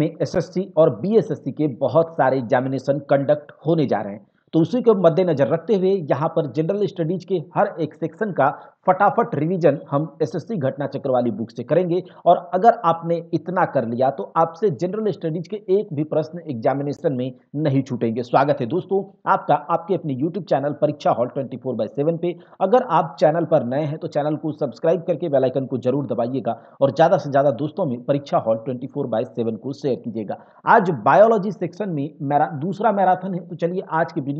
में एसएससी और बीएसएससी के बहुत सारे एग्जामिनेशन कंडक्ट होने जा रहे हैं तो उसी को मद्देनज़र रखते हुए यहाँ पर जनरल स्टडीज़ के हर एक सेक्शन का फटाफट रिवीजन हम एसएससी घटना चक्र वाली बुक से करेंगे और अगर आपने इतना कर लिया तो आपसे जनरल स्टडीज के एक भी प्रश्न एग्जामिनेशन में नहीं छूटेंगे स्वागत है दोस्तों आपका आपके अपने यूट्यूब चैनल परीक्षा हॉल ट्वेंटी फोर सेवन पे अगर आप चैनल पर नए हैं तो चैनल को सब्सक्राइब करके बेलाइकन को जरूर दबाइएगा और ज़्यादा से ज़्यादा दोस्तों में परीक्षा hall twenty four by seven को शेयर कीजिएगा आज बायोलॉजी सेक्शन में मेरा दूसरा मैराथन है तो चलिए आज के वीडियो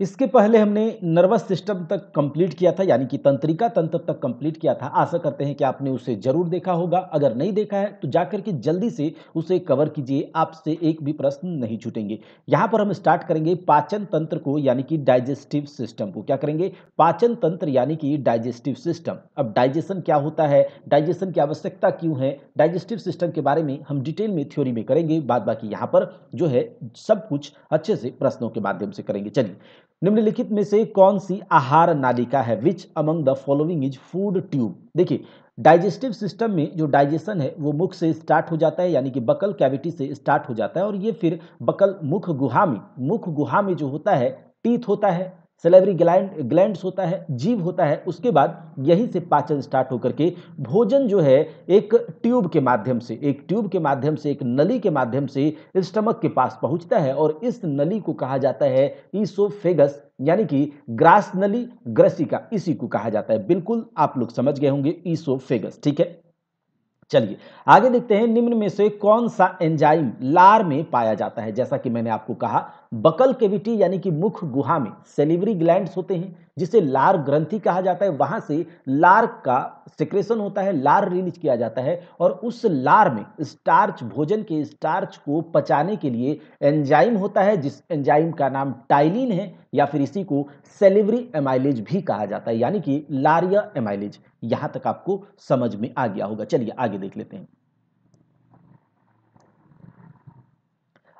इसके पहले हमने नर्वस सिस्टम तक कंप्लीट किया था यानी कि तंत्रिका तंत्र तक कंप्लीट किया था आशा करते हैं कि आपने उसे जरूर देखा होगा अगर नहीं देखा है तो जाकर के जल्दी से उसे कवर कीजिए आपसे एक भी प्रश्न नहीं छूटेंगे यहाँ पर हम स्टार्ट करेंगे पाचन तंत्र को यानी कि डाइजेस्टिव सिस्टम को क्या करेंगे पाचन तंत्र यानी कि डाइजेस्टिव सिस्टम अब डाइजेशन क्या होता है डाइजेशन की आवश्यकता क्यों है डाइजेस्टिव सिस्टम के बारे में हम डिटेल में थ्योरी में करेंगे बाद बाकी यहाँ पर जो है सब कुछ अच्छे से प्रश्नों के माध्यम से करेंगे चलिए निम्नलिखित में से कौन सी आहार नालिका है which among the following is food tube देखिए डाइजेस्टिव सिस्टम में जो डाइजेशन है वो मुख से स्टार्ट हो जाता है यानी कि बकल कैविटी से स्टार्ट हो जाता है और ये फिर बकल मुख गुहा में मुख गुहा में जो होता है टीथ होता है सेलेवरी ग्लैंड ग्लैंड होता है जीव होता है उसके बाद यहीं से पाचन स्टार्ट होकर के भोजन जो है एक ट्यूब के माध्यम से एक ट्यूब के माध्यम से एक नली के माध्यम से स्टमक के पास पहुंचता है और इस नली को कहा जाता है ईसोफेगस यानी कि ग्रास नली ग्रसिका इसी को कहा जाता है बिल्कुल आप लोग समझ गए होंगे ईसोफेगस ठीक है चलिए आगे देखते हैं निम्न में से कौन सा एंजाइम लार में पाया जाता है जैसा कि मैंने आपको कहा बकल केविटी यानी कि मुख गुहा में सेलिवरी ग्लैंड्स होते हैं जिसे लार ग्रंथि कहा जाता है वहां से लार का सिक्रेशन होता है लार रिलीज किया जाता है और उस लार में स्टार्च भोजन के स्टार्च को पचाने के लिए एंजाइम होता है जिस एंजाइम का नाम टाइलिन है या फिर इसी को सेलिवरी एमाइलेज भी कहा जाता है यानी कि लारिया एमाइलेज यहां तक आपको समझ में आ गया होगा चलिए आगे देख लेते हैं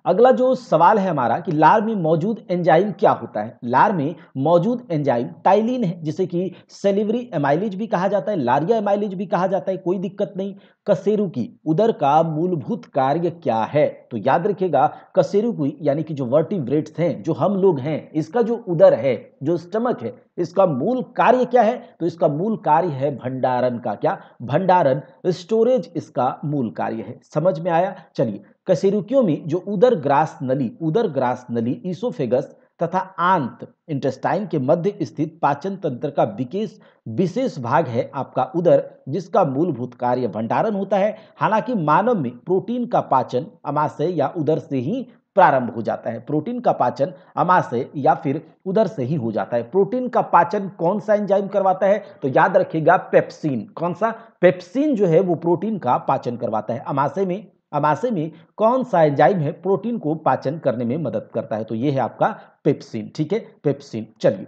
अगला जो सवाल है हमारा कि लार में मौजूद एंजाइम क्या होता है लार में मौजूद एंजाइम टाइलिन है जिसे कि सेलिवरी एमाइलेज भी कहा जाता है लारिया एमाइलेज भी कहा जाता है कोई दिक्कत नहीं कसेरू की उदर का मूलभूत कार्य क्या है तो याद रखिएगा कसेरू की यानी कि जो वर्टिब्रेट्स हैं जो हम लोग हैं इसका जो उदर है जो स्टमक है इसका मूल कार्य क्या है तो इसका मूल कार्य है भंडारण का क्या भंडारण स्टोरेज इसका मूल कार्य है समझ में आया चलिए कसेरुकियों में जो उदर ग्रास नली उदर ग्रास नली ईसोफेगस तथा आंत इंटेस्टाइन के मध्य स्थित पाचन तंत्र का विकेस विशेष भाग है आपका उदर जिसका मूलभूत कार्य भंडारण होता है हालांकि मानव में प्रोटीन का पाचन अमाशय या उदर से ही प्रारंभ हो जाता है प्रोटीन का पाचन अमाशय या फिर उधर से ही हो जाता है प्रोटीन का पाचन कौन सा एंजाइम करवाता है तो याद रखिएगा पेप्सिन कौन सा पेप्सिन जो है वो प्रोटीन का पाचन करवाता है अमाशय में अमाशय में कौन सा एंजाइम है प्रोटीन को पाचन करने में मदद करता है तो ये है आपका पेप्सिन ठीक है पेप्सिन चलिए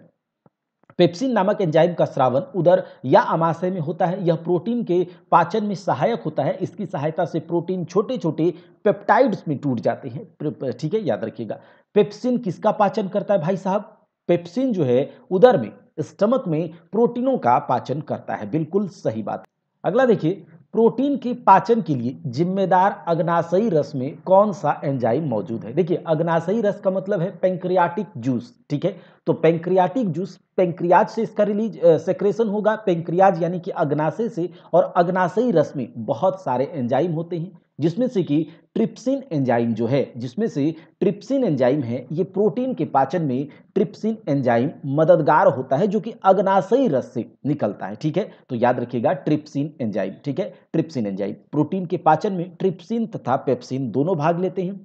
पेप्सिन नामक एंजाइम का श्रावण उदर या अमाशय में होता है यह प्रोटीन के पाचन में सहायक होता है इसकी सहायता से प्रोटीन छोटे छोटे पेप्टाइड्स में टूट जाते हैं ठीक है याद रखिएगा पेप्सिन किसका पाचन करता है भाई साहब पेप्सिन जो है उदर में स्टमक में प्रोटीनों का पाचन करता है बिल्कुल सही बात अगला देखिए प्रोटीन के पाचन के लिए जिम्मेदार अग्नाशयी रस में कौन सा एंजाइम मौजूद है देखिए अग्नाशयी रस का मतलब है पेंक्रियाटिक जूस ठीक है तो पेंक्रियाटिक जूस पेंक्रियाज से इसका रिलीज सेक्रेशन होगा पेंक्रियाज यानी कि अग्नाशय से और अग्नाशयी रस में बहुत सारे एंजाइम होते हैं जिसमें से कि ट्रिप्सिन एंजाइम जो है जिसमें से ट्रिप्सिन एंजाइम है ये प्रोटीन के पाचन में ट्रिप्सिन एंजाइम मददगार होता है जो कि अग्नाशयी रस से निकलता है ठीक है तो याद रखिएगा ट्रिप्सिन एंजाइम ठीक है ट्रिप्सिन एंजाइम प्रोटीन के पाचन में ट्रिप्सिन तथा पेप्सिन दोनों भाग लेते हैं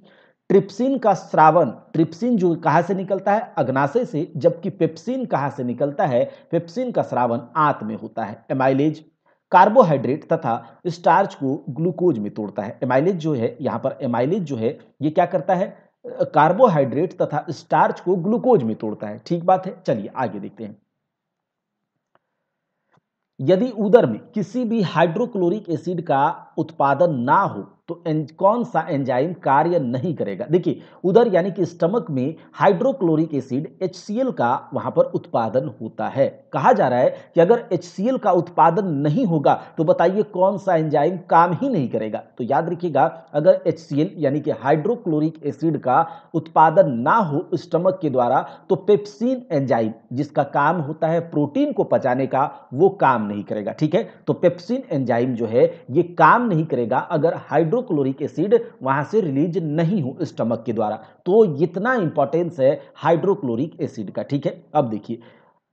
ट्रिप्सिन का श्रावण ट्रिप्सिन जो कहाँ से निकलता है अग्नाशय से जबकि पेप्सिन कहाँ से निकलता है पेप्सिन का श्रावण आंत में होता है एमाइलेज कार्बोहाइड्रेट तथा स्टार्च को ग्लूकोज में तोड़ता है एमाइलेज जो है यहाँ पर एमाइलेज जो है ये क्या करता है कार्बोहाइड्रेट तथा स्टार्च को ग्लूकोज में तोड़ता है ठीक बात है चलिए आगे देखते हैं यदि उदर में किसी भी हाइड्रोक्लोरिक एसिड का उत्पादन ना हो तो कौन सा एंजाइम कार्य नहीं करेगा देखिए उधर यानी कि स्टमक में हाइड्रोक्लोरिक एसिड एच का वहां पर उत्पादन होता है कहा जा रहा है कि अगर एच का उत्पादन नहीं होगा तो बताइए कौन सा एंजाइम काम ही नहीं करेगा तो याद रखिएगा अगर एच यानी कि हाइड्रोक्लोरिक एसिड का उत्पादन ना हो स्टमक के द्वारा तो पेप्सिन एंजाइम जिसका काम होता है प्रोटीन को पचाने का वो काम नहीं करेगा ठीक है तो पेप्सिन एंजाइम जो है ये काम नहीं करेगा अगर हाइड्रो हाइड्रोक्लोरिक एसिड वहाँ से रिलीज नहीं हो स्टमक के द्वारा तो इतना इंपॉर्टेंस है हाइड्रोक्लोरिक एसिड का ठीक है अब देखिए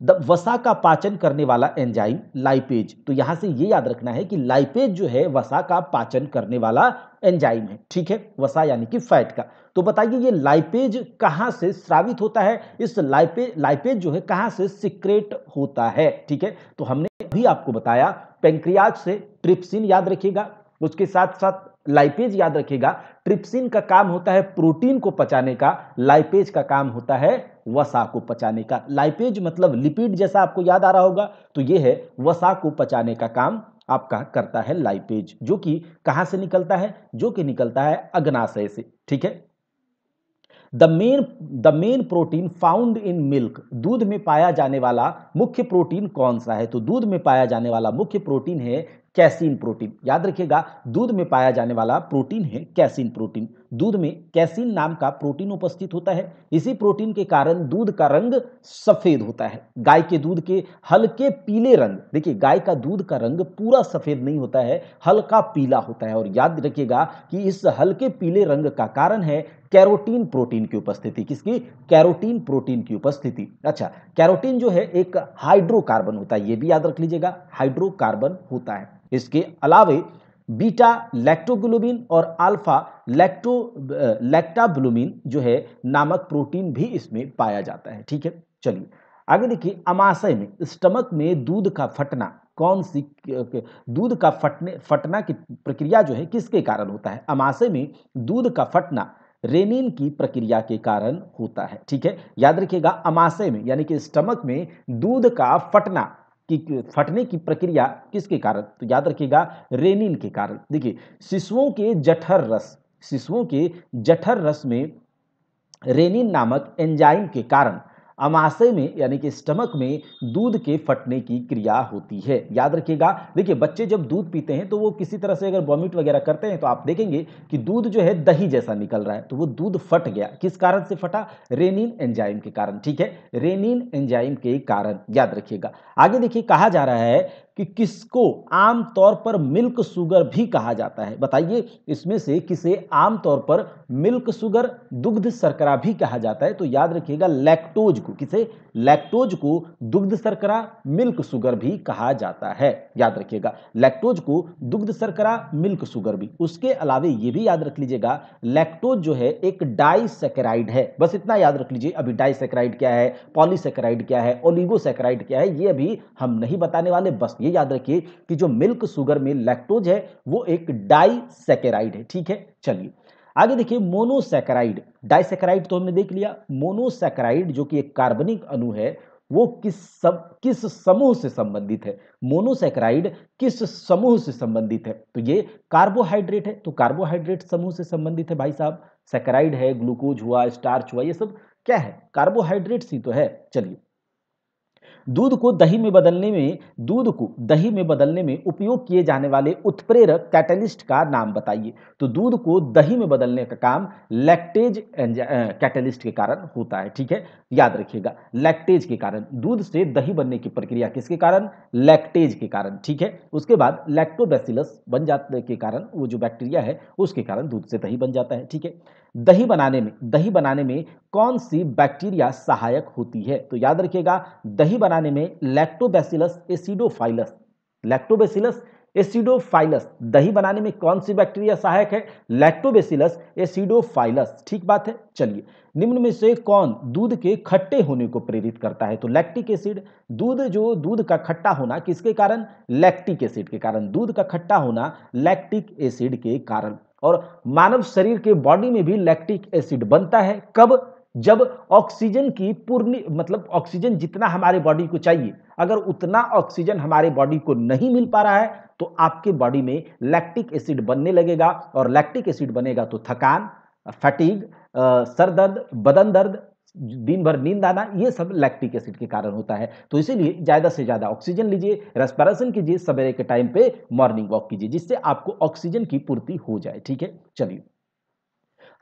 द वसा का पाचन करने वाला एंजाइम लाइपेज तो यहाँ से ये याद रखना है कि लाइपेज जो है वसा का पाचन करने वाला एंजाइम है ठीक है वसा यानी कि फैट का तो बताइए ये लाइपेज कहाँ से स्रावित होता है इस लाइपे लाइपेज जो है कहाँ से सिक्रेट होता है ठीक है तो हमने अभी आपको बताया पेंक्रियाज से ट्रिप्सिन याद रखिएगा उसके साथ साथ लाइपेज याद रखिएगा ट्रिप्सिन का काम होता है प्रोटीन को पचाने का लाइपेज का काम होता है वसा को पचाने का लाइपेज मतलब लिपिड जैसा आपको याद आ रहा होगा तो यह है वसा को पचाने का काम आपका करता है लाइपेज जो कि कहां से निकलता है जो कि निकलता है अग्नाशय से ठीक है the main the main protein found in milk दूध में पाया जाने वाला मुख्य प्रोटीन कौन सा है तो दूध में पाया जाने वाला मुख्य प्रोटीन है कैसीन प्रोटीन याद रखिएगा दूध में पाया जाने वाला प्रोटीन है कैसीन प्रोटीन दूध में कैसीन नाम का प्रोटीन उपस्थित होता है इसी प्रोटीन के कारण दूध का रंग सफेद होता है गाय के दूध के हल्के पीले रंग देखिए गाय का दूध का रंग पूरा सफेद नहीं होता है हल्का पीला होता है और याद रखिएगा कि इस हल्के पीले रंग का कारण है कैरोटीन प्रोटीन की उपस्थिति किसकी कैरोटीन प्रोटीन की उपस्थिति अच्छा कैरोटीन जो है एक हाइड्रोकार्बन होता है ये भी याद रख लीजिएगा हाइड्रोकार्बन होता है इसके अलावे बीटा लैक्टोग्लोबिन और अल्फा लैक्टो लैक्टाब्लोमिन जो है नामक प्रोटीन भी इसमें पाया जाता है ठीक है चलिए आगे देखिए अमाशय में स्टमक में दूध का फटना कौन सी दूध का फटने फटना की प्रक्रिया जो है किसके कारण होता है अमाशय में दूध का फटना रेनिन की प्रक्रिया के कारण होता है ठीक है याद रखिएगा अमाशय में यानी कि स्टमक में दूध का फटना कि फटने की प्रक्रिया किसके कारण तो याद रखिएगा रेनिन के कारण देखिए शिशुओं के जठर रस शिशुओं के जठर रस में रेनिन नामक एंजाइम के कारण आमाशय में यानी कि स्टमक में दूध के फटने की क्रिया होती है याद रखिएगा देखिए बच्चे जब दूध पीते हैं तो वो किसी तरह से अगर वॉमिट वगैरह करते हैं तो आप देखेंगे कि दूध जो है दही जैसा निकल रहा है तो वो दूध फट गया किस कारण से फटा रेनिन एंजाइम के कारण ठीक है रेनिन एंजाइम के कारण याद रखिएगा आगे देखिए कहा जा रहा है कि किसको आमतौर पर मिल्क शुगर भी कहा जाता है बताइए इसमें से किसे आमतौर पर मिल्क शुगर दुग्ध सरकरा भी कहा जाता है तो याद रखिएगा लैक्टोज को किसे लैक्टोज को दुग्ध सरकरा मिल्क शुगर भी कहा जाता है याद रखिएगा लैक्टोज को दुग्ध सरकरा मिल्क शुगर भी उसके अलावे ये भी याद रख लीजिएगा लैक्टोज जो है एक सेक्राइड है बस इतना याद रख लीजिए अभी डाइसेकेराइड क्या है पॉलीसेक्राइड क्या है ओलिगोसेक्राइड क्या है ये अभी हम नहीं बताने वाले बस ये ये याद रखिए कि जो मिल्क शुगर में लैक्टोज है वो एक डाइसेकेराइड है ठीक है चलिए आगे देखिए मोनोसेकेराइड डाइसेकेराइड तो हमने देख लिया मोनोसेकेराइड जो कि एक कार्बनिक अणु है वो किस सब किस समूह से संबंधित है मोनोसेक्राइड किस समूह से संबंधित है तो ये कार्बोहाइड्रेट है तो कार्बोहाइड्रेट समूह से संबंधित है भाई साहब सेक्राइड है ग्लूकोज हुआ स्टार्च हुआ ये सब क्या है कार्बोहाइड्रेट्स ही तो है चलिए दूध को दही में बदलने में दूध को दही में बदलने में उपयोग किए जाने वाले उत्प्रेरक कैटलिस्ट का नाम बताइए तो दूध को दही में बदलने का काम लैक्टेज कैटलिस्ट के कारण होता है ठीक है याद रखिएगा लैक्टेज के कारण दूध से दही बनने की प्रक्रिया किसके कारण लैक्टेज के कारण ठीक है उसके बाद लैक्टोबैसिलस बन जाने के कारण वो जो बैक्टीरिया है उसके कारण दूध से दही बन जाता है ठीक है दही बनाने में दही बनाने में कौन सी बैक्टीरिया सहायक होती है तो याद रखिएगा दही बनाने में लैक्टोबैसिलस एसिडोफाइलस लैक्टोबैसिलस एसिडोफाइलस दही बनाने में कौन सी बैक्टीरिया सहायक है लैक्टोबेसिलस एसिडोफाइलस ठीक बात है चलिए निम्न में से कौन दूध के खट्टे होने को प्रेरित करता है तो लैक्टिक एसिड दूध जो दूध का खट्टा होना किसके कारण लैक्टिक एसिड के कारण दूध का खट्टा होना लैक्टिक एसिड के कारण और मानव शरीर के बॉडी में भी लैक्टिक एसिड बनता है कब जब ऑक्सीजन की पूर्ण मतलब ऑक्सीजन जितना हमारे बॉडी को चाहिए अगर उतना ऑक्सीजन हमारे बॉडी को नहीं मिल पा रहा है तो आपके बॉडी में लैक्टिक एसिड बनने लगेगा और लैक्टिक एसिड बनेगा तो थकान फैटिग सर दर्द बदन दर्द दिन भर नींद आना ये सब लैक्टिक एसिड के कारण होता है तो इसीलिए ज़्यादा से ज़्यादा ऑक्सीजन लीजिए रेस्पिरेशन कीजिए सवेरे के टाइम पे मॉर्निंग वॉक कीजिए जिससे आपको ऑक्सीजन की पूर्ति हो जाए ठीक है चलिए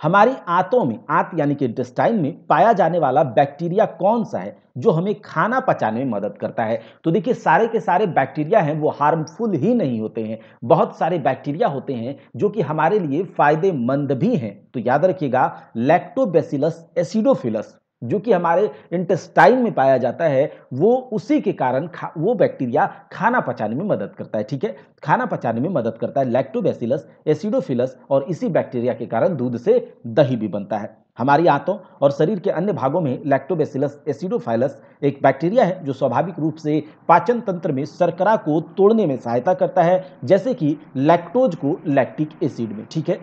हमारी आंतों में आंत यानी कि इंटेस्टाइन में पाया जाने वाला बैक्टीरिया कौन सा है जो हमें खाना पचाने में मदद करता है तो देखिए सारे के सारे बैक्टीरिया हैं वो हार्मफुल ही नहीं होते हैं बहुत सारे बैक्टीरिया होते हैं जो कि हमारे लिए फायदेमंद भी हैं तो याद रखिएगा लैक्टोबेसिलस एसिडोफिलस जो कि हमारे इंटेस्टाइन में पाया जाता है वो उसी के कारण खा, वो बैक्टीरिया खाना पचाने में मदद करता है ठीक है खाना पचाने में मदद करता है लैक्टोबैसिलस एसिडोफिलस और इसी बैक्टीरिया के कारण दूध से दही भी बनता है हमारी आंतों और शरीर के अन्य भागों में लैक्टोबैसिलस एसिडोफाइलस एक बैक्टीरिया है जो स्वाभाविक रूप से पाचन तंत्र में शर्करा को तोड़ने में सहायता करता है जैसे कि लैक्टोज को लैक्टिक एसिड में ठीक है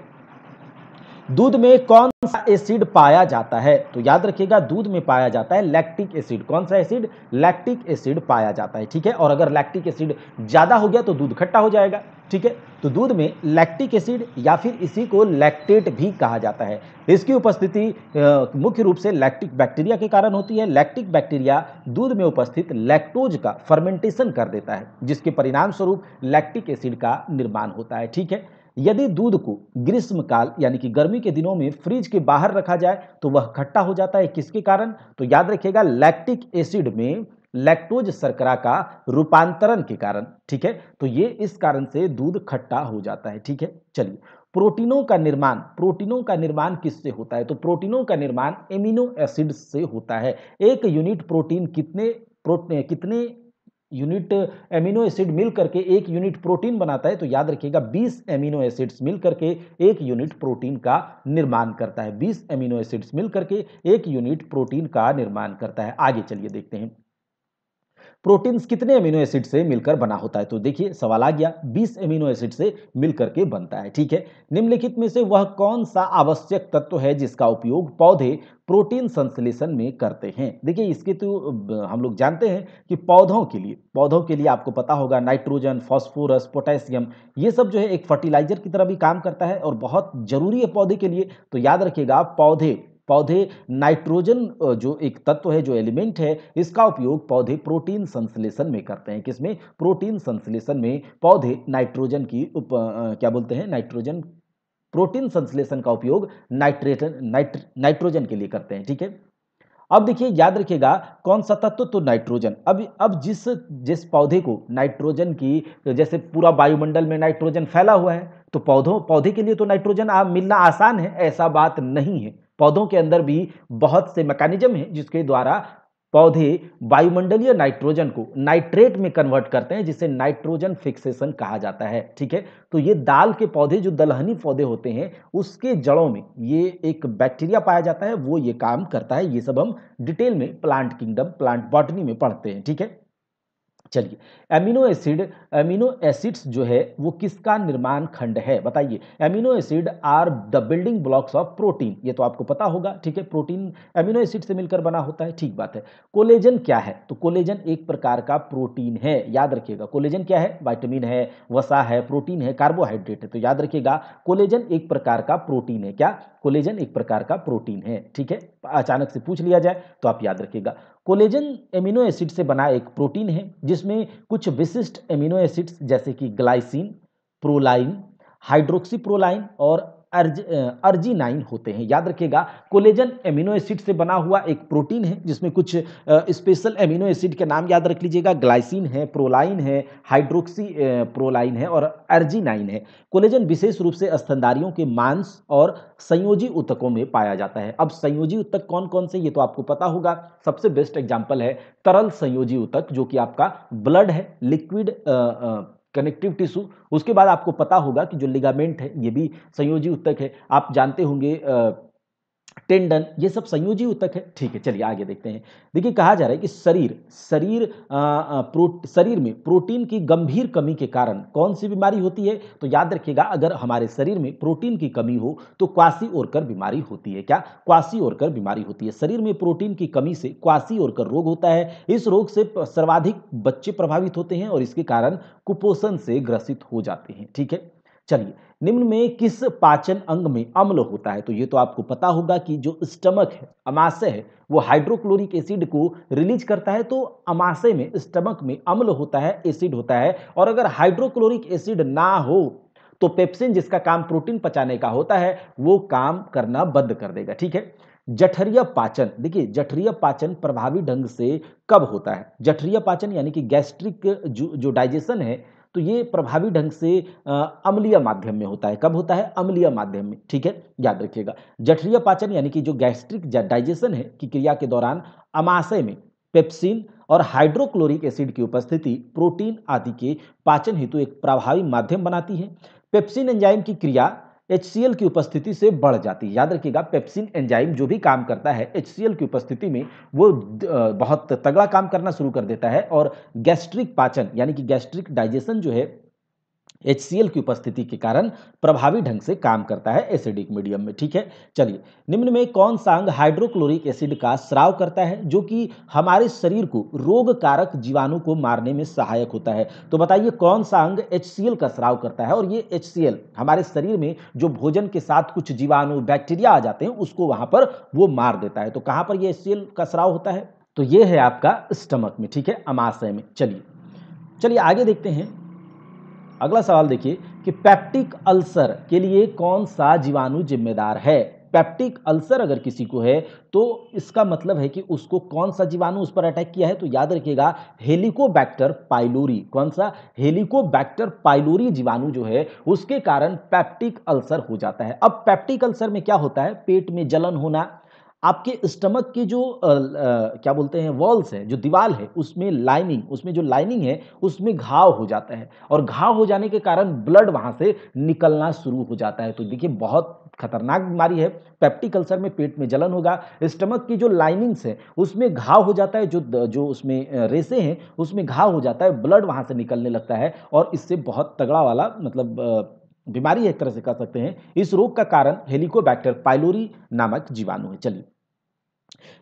दूध में कौन सा एसिड पाया जाता है तो याद रखिएगा दूध में पाया जाता है लैक्टिक एसिड कौन सा एसिड लैक्टिक एसिड पाया जाता है ठीक है और अगर लैक्टिक एसिड ज़्यादा हो गया तो दूध खट्टा हो जाएगा ठीक है तो दूध में लैक्टिक एसिड या फिर इसी को लैक्टेट भी कहा जाता है इसकी उपस्थिति मुख्य रूप से लैक्टिक बैक्टीरिया के कारण होती है लैक्टिक बैक्टीरिया दूध में उपस्थित लैक्टोज का फर्मेंटेशन कर देता है जिसके परिणाम स्वरूप लैक्टिक एसिड का निर्माण होता है ठीक है यदि दूध को ग्रीष्मकाल यानी कि गर्मी के दिनों में फ्रिज के बाहर रखा जाए तो वह खट्टा हो जाता है किसके कारण तो याद रखिएगा लैक्टिक एसिड में लैक्टोज शर्करा का रूपांतरण के कारण ठीक है तो ये इस कारण से दूध खट्टा हो जाता है ठीक है चलिए प्रोटीनों का निर्माण प्रोटीनों का निर्माण किससे होता है तो प्रोटीनों का निर्माण एमिनो एसिड से होता है एक यूनिट प्रोटीन कितने प्रोटीन कितने यूनिट एमिनो एसिड मिल करके एक यूनिट प्रोटीन बनाता है तो याद रखिएगा 20 एमिनो एसिड्स मिल करके एक यूनिट प्रोटीन का निर्माण करता है 20 एमिनो एसिड्स मिल करके एक यूनिट प्रोटीन का निर्माण करता है आगे चलिए देखते हैं प्रोटीन्स कितने अमीनो एसिड से मिलकर बना होता है तो देखिए सवाल आ गया 20 अमीनो एसिड से मिलकर के बनता है ठीक है निम्नलिखित में से वह कौन सा आवश्यक तत्व है जिसका उपयोग पौधे प्रोटीन संश्लेषण में करते हैं देखिए इसके तो हम लोग जानते हैं कि पौधों के लिए पौधों के लिए आपको पता होगा नाइट्रोजन फॉस्फोरस पोटेशियम ये सब जो है एक फर्टिलाइजर की तरह भी काम करता है और बहुत जरूरी है पौधे के लिए तो याद रखिएगा पौधे पौधे नाइट्रोजन जो एक तत्व है जो एलिमेंट है इसका उपयोग पौधे प्रोटीन संश्लेषण में करते हैं किसमें प्रोटीन संश्लेषण में पौधे नाइट्रोजन की उप आ, क्या बोलते हैं नाइट्रोजन प्रोटीन संश्लेषण का उपयोग नाइट्रेटन नाइट्र नाइट्रोजन के लिए करते हैं ठीक है अब देखिए याद रखिएगा कौन सा तत्व तो नाइट्रोजन अब अब जिस जिस पौधे को नाइट्रोजन की जैसे पूरा वायुमंडल में नाइट्रोजन फैला हुआ है तो पौधों पौधे के लिए तो नाइट्रोजन आ, मिलना आसान है ऐसा बात नहीं है पौधों के अंदर भी बहुत से मैकेनिज्म हैं जिसके द्वारा पौधे वायुमंडलीय नाइट्रोजन को नाइट्रेट में कन्वर्ट करते हैं जिसे नाइट्रोजन फिक्सेशन कहा जाता है ठीक है तो ये दाल के पौधे जो दलहनी पौधे होते हैं उसके जड़ों में ये एक बैक्टीरिया पाया जाता है वो ये काम करता है ये सब हम डिटेल में प्लांट किंगडम प्लांट बॉटनी में पढ़ते हैं ठीक है चलिए एमिनो एसिड एमिनो एसिड्स जो है वो किसका निर्माण खंड है बताइए amino acid are the building blocks of protein ये तो आपको पता होगा ठीक है प्रोटीन एमिनो एसिड से मिलकर बना होता है ठीक बात है कोलेजन क्या है तो कोलेजन एक प्रकार का प्रोटीन है याद रखिएगा कोलेजन क्या है वाइटामिन है वसा है प्रोटीन है कार्बोहाइड्रेट है तो याद रखिएगा कोलेजन एक प्रकार का प्रोटीन है क्या कोलेजन एक प्रकार का प्रोटीन है ठीक है अचानक से पूछ लिया जाए तो आप याद रखिएगा कोलेजन एमिनो एसिड से बना एक प्रोटीन है जिसमें कुछ विशिष्ट एमिनो एसिड्स जैसे कि ग्लाइसिन प्रोलाइन हाइड्रोक्सी प्रोलाइन और अर्ज अर्जीनाइन होते हैं याद रखिएगा कोलेजन एमिनो एसिड से बना हुआ एक प्रोटीन है जिसमें कुछ स्पेशल एमिनो एसिड के नाम याद रख लीजिएगा ग्लाइसिन है प्रोलाइन है हाइड्रोक्सी प्रोलाइन है और अर्जीनाइन है कोलेजन विशेष रूप से स्तनधारियों के मांस और संयोजी उत्तकों में पाया जाता है अब संयोजी उत्तक कौन कौन से ये तो आपको पता होगा सबसे बेस्ट एग्जाम्पल है तरल संयोजी उत्तक जो कि आपका ब्लड है लिक्विड कनेक्टिव टिश्यू उसके बाद आपको पता होगा कि जो लिगामेंट है ये भी संयोजी उत्तक है आप जानते होंगे टेंडन ये सब संयोजी उतक है ठीक है चलिए आगे देखते हैं देखिए कहा जा रहा है कि शरीर शरीर शरीर में प्रोटीन की गंभीर कमी के कारण कौन सी बीमारी होती है तो याद रखिएगा अगर हमारे शरीर में प्रोटीन की कमी हो तो क्वासी ओरकर बीमारी होती है क्या क्वासी ओरकर बीमारी होती है शरीर में प्रोटीन की कमी से क्वासी ओरकर रोग होता है इस रोग से सर्वाधिक बच्चे प्रभावित होते हैं और इसके कारण कुपोषण से ग्रसित हो जाते हैं ठीक है चलिए निम्न में किस पाचन अंग में अम्ल होता है तो ये तो आपको पता होगा कि जो स्टमक है अमाशय है वो हाइड्रोक्लोरिक एसिड को रिलीज करता है तो अमाशय में स्टमक में अम्ल होता है एसिड होता है और अगर हाइड्रोक्लोरिक एसिड ना हो तो पेप्सिन जिसका काम प्रोटीन पचाने का होता है वो काम करना बंद कर देगा ठीक है जठरीय पाचन देखिए जठरीय पाचन प्रभावी ढंग से कब होता है जठरीय पाचन यानी कि गैस्ट्रिक जो जो डाइजेशन है तो ये प्रभावी ढंग से अम्लीय माध्यम में होता है कब होता है अम्लीय माध्यम में ठीक है याद रखिएगा जठरीय पाचन यानी कि जो गैस्ट्रिक डाइजेशन है की क्रिया के दौरान अमाशय में पेप्सिन और हाइड्रोक्लोरिक एसिड की उपस्थिति प्रोटीन आदि के पाचन हेतु तो एक प्रभावी माध्यम बनाती है पेप्सिन एंजाइम की क्रिया एच की उपस्थिति से बढ़ जाती है याद रखिएगा पेप्सिन एंजाइम जो भी काम करता है एच की उपस्थिति में वो बहुत तगड़ा काम करना शुरू कर देता है और गैस्ट्रिक पाचन यानी कि गैस्ट्रिक डाइजेशन जो है एच की उपस्थिति के कारण प्रभावी ढंग से काम करता है एसिडिक मीडियम में ठीक है चलिए निम्न में कौन सा अंग हाइड्रोक्लोरिक एसिड का स्राव करता है जो कि हमारे शरीर को रोग कारक जीवाणु को मारने में सहायक होता है तो बताइए कौन सा अंग एच का स्राव करता है और ये एच हमारे शरीर में जो भोजन के साथ कुछ जीवाणु बैक्टीरिया आ जाते हैं उसको वहां पर वो मार देता है तो कहां पर ये एच का स्राव होता है तो ये है आपका स्टमक में ठीक है अमाशय में चलिए चलिए आगे देखते हैं अगला सवाल देखिए कि पैप्टिक अल्सर के लिए कौन सा जीवाणु जिम्मेदार है पैप्टिक अल्सर अगर किसी को है तो इसका मतलब है कि उसको कौन सा जीवाणु उस पर अटैक किया है तो याद रखिएगा हेलिकोबैक्टर पाइलोरी कौन सा हेलिकोबैक्टर पाइलोरी जीवाणु जो है उसके कारण पैप्टिक अल्सर हो जाता है अब पैप्टिक अल्सर में क्या होता है पेट में जलन होना आपके स्टमक की जो आ, आ, क्या बोलते हैं वॉल्स है जो दीवार है उसमें लाइनिंग उसमें जो लाइनिंग है उसमें घाव हो जाता है और घाव हो जाने के कारण ब्लड वहाँ से निकलना शुरू हो जाता है तो देखिए बहुत खतरनाक बीमारी है पेप्टिक अल्सर में पेट में जलन होगा स्टमक की जो लाइनिंग्स है उसमें घाव हो जाता है जो जो उसमें रेसे हैं उसमें घाव हो जाता है ब्लड वहाँ से निकलने लगता है और इससे बहुत तगड़ा वाला मतलब बीमारी एक तरह से कह सकते हैं इस रोग का कारण हेलिकोबैक्टर पाइलोरी नामक जीवाणु है चलिए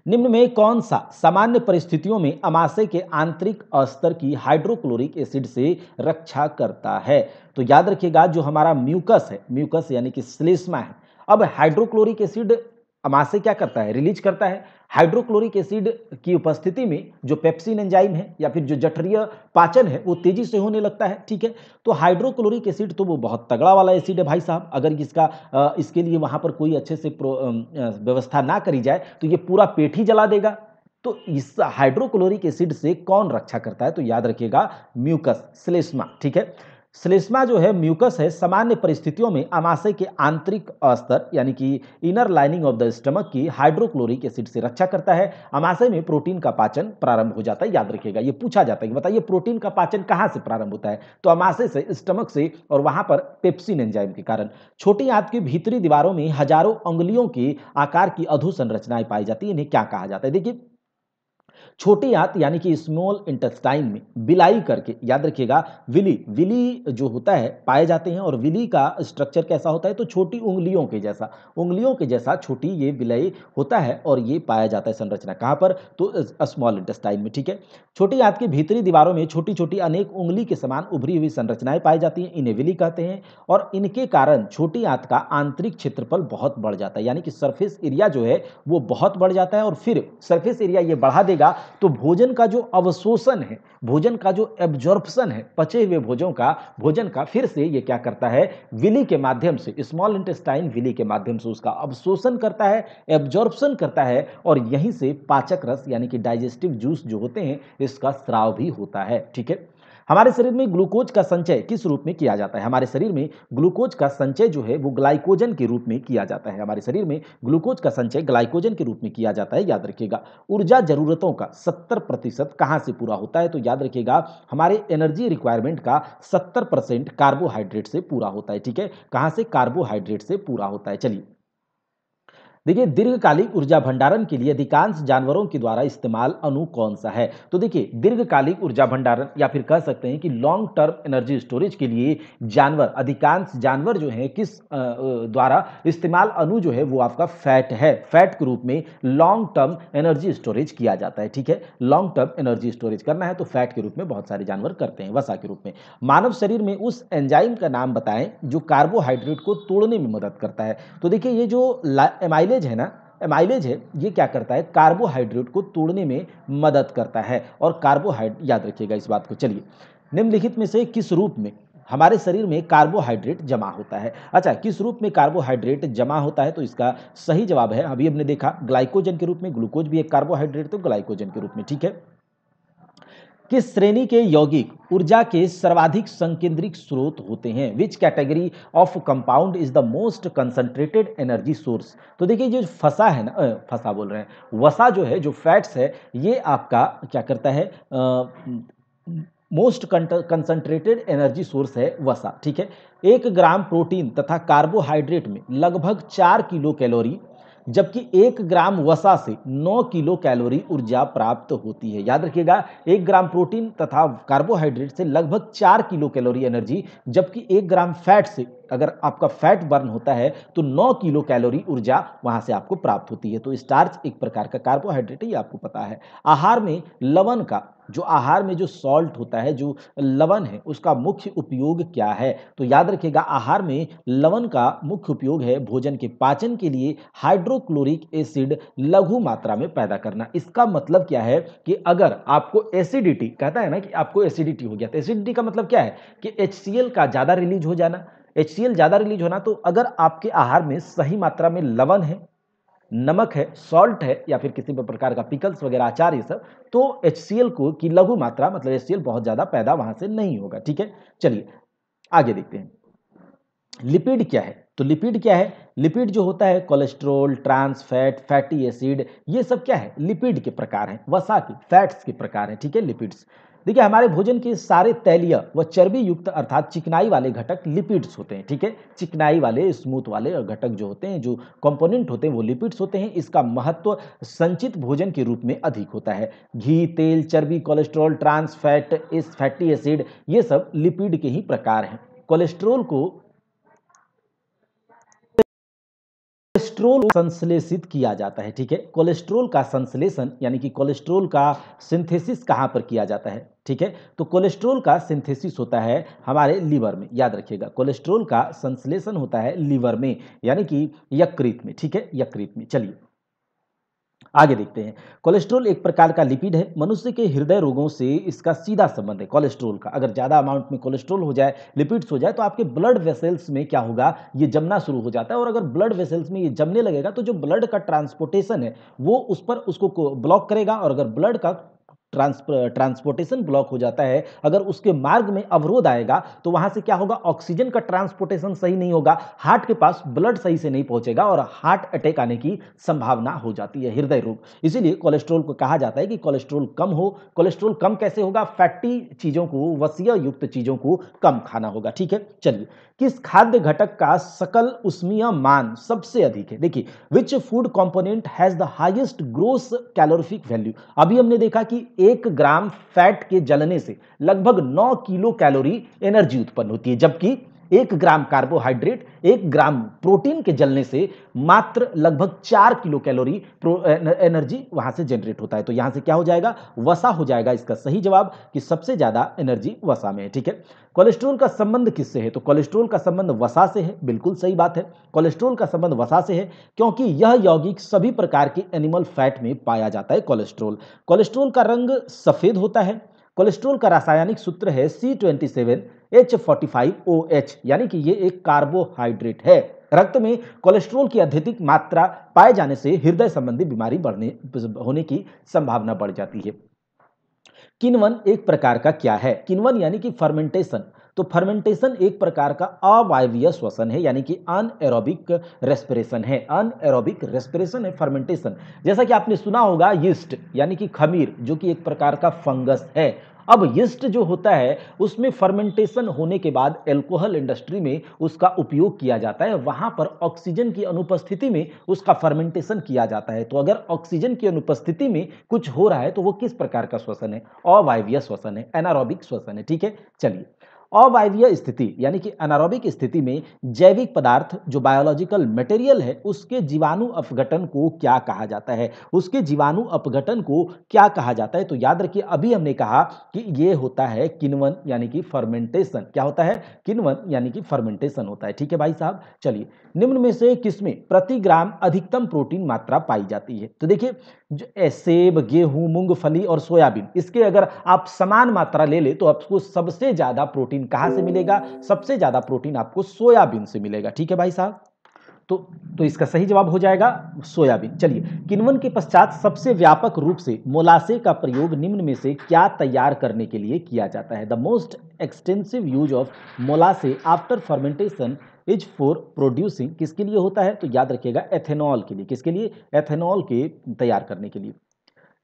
निम्न में कौन सा सामान्य परिस्थितियों में अमाशय के आंतरिक अस्तर की हाइड्रोक्लोरिक एसिड से रक्षा करता है तो याद रखिएगा जो हमारा म्यूकस है म्यूकस यानी कि श्लेष्मा है अब हाइड्रोक्लोरिक एसिड अमाशय क्या करता है रिलीज करता है हाइड्रोक्लोरिक एसिड की उपस्थिति में जो पेप्सिन एंजाइम है या फिर जो जठरीय पाचन है वो तेजी से होने लगता है ठीक है तो हाइड्रोक्लोरिक एसिड तो वो बहुत तगड़ा वाला एसिड है भाई साहब अगर इसका इसके लिए वहाँ पर कोई अच्छे से व्यवस्था ना करी जाए तो ये पूरा पेट ही जला देगा तो इस हाइड्रोक्लोरिक एसिड से कौन रक्षा करता है तो याद रखिएगा म्यूकस स्लेस्मा ठीक है श्लेष्मा जो है म्यूकस है सामान्य परिस्थितियों में अमाशय के आंतरिक अस्तर यानी कि inner lining of the stomach की हाइड्रोक्लोरिक एसिड से रक्षा करता है अमाशय में प्रोटीन का पाचन प्रारंभ हो जाता है याद रखिएगा ये पूछा जाता है कि बताइए प्रोटीन का पाचन कहाँ से प्रारंभ होता है तो अमाशय से स्टमक से और वहाँ पर पेप्सिन एंजाइम के कारण छोटी आंत की भीतरी दीवारों में हजारों उंगलियों के आकार की अधोसंरचनाएं पाई जाती है इन्हें क्या कहा जाता है देखिए छोटी आंत यानी कि स्मॉल इंटेस्टाइन में बिलाई करके याद रखिएगा विली विली जो होता है पाए जाते हैं और विली का स्ट्रक्चर कैसा होता है तो छोटी उंगलियों के जैसा उंगलियों के जैसा छोटी ये बिलाई होता है और ये पाया जाता है संरचना कहाँ पर तो स्मॉल इंटेस्टाइन में ठीक है छोटी आंत के भीतरी दीवारों में छोटी छोटी अनेक उंगली के समान उभरी हुई संरचनाएं पाई जाती हैं इन्हें विली कहते हैं और इनके कारण छोटी आंत का आंतरिक क्षेत्रफल बहुत बढ़ जाता है यानी कि सर्फेस एरिया जो है वो बहुत बढ़ जाता है और फिर सर्फेस एरिया ये बढ़ा देगा तो भोजन का जो अवशोषण है भोजन का जो एब्जॉर्प्शन है पचे हुए भोजों का भोजन का फिर से ये क्या करता है विली के माध्यम से स्मॉल इंटेस्टाइन विली के माध्यम से उसका अवशोषण करता है एब्जॉर्प्शन करता है और यहीं से पाचक रस यानी कि डाइजेस्टिव जूस जो होते हैं इसका स्राव भी होता है ठीक है हमारे शरीर में ग्लूकोज का संचय किस रूप में किया जाता है हमारे शरीर में ग्लूकोज का संचय जो है वो ग्लाइकोजन के रूप में किया जाता है हमारे शरीर में ग्लूकोज का संचय ग्लाइकोजन के रूप में किया जाता है याद रखिएगा ऊर्जा जरूरतों का सत्तर प्रतिशत कहाँ से पूरा होता है तो याद रखिएगा हमारे एनर्जी रिक्वायरमेंट का सत्तर परसेंट कार्बोहाइड्रेट से पूरा होता है ठीक है कहाँ से कार्बोहाइड्रेट से पूरा होता है चलिए देखिए दीर्घकालिक ऊर्जा भंडारण के लिए अधिकांश जानवरों के द्वारा इस्तेमाल अणु कौन सा है तो देखिए दीर्घकालिक ऊर्जा भंडारण या फिर कह सकते हैं कि लॉन्ग टर्म एनर्जी स्टोरेज के लिए जानवर अधिकांश जानवर जो है किस द्वारा इस्तेमाल अणु जो है वो आपका फैट है फैट के रूप में लॉन्ग टर्म एनर्जी स्टोरेज किया जाता है ठीक है लॉन्ग टर्म एनर्जी स्टोरेज करना है तो फैट के रूप में बहुत सारे जानवर करते हैं वसा के रूप में मानव शरीर में उस एंजाइम का नाम बताएं जो कार्बोहाइड्रेट को तोड़ने में मदद करता है तो देखिए ये जो एमाइल माइलेज है ना माइलेज है ये क्या करता है कार्बोहाइड्रेट को तोड़ने में मदद करता है और कार्बोहाइड याद रखिएगा इस बात को चलिए निम्नलिखित में से किस रूप में हमारे शरीर में कार्बोहाइड्रेट जमा होता है अच्छा किस रूप में कार्बोहाइड्रेट जमा होता है तो इसका सही जवाब है अभी हमने देखा ग्लाइकोजन के रूप में ग्लूकोज भी एक कार्बोहाइड्रेट तो ग्लाइकोजन के रूप में ठीक है किस श्रेणी के यौगिक ऊर्जा के सर्वाधिक संकेंद्रिक स्रोत होते हैं which category of compound is the most concentrated energy source तो देखिए जो फसा है ना फसा बोल रहे हैं वसा जो है जो फैट्स है ये आपका क्या करता है मोस्ट कंसंट्रेटेड एनर्जी सोर्स है वसा ठीक है एक ग्राम प्रोटीन तथा कार्बोहाइड्रेट में लगभग चार किलो कैलोरी जबकि एक ग्राम वसा से 9 किलो कैलोरी ऊर्जा प्राप्त होती है याद रखिएगा एक ग्राम प्रोटीन तथा कार्बोहाइड्रेट से लगभग चार किलो कैलोरी एनर्जी जबकि एक ग्राम फैट से अगर आपका फैट बर्न होता है तो 9 किलो कैलोरी ऊर्जा वहाँ से आपको प्राप्त होती है तो स्टार्च एक प्रकार का कार्बोहाइड्रेट ही आपको पता है आहार में लवण का जो आहार में जो सॉल्ट होता है जो लवण है उसका मुख्य उपयोग क्या है तो याद रखिएगा आहार में लवण का मुख्य उपयोग है भोजन के पाचन के लिए हाइड्रोक्लोरिक एसिड लघु मात्रा में पैदा करना इसका मतलब क्या है कि अगर आपको एसिडिटी कहता है ना कि आपको एसिडिटी हो गया तो एसिडिटी का मतलब क्या है कि एच का ज़्यादा रिलीज हो जाना एच ज़्यादा रिलीज होना तो अगर आपके आहार में सही मात्रा में लवन है नमक है सॉल्ट है या फिर किसी भी प्रकार का पिकल्स वगैरह आचार ये सब तो एच को की लघु मात्रा मतलब एच बहुत ज़्यादा पैदा वहाँ से नहीं होगा ठीक है चलिए आगे देखते हैं लिपिड क्या है तो लिपिड क्या है लिपिड जो होता है cholesterol trans fat fatty acid ये सब क्या है लिपिड के प्रकार हैं वसा के फैट्स के प्रकार हैं ठीक है लिपिड्स देखिए हमारे भोजन के सारे तैलीय व चर्बी युक्त अर्थात चिकनाई वाले घटक लिपिड्स होते हैं ठीक है चिकनाई वाले स्मूथ वाले घटक जो होते हैं जो कंपोनेंट होते हैं वो लिपिड्स होते हैं इसका महत्व संचित भोजन के रूप में अधिक होता है घी तेल चर्बी कोलेस्ट्रॉल ट्रांस फैट इस फैटी एसिड ये सब लिपिड के ही प्रकार हैं कोलेस्ट्रोल को कोलेस्ट्रोल संश्लेषित किया जाता है ठीक है कोलेस्ट्रोल का संश्लेषण यानी कि कोलेस्ट्रोल का सिंथेसिस कहाँ पर किया जाता है ठीक है तो कोलेस्ट्रोल का सिंथेसिस होता है हमारे लीवर में याद रखिएगा कोलेस्ट्रोल का संश्लेषण होता है लीवर में यानी कि यकृत में ठीक है यकृत में चलिए आगे देखते हैं कोलेस्ट्रोल एक प्रकार का लिपिड है मनुष्य के हृदय रोगों से इसका सीधा संबंध है कोलेस्ट्रोल का अगर ज़्यादा अमाउंट में कोलेस्ट्रोल हो जाए लिपिड्स हो जाए तो आपके ब्लड वेसल्स में क्या होगा ये जमना शुरू हो जाता है और अगर ब्लड वेसल्स में ये जमने लगेगा तो जो ब्लड का ट्रांसपोर्टेशन है वो उस पर उसको ब्लॉक करेगा और अगर ब्लड का ट्रांसपोर्टेशन ब्लॉक हो जाता है अगर उसके मार्ग में अवरोध आएगा तो वहां से क्या होगा ऑक्सीजन का ट्रांसपोर्टेशन सही नहीं होगा हार्ट के पास ब्लड सही से नहीं पहुंचेगा और हार्ट अटैक आने की संभावना हो जाती है हृदय रोग इसीलिए कोलेस्ट्रोल को कहा जाता है कि कोलेस्ट्रोल कम हो कोलेस्ट्रोल कम कैसे होगा फैटी चीजों को वसीय युक्त चीजों को कम खाना होगा ठीक है चलिए किस खाद्य घटक का सकल उष्मीय मान सबसे अधिक है देखिए which food component has the highest gross calorific value अभी हमने देखा कि एक ग्राम फैट के जलने से लगभग 9 किलो कैलोरी एनर्जी उत्पन्न होती है जबकि एक ग्राम कार्बोहाइड्रेट एक ग्राम प्रोटीन के जलने से मात्र लगभग चार किलो कैलोरी एनर्जी वहां से जनरेट होता है तो यहां से क्या हो जाएगा वसा हो जाएगा इसका सही जवाब कि सबसे ज्यादा एनर्जी वसा में है ठीक है कोलेस्ट्रोल का संबंध किससे है तो कोलेस्ट्रोल का संबंध वसा से है बिल्कुल सही बात है कोलेस्ट्रोल का संबंध वसा से है क्योंकि यह यौगिक सभी प्रकार के एनिमल फैट में पाया जाता है कोलेस्ट्रोल कोलेस्ट्रोल का रंग सफेद होता है कोलेस्ट्रोल का रासायनिक सूत्र है C twenty seven H forty five O H यानी कि ये एक कार्बोहाइड्रेट है रक्त में कोलेस्ट्रोल की अत्यधिक मात्रा पाए जाने से हृदय संबंधी बीमारी बढ़ने होने की संभावना बढ़ जाती है किनवन एक प्रकार का क्या है किनवन यानी कि फर्मेंटेशन तो फर्मेंटेशन एक प्रकार का अवायवीय श्वसन है यानी कि एरोबिक रेस्पिरेशन है अनएरोबिक रेस्पिरेशन है फर्मेंटेशन जैसा कि आपने सुना होगा यीस्ट यानी कि खमीर जो कि एक प्रकार का फंगस है अब यिस्ट जो होता है उसमें फर्मेंटेशन होने के बाद एल्कोहल इंडस्ट्री में उसका उपयोग किया जाता है वहां पर ऑक्सीजन की अनुपस्थिति में उसका फर्मेंटेशन किया जाता है तो अगर ऑक्सीजन की अनुपस्थिति में कुछ हो रहा है तो वो किस प्रकार का श्वसन है अवायवीय श्वसन है एनारोबिक श्वसन है ठीक है चलिए अवायवीय स्थिति यानी कि अनारोबिक स्थिति में जैविक पदार्थ जो बायोलॉजिकल मटेरियल है उसके जीवाणु अपघटन को क्या कहा जाता है उसके जीवाणु अपघटन को क्या कहा जाता है तो याद रखिए अभी हमने कहा कि ये होता है किनवन यानी कि फर्मेंटेशन क्या होता है किनवन यानी कि फर्मेंटेशन होता है ठीक है भाई साहब चलिए निम्न में से किसमें प्रति ग्राम अधिकतम प्रोटीन मात्रा पाई जाती है तो देखिए जो सेब गेहूं मूंगफली और सोयाबीन इसके अगर आप समान मात्रा ले ले तो आपको सबसे ज्यादा प्रोटीन प्रोटीन कहाँ से मिलेगा सबसे ज़्यादा प्रोटीन आपको सोयाबीन से मिलेगा ठीक है भाई साहब तो तो इसका सही जवाब हो जाएगा सोयाबीन चलिए किनवन के पश्चात सबसे व्यापक रूप से मोलासे का प्रयोग निम्न में से क्या तैयार करने के लिए किया जाता है the most extensive use of molasses after fermentation is for producing किसके लिए होता है तो याद रखिएगा एथेनॉल के लिए किसके लिए एथेनॉल के तैयार करने के लिए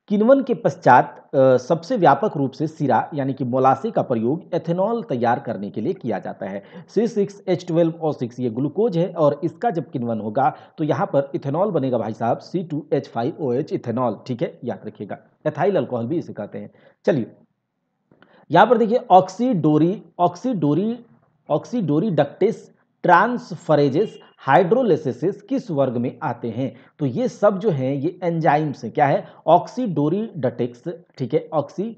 किनवन के पश्चात सबसे व्यापक रूप से सिरा यानी कि मोलासे का प्रयोग एथेनॉल तैयार करने के लिए किया जाता है सी सिक्स एच ट्वेल्व और सिक्स ये ग्लूकोज है और इसका जब किनवन होगा तो यहाँ पर इथेनॉल बनेगा भाई साहब C two H five O H ethanol ठीक है याद रखिएगा एथाइल अल्कोहल भी इसे कहते हैं चलिए यहाँ पर देखिए ऑक्सीडोरी ऑक्सीडोरी ऑक्सीडोरी डक्टेस ट्रांसफरेजेस हाइड्रोलेसिस किस वर्ग में आते हैं तो ये सब जो हैं ये एंजाइम्स हैं क्या है ऑक्सीडोरीडटेक्स ठीक है ऑक्सी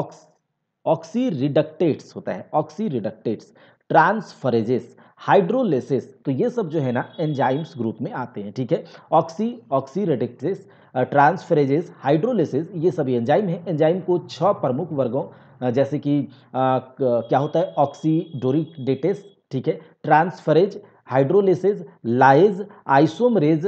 ऑक्स रिडक्टेट्स होता है ऑक्सी रिडक्टेट्स ट्रांसफरेजेस हाइड्रोलेसिस तो ये सब जो है ना एंजाइम्स ग्रुप में आते हैं ठीक है ऑक्सी ऑक्सीरेडेक्सेस ट्रांसफरेजेस हाइड्रोलेसेस ये सभी एंजाइम हैं एंजाइम को छह प्रमुख वर्गों जैसे कि क्या होता है ऑक्सीडोरिडेटेस ठीक है transferase hydrolysis lyase isomerase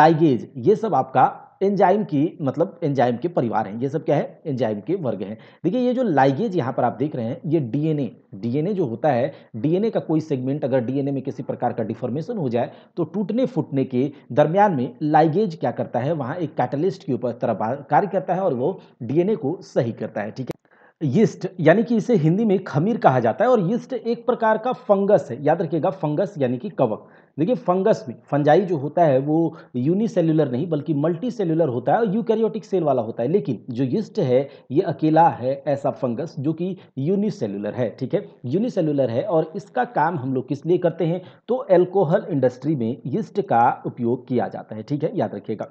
ligase ये सब आपका एंजाइम की मतलब एंजाइम के परिवार हैं ये सब क्या है एंजाइम के वर्ग हैं देखिए ये जो लाइगेज यहाँ पर आप देख रहे हैं ये डीएनए डीएनए जो होता है डीएनए का कोई सेगमेंट अगर डीएनए में किसी प्रकार का डिफॉर्मेशन हो जाए तो टूटने फूटने के दरमियान में लाइगेज क्या करता है वहाँ एक कैटलिस्ट के ऊपर तरफ कार्य करता है और वो डीएनए को सही करता है ठीक है यीस्ट यानी कि इसे हिंदी में खमीर कहा जाता है और यीस्ट एक प्रकार का फंगस है याद रखिएगा फंगस यानी कि कवक देखिए फंगस में फंजाई जो होता है वो यूनिसेल्युलर नहीं बल्कि मल्टी सेल्युलर होता है और यूकैरियोटिक सेल वाला होता है लेकिन जो यीस्ट है ये अकेला है ऐसा फंगस जो कि यूनिसेल्युलर है ठीक है यूनिसेल्युलर है और इसका काम हम लोग किस लिए करते हैं तो एल्कोहल इंडस्ट्री में यिस्ट का उपयोग किया जाता है ठीक है याद रखिएगा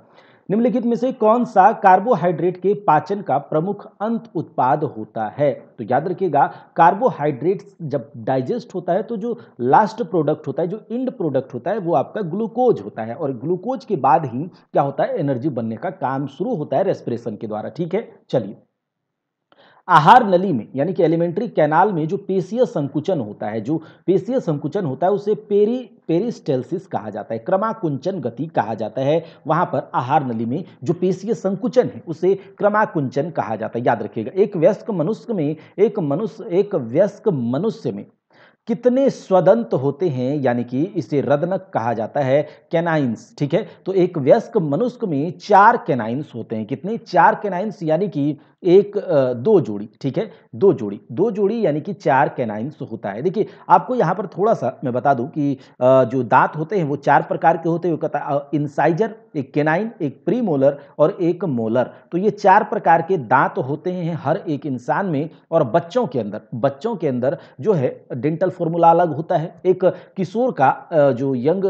निम्नलिखित में से कौन सा कार्बोहाइड्रेट के पाचन का प्रमुख अंत उत्पाद होता है तो याद रखिएगा कार्बोहाइड्रेट जब डाइजेस्ट होता है तो जो लास्ट प्रोडक्ट होता है जो इंड प्रोडक्ट होता है वो आपका ग्लूकोज होता है और ग्लूकोज के बाद ही क्या होता है एनर्जी बनने का काम शुरू होता है रेस्पिरेशन के द्वारा ठीक है चलिए आहार नली में यानी कि एलिमेंट्री कैनाल में जो पेशीय संकुचन होता है जो पेशीय संकुचन होता है उसे पेरी पेरिस्टेल्सिस कहा जाता है क्रमाकुंचन गति कहा जाता है वहां पर आहार नली में जो पेशीय संकुचन है उसे क्रमाकुंचन कहा जाता है याद रखिएगा एक व्यस्क मनुष्य में एक मनुष्य एक व्यस्क मनुष्य में कितने स्वदंत होते हैं यानी कि इसे रदनक कहा जाता है कैनाइंस ठीक है तो एक व्यस्क मनुष्य में चार कैनाइंस होते हैं कितने चार कैनाइंस यानी कि एक दो जोड़ी ठीक है दो जोड़ी दो जोड़ी यानी कि चार कैनाइंस होता है देखिए आपको यहाँ पर थोड़ा सा मैं बता दूँ कि जो दांत होते हैं वो चार प्रकार के होते हैं इंसाइजर एक केनाइन एक प्री मोलर और एक मोलर तो ये चार प्रकार के दांत होते हैं हर एक इंसान में और बच्चों के अंदर बच्चों के अंदर जो है डेंटल फॉर्मूला अलग होता है एक किशोर का जो यंग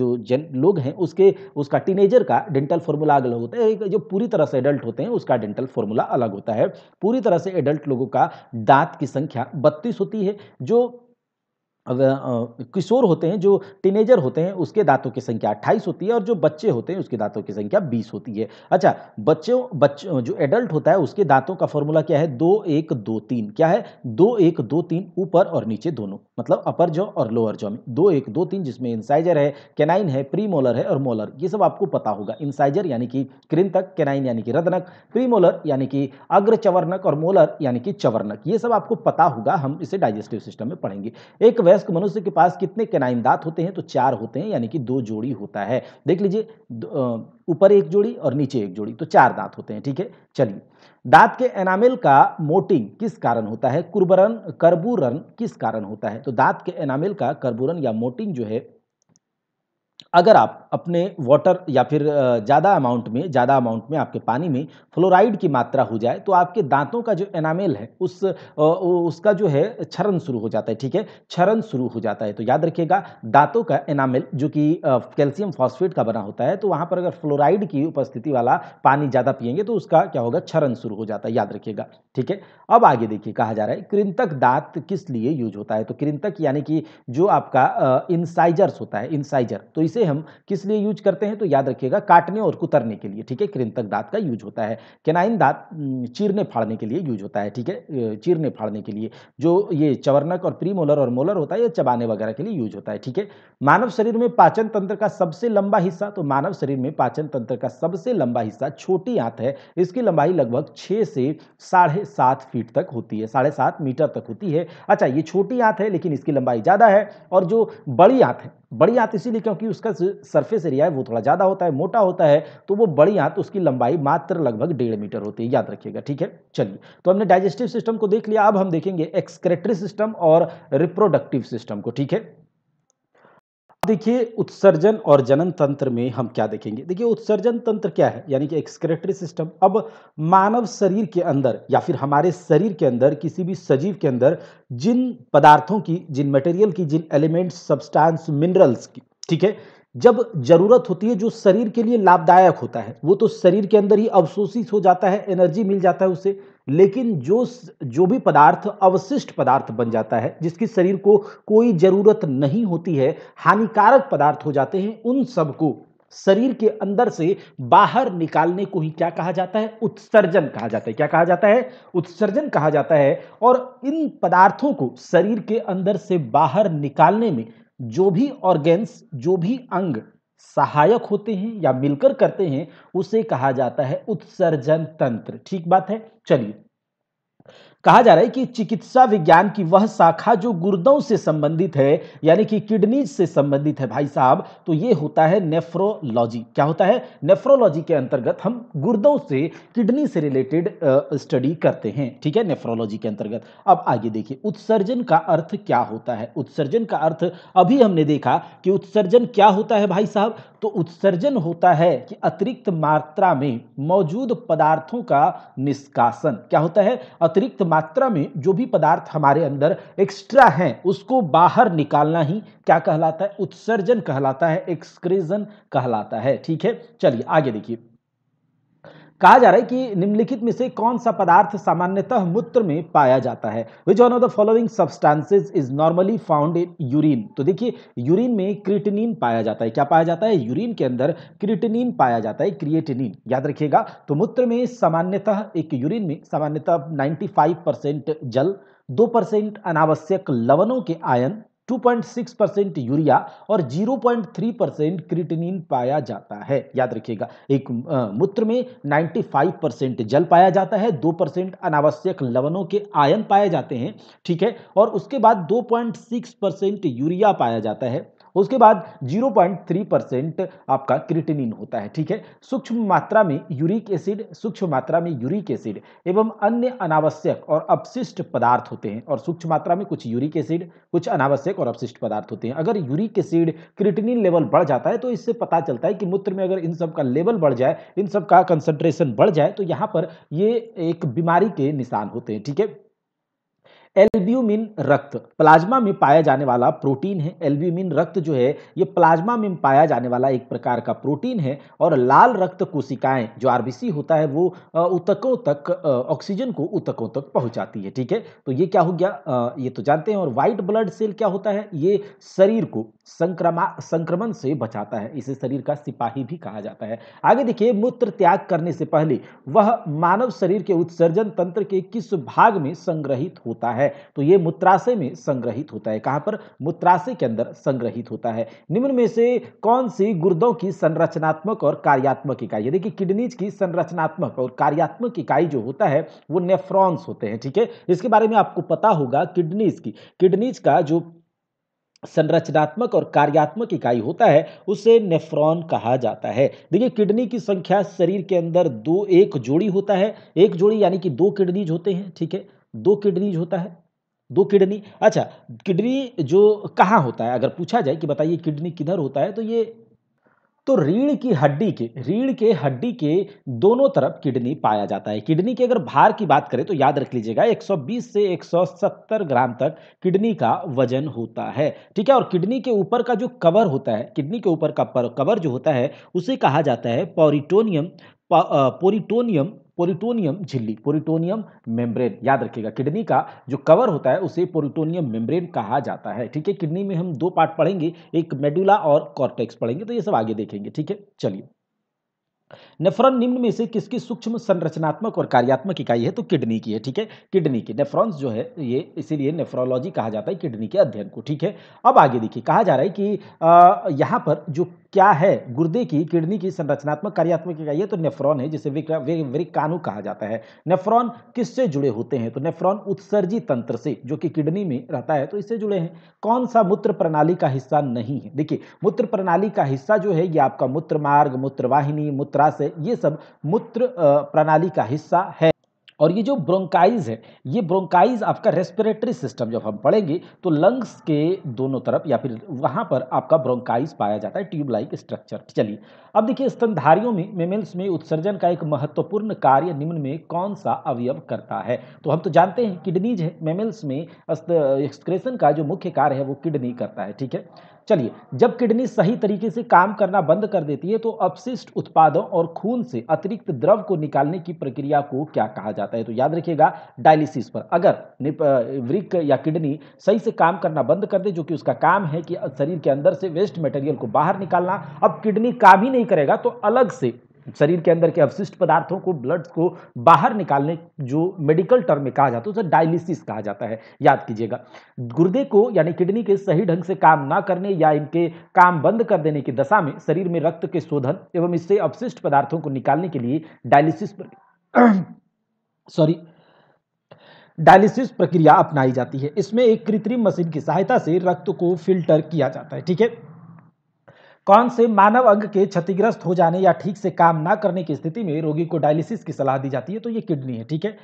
जो जन लोग हैं उसके उसका टीनेजर का डेंटल फॉर्मूला अलग होता है एक जो पूरी तरह से एडल्ट होते हैं उसका डेंटल फॉर्मूला अलग अलग होता है पूरी तरह से एडल्ट लोगों का दांत की संख्या बत्तीस होती है जो किशोर होते हैं जो टीनेजर होते हैं उसके दांतों की संख्या अट्ठाईस होती है और जो बच्चे होते हैं उसके दांतों की संख्या बीस होती है अच्छा बच्चों बच्चों जो एडल्ट होता है उसके दांतों का फॉर्मूला क्या है दो एक दो तीन क्या है दो एक दो तीन ऊपर और नीचे दोनों मतलब अपर जॉ और लोअर जॉ में दो एक दो तीन जिसमें इंसाइजर है केनाइन है प्री मोलर है और मोलर ये सब आपको पता होगा इंसाइजर यानी कि कृंतक केनाइन यानी कि रदनक प्री मोलर यानी कि अग्र चवर्नक और मोलर यानी कि चवर्नक ये सब आपको पता होगा हम इसे डाइजेस्टिव सिस्टम में पढ़ेंगे एक वयस्क मनुष्य के पास कितने दांत होते हैं तो चार होते हैं यानी कि दो जोड़ी होता है देख लीजिए ऊपर एक जोड़ी और नीचे एक जोड़ी तो चार दांत होते हैं ठीक है चलिए दांत के एनामिल का मोटिंग किस कारण होता है कुर्बरन कर्बूरन किस कारण होता है तो दांत के एनामिल का कर्बूरन या मोटिंग जो है अगर आप अपने वाटर या फिर ज़्यादा अमाउंट में ज़्यादा अमाउंट में आपके पानी में फ्लोराइड की मात्रा हो जाए तो आपके दांतों का जो एनामेल है उस उसका जो है क्षरण शुरू हो जाता है ठीक है क्षरण शुरू हो जाता है तो याद रखिएगा दांतों का एनामेल जो कि कैल्शियम फॉस्फेट का बना होता है तो वहाँ पर अगर फ्लोराइड की उपस्थिति वाला पानी ज़्यादा पियेंगे तो उसका क्या होगा क्षरण शुरू हो जाता है याद रखिएगा ठीक है अब आगे देखिए कहा जा रहा है कृंतक दांत किस लिए यूज होता है तो कृंतक यानी कि जो आपका इंसाइजर्स होता है इंसाइजर तो इसे इसे हम किस लिए यूज करते हैं तो याद रखिएगा काटने और कुतरने के लिए ठीक है कृंतक दांत का यूज होता है केनाइन दांत चीरने फाड़ने के लिए यूज होता है ठीक है चीरने फाड़ने के लिए जो ये चवर्णक और प्रीमोलर और मोलर होता है ये चबाने वगैरह के लिए यूज होता है ठीक है मानव शरीर में पाचन तंत्र का सबसे लंबा हिस्सा तो मानव शरीर में पाचन तंत्र का सबसे लंबा हिस्सा छोटी आंत है इसकी लंबाई लगभग छः से साढ़े सात फीट तक होती है साढ़े सात मीटर तक होती है अच्छा ये छोटी आंत है लेकिन इसकी लंबाई ज़्यादा है और जो बड़ी आंत है बड़ी आंत इसीलिए क्योंकि उसका सरफेस एरिया है वो थोड़ा ज़्यादा होता है मोटा होता है तो वो बड़ी आंत उसकी लंबाई मात्र लगभग डेढ़ मीटर होती है याद रखिएगा ठीक है चलिए तो हमने डाइजेस्टिव सिस्टम को देख लिया अब हम देखेंगे एक्सक्रेटरी सिस्टम और रिप्रोडक्टिव सिस्टम को ठीक है देखिए उत्सर्जन और जनन तंत्र में हम क्या देखेंगे देखिए उत्सर्जन तंत्र क्या है यानी कि एक्सक्रेटरी सिस्टम अब मानव शरीर के अंदर या फिर हमारे शरीर के अंदर किसी भी सजीव के अंदर जिन पदार्थों की जिन मटेरियल की जिन एलिमेंट्स सब्सटेंस मिनरल्स की ठीक है जब जरूरत होती है जो शरीर के लिए लाभदायक होता है वो तो शरीर के अंदर ही अवशोषित हो जाता है एनर्जी मिल जाता है उसे लेकिन जो जो भी पदार्थ अवशिष्ट पदार्थ बन जाता है जिसकी शरीर को कोई ज़रूरत नहीं होती है हानिकारक पदार्थ हो जाते हैं उन सबको शरीर के अंदर से बाहर निकालने को ही क्या कहा जाता है उत्सर्जन कहा जाता है क्या कहा जाता है उत्सर्जन कहा जाता है और इन पदार्थों को शरीर के अंदर से बाहर निकालने में जो भी ऑर्गेन्स जो भी अंग सहायक होते हैं या मिलकर करते हैं उसे कहा जाता है उत्सर्जन तंत्र ठीक बात है चलिए कहा जा रहा है कि चिकित्सा विज्ञान की वह शाखा जो गुर्दों से संबंधित है यानी कि किडनी से संबंधित है भाई साहब तो ये होता है नेफ्रोलॉजी क्या होता है नेफ्रोलॉजी के अंतर्गत हम गुर्दों से किडनी से रिलेटेड स्टडी करते हैं ठीक है नेफ्रोलॉजी के अंतर्गत अब आगे देखिए उत्सर्जन का अर्थ क्या होता है उत्सर्जन का अर्थ अभी हमने देखा कि उत्सर्जन क्या होता है भाई साहब तो उत्सर्जन होता है कि अतिरिक्त मात्रा में मौजूद पदार्थों का निष्कासन क्या होता है अतिरिक्त मात्रा में जो भी पदार्थ हमारे अंदर एक्स्ट्रा हैं उसको बाहर निकालना ही क्या कहलाता है उत्सर्जन कहलाता है एक्सक्रेजन कहलाता है ठीक है चलिए आगे देखिए कहा जा रहा है कि निम्नलिखित में से कौन सा पदार्थ सामान्यतः मूत्र में पाया जाता है which one of the following substances is normally found in urine तो देखिए यूरिन में क्रिटनिन पाया जाता है क्या पाया जाता है यूरिन के अंदर क्रिटनिन पाया जाता है क्रिएटिनिन याद रखिएगा तो मूत्र में सामान्यतः एक यूरिन में सामान्यतः नाइन्टी परसेंट जल दो परसेंट अनावश्यक लवनों के आयन 2.6 परसेंट यूरिया और 0.3 परसेंट क्रिटनिन पाया जाता है याद रखिएगा एक मूत्र में 95 परसेंट जल पाया जाता है 2 परसेंट अनावश्यक लवणों के आयन पाए जाते हैं ठीक है और उसके बाद 2.6 परसेंट यूरिया पाया जाता है उसके बाद 0.3 परसेंट आपका क्रिटिनिन होता है ठीक है सूक्ष्म मात्रा में यूरिक एसिड सूक्ष्म मात्रा में यूरिक एसिड एवं अन्य अनावश्यक और अपशिष्ट पदार्थ होते हैं और सूक्ष्म मात्रा में कुछ यूरिक एसिड कुछ अनावश्यक और अपशिष्ट पदार्थ होते हैं अगर यूरिक एसिड क्रिटिनिन लेवल बढ़ जाता है तो इससे पता चलता है कि मूत्र में अगर इन सब का लेवल बढ़ जाए इन सब का कंसंट्रेशन बढ़ जाए तो यहाँ पर ये एक बीमारी के निशान होते हैं ठीक है एल्ब्यूमिन रक्त प्लाज्मा में पाया जाने वाला प्रोटीन है एल्ब्यूमिन रक्त जो है ये प्लाज्मा में पाया जाने वाला एक प्रकार का प्रोटीन है और लाल रक्त कोशिकाएं जो आरबीसी होता है वो उतकों तक ऑक्सीजन को उतकों तक पहुंचाती है ठीक है तो ये क्या हो गया ये तो जानते हैं और व्हाइट ब्लड सेल क्या होता है ये शरीर को संक्रमा संक्रमण से बचाता है इसे शरीर का सिपाही भी कहा जाता है आगे देखिए मूत्र त्याग करने से पहले वह मानव शरीर के उत्सर्जन तंत्र के किस भाग में संग्रहित होता है है तो ये मूत्राशय में संग्रहित होता है कहाँ पर मूत्राशय के अंदर संग्रहित होता है निम्न में से कौन सी गुर्दों की संरचनात्मक और कार्यात्मक इकाई कि किडनीज की संरचनात्मक और कार्यात्मक इकाई जो होता है वो नेफ्रॉन्स होते हैं ठीक है इसके बारे में आपको पता होगा किडनीज की किडनीज का जो संरचनात्मक और कार्यात्मक इकाई होता है उसे नेफ्रॉन कहा जाता है देखिए किडनी की संख्या शरीर के अंदर दो एक जोड़ी होता है एक जोड़ी यानी कि दो किडनीज होते हैं ठीक है दो किडनीज होता है दो किडनी अच्छा किडनी जो कहाँ होता है अगर पूछा जाए कि बताइए किडनी किधर होता है तो ये तो रीढ़ की हड्डी के रीढ़ के हड्डी के दोनों तरफ किडनी पाया जाता है किडनी के अगर भार की बात करें तो याद रख लीजिएगा 120 से 170 ग्राम तक किडनी का वजन होता है ठीक है और किडनी के ऊपर का जो कवर होता है किडनी के ऊपर का कवर जो होता है उसे कहा जाता है पॉरिटोनियम पोरिटोनियम पोरिटोनियम झिल्ली पोरिटोनियम मेम्ब्रेन याद रखिएगा किडनी का जो कवर होता है उसे पोरिटोनियम मेम्ब्रेन कहा जाता है ठीक है किडनी में हम दो पार्ट पढ़ेंगे एक मेडुला और कॉर्टेक्स पढ़ेंगे तो ये सब आगे देखेंगे ठीक है चलिए नेफ्रॉन निम्न में से किसकी सूक्ष्म संरचनात्मक और कार्यात्मक इकाई है तो किडनी की है ठीक है किडनी की नेफ्रॉन्स जो है ये इसीलिए नेफ्रोलॉजी कहा जाता है किडनी के अध्ययन को ठीक है अब आगे देखिए कहा जा रहा है कि यहाँ पर जो क्या है गुर्दे की किडनी की संरचनात्मक कार्यात्मक इकाई है तो नेफ्रॉन है जिसे विकानु कहा जाता है नेफ्रॉन किससे जुड़े होते हैं तो नेफ्रॉन उत्सर्जी तंत्र से जो कि किडनी में रहता है तो इससे जुड़े हैं कौन सा मूत्र प्रणाली का हिस्सा नहीं है देखिए मूत्र प्रणाली का हिस्सा जो है ये आपका मूत्र मार्ग मूत्रवाहिनी मूत्राशय है ये सब मूत्र प्रणाली का हिस्सा है और ये जो ब्रोंकाइज है ये ब्रोंकाइज आपका रेस्पिरेटरी सिस्टम जब हम पढ़ेंगे तो लंग्स के दोनों तरफ या फिर वहाँ पर आपका ब्रोंकाइज पाया जाता है ट्यूब लाइक स्ट्रक्चर चलिए अब देखिए स्तनधारियों में मेमेल्स में उत्सर्जन का एक महत्वपूर्ण कार्य निम्न में कौन सा अवयव करता है तो हम तो जानते हैं किडनीज है मेमेल्स में एक्सक्रेशन का जो मुख्य कार्य है वो किडनी करता है ठीक है चलिए जब किडनी सही तरीके से काम करना बंद कर देती है तो अपशिष्ट उत्पादों और खून से अतिरिक्त द्रव को निकालने की प्रक्रिया को क्या कहा जाता है तो याद रखिएगा डायलिसिस पर अगर वृक या किडनी सही से काम करना बंद कर दे जो कि उसका काम है कि शरीर के अंदर से वेस्ट मटेरियल को बाहर निकालना अब किडनी काम ही नहीं नहीं करेगा तो अलग से शरीर के अंदर के अवशिष्ट पदार्थों को ब्लड को बाहर निकालने जो मेडिकल टर्म में कहा जाता है उसे तो डायलिसिस कहा जाता है याद कीजिएगा गुर्दे को यानी किडनी के सही ढंग से काम ना करने या इनके काम बंद कर देने की दशा में शरीर में रक्त के शोधन एवं इससे अवशिष्ट पदार्थों को निकालने के लिए डायलिसिस सॉरी डायलिसिस प्रक्रिया अपनाई जाती है इसमें एक कृत्रिम मशीन की सहायता से रक्त को फिल्टर किया जाता है ठीक है कौन से मानव अंग के क्षतिग्रस्त हो जाने या ठीक से काम ना करने की स्थिति में रोगी को डायलिसिस की सलाह दी जाती है तो ये किडनी है ठीक है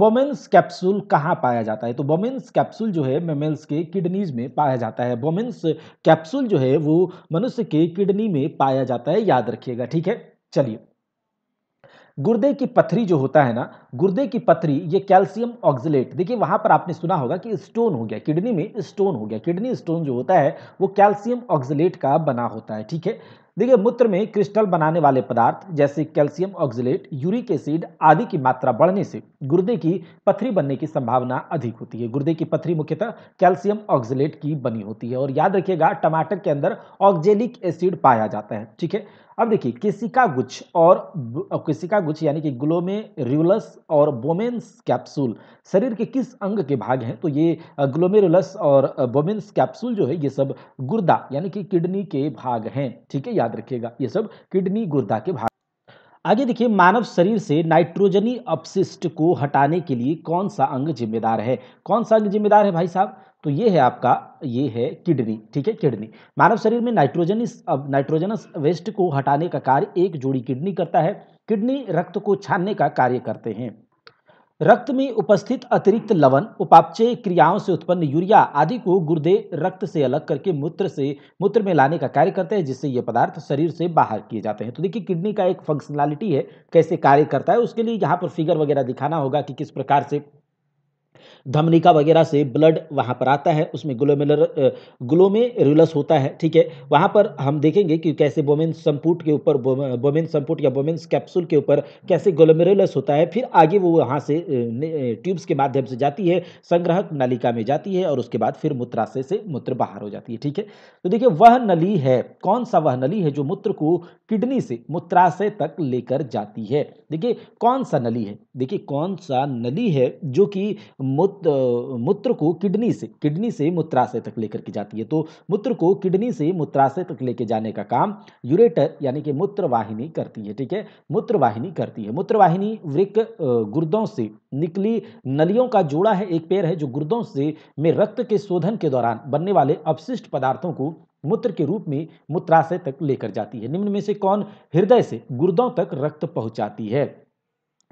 बोमेंस कैप्सूल कहाँ पाया जाता है तो बोमेंस कैप्सूल जो है मेमेल्स के किडनीज में पाया जाता है बोमेंस कैप्सूल जो है वो मनुष्य के किडनी में पाया जाता है याद रखिएगा ठीक है चलिए गुर्दे की पथरी जो होता है ना गुर्दे की पथरी ये कैल्शियम ऑक्जिलेट देखिए वहाँ पर आपने सुना होगा कि स्टोन हो गया किडनी में स्टोन हो गया किडनी स्टोन जो होता है वो कैल्शियम ऑक्जिलेट का बना होता है ठीक है देखिए मूत्र में क्रिस्टल बनाने वाले पदार्थ जैसे कैल्शियम ऑक्जिलेट यूरिक एसिड आदि की मात्रा बढ़ने से गुर्दे की पथरी बनने की संभावना अधिक होती है गुर्दे की पथरी मुख्यतः कैल्शियम ऑक्जिलेट की बनी होती है और याद रखिएगा टमाटर के अंदर ऑक्जेलिक एसिड पाया जाता है ठीक है अब देखिए केसिका गुच्छ और केसिका गुच्छ यानी कि ग्लोमे और बोमेंस कैप्सूल शरीर के किस अंग के भाग हैं तो ये ग्लोमेरुलस और बोमेंस कैप्सूल जो है ये सब गुर्दा यानी कि किडनी के भाग हैं ठीक है याद रखिएगा ये सब किडनी गुर्दा के भाग आगे देखिए मानव शरीर से नाइट्रोजनी अपशिष्ट को हटाने के लिए कौन सा अंग जिम्मेदार है कौन सा अंग जिम्मेदार है भाई साहब तो ये है आपका ये है किडनी ठीक है किडनी मानव शरीर में नाइट्रोजन नाइट्रोजनस वेस्ट को हटाने का कार्य एक जोड़ी किडनी करता है किडनी रक्त को छानने का कार्य करते हैं रक्त में उपस्थित अतिरिक्त लवण उपापचय क्रियाओं से उत्पन्न यूरिया आदि को गुर्दे रक्त से अलग करके मूत्र से मूत्र में लाने का कार्य करते हैं जिससे ये पदार्थ शरीर से बाहर किए जाते हैं तो देखिए किडनी का एक फंक्शनैलिटी है कैसे कार्य करता है उसके लिए यहाँ पर फिगर वगैरह दिखाना होगा कि किस प्रकार से धमनिका वगैरह से ब्लड वहाँ पर आता है उसमें ग्लोमेलर ग्लोमेरुलस होता है ठीक है वहाँ पर हम देखेंगे कि कैसे बोमेन संपुट के ऊपर बोमेन संपुट या बोमेन्स कैप्सूल के ऊपर कैसे ग्लोमेरुलस होता है फिर आगे वो वहाँ से ट्यूब्स के माध्यम से जाती है संग्राहक नलिका में जाती है और उसके बाद फिर मूत्राशय से मूत्र बाहर हो जाती है ठीक है तो देखिए वह नली है कौन सा वह नली है जो मूत्र को किडनी से मूत्राशय तक लेकर जाती है देखिए कौन सा नली है देखिए कौन सा नली है जो कि मूत्र मूत्र को किडनी से किडनी से मूत्राशय तक लेकर के जाती है तो मूत्र को किडनी से मूत्राशय तक लेके जाने का काम यूरेटर यानी कि मूत्रवाहिनी करती है ठीक है मूत्रवाहिनी करती है मूत्रवाहिनी वृक्क गुर्दों से निकली नलियों का जोड़ा है एक पैर है जो गुर्दों से में रक्त के शोधन के दौरान बनने वाले अपशिष्ट पदार्थों को मूत्र के रूप में मूत्राशय तक लेकर जाती है निम्न में से कौन हृदय से गुर्दों तक रक्त पहुंचाती है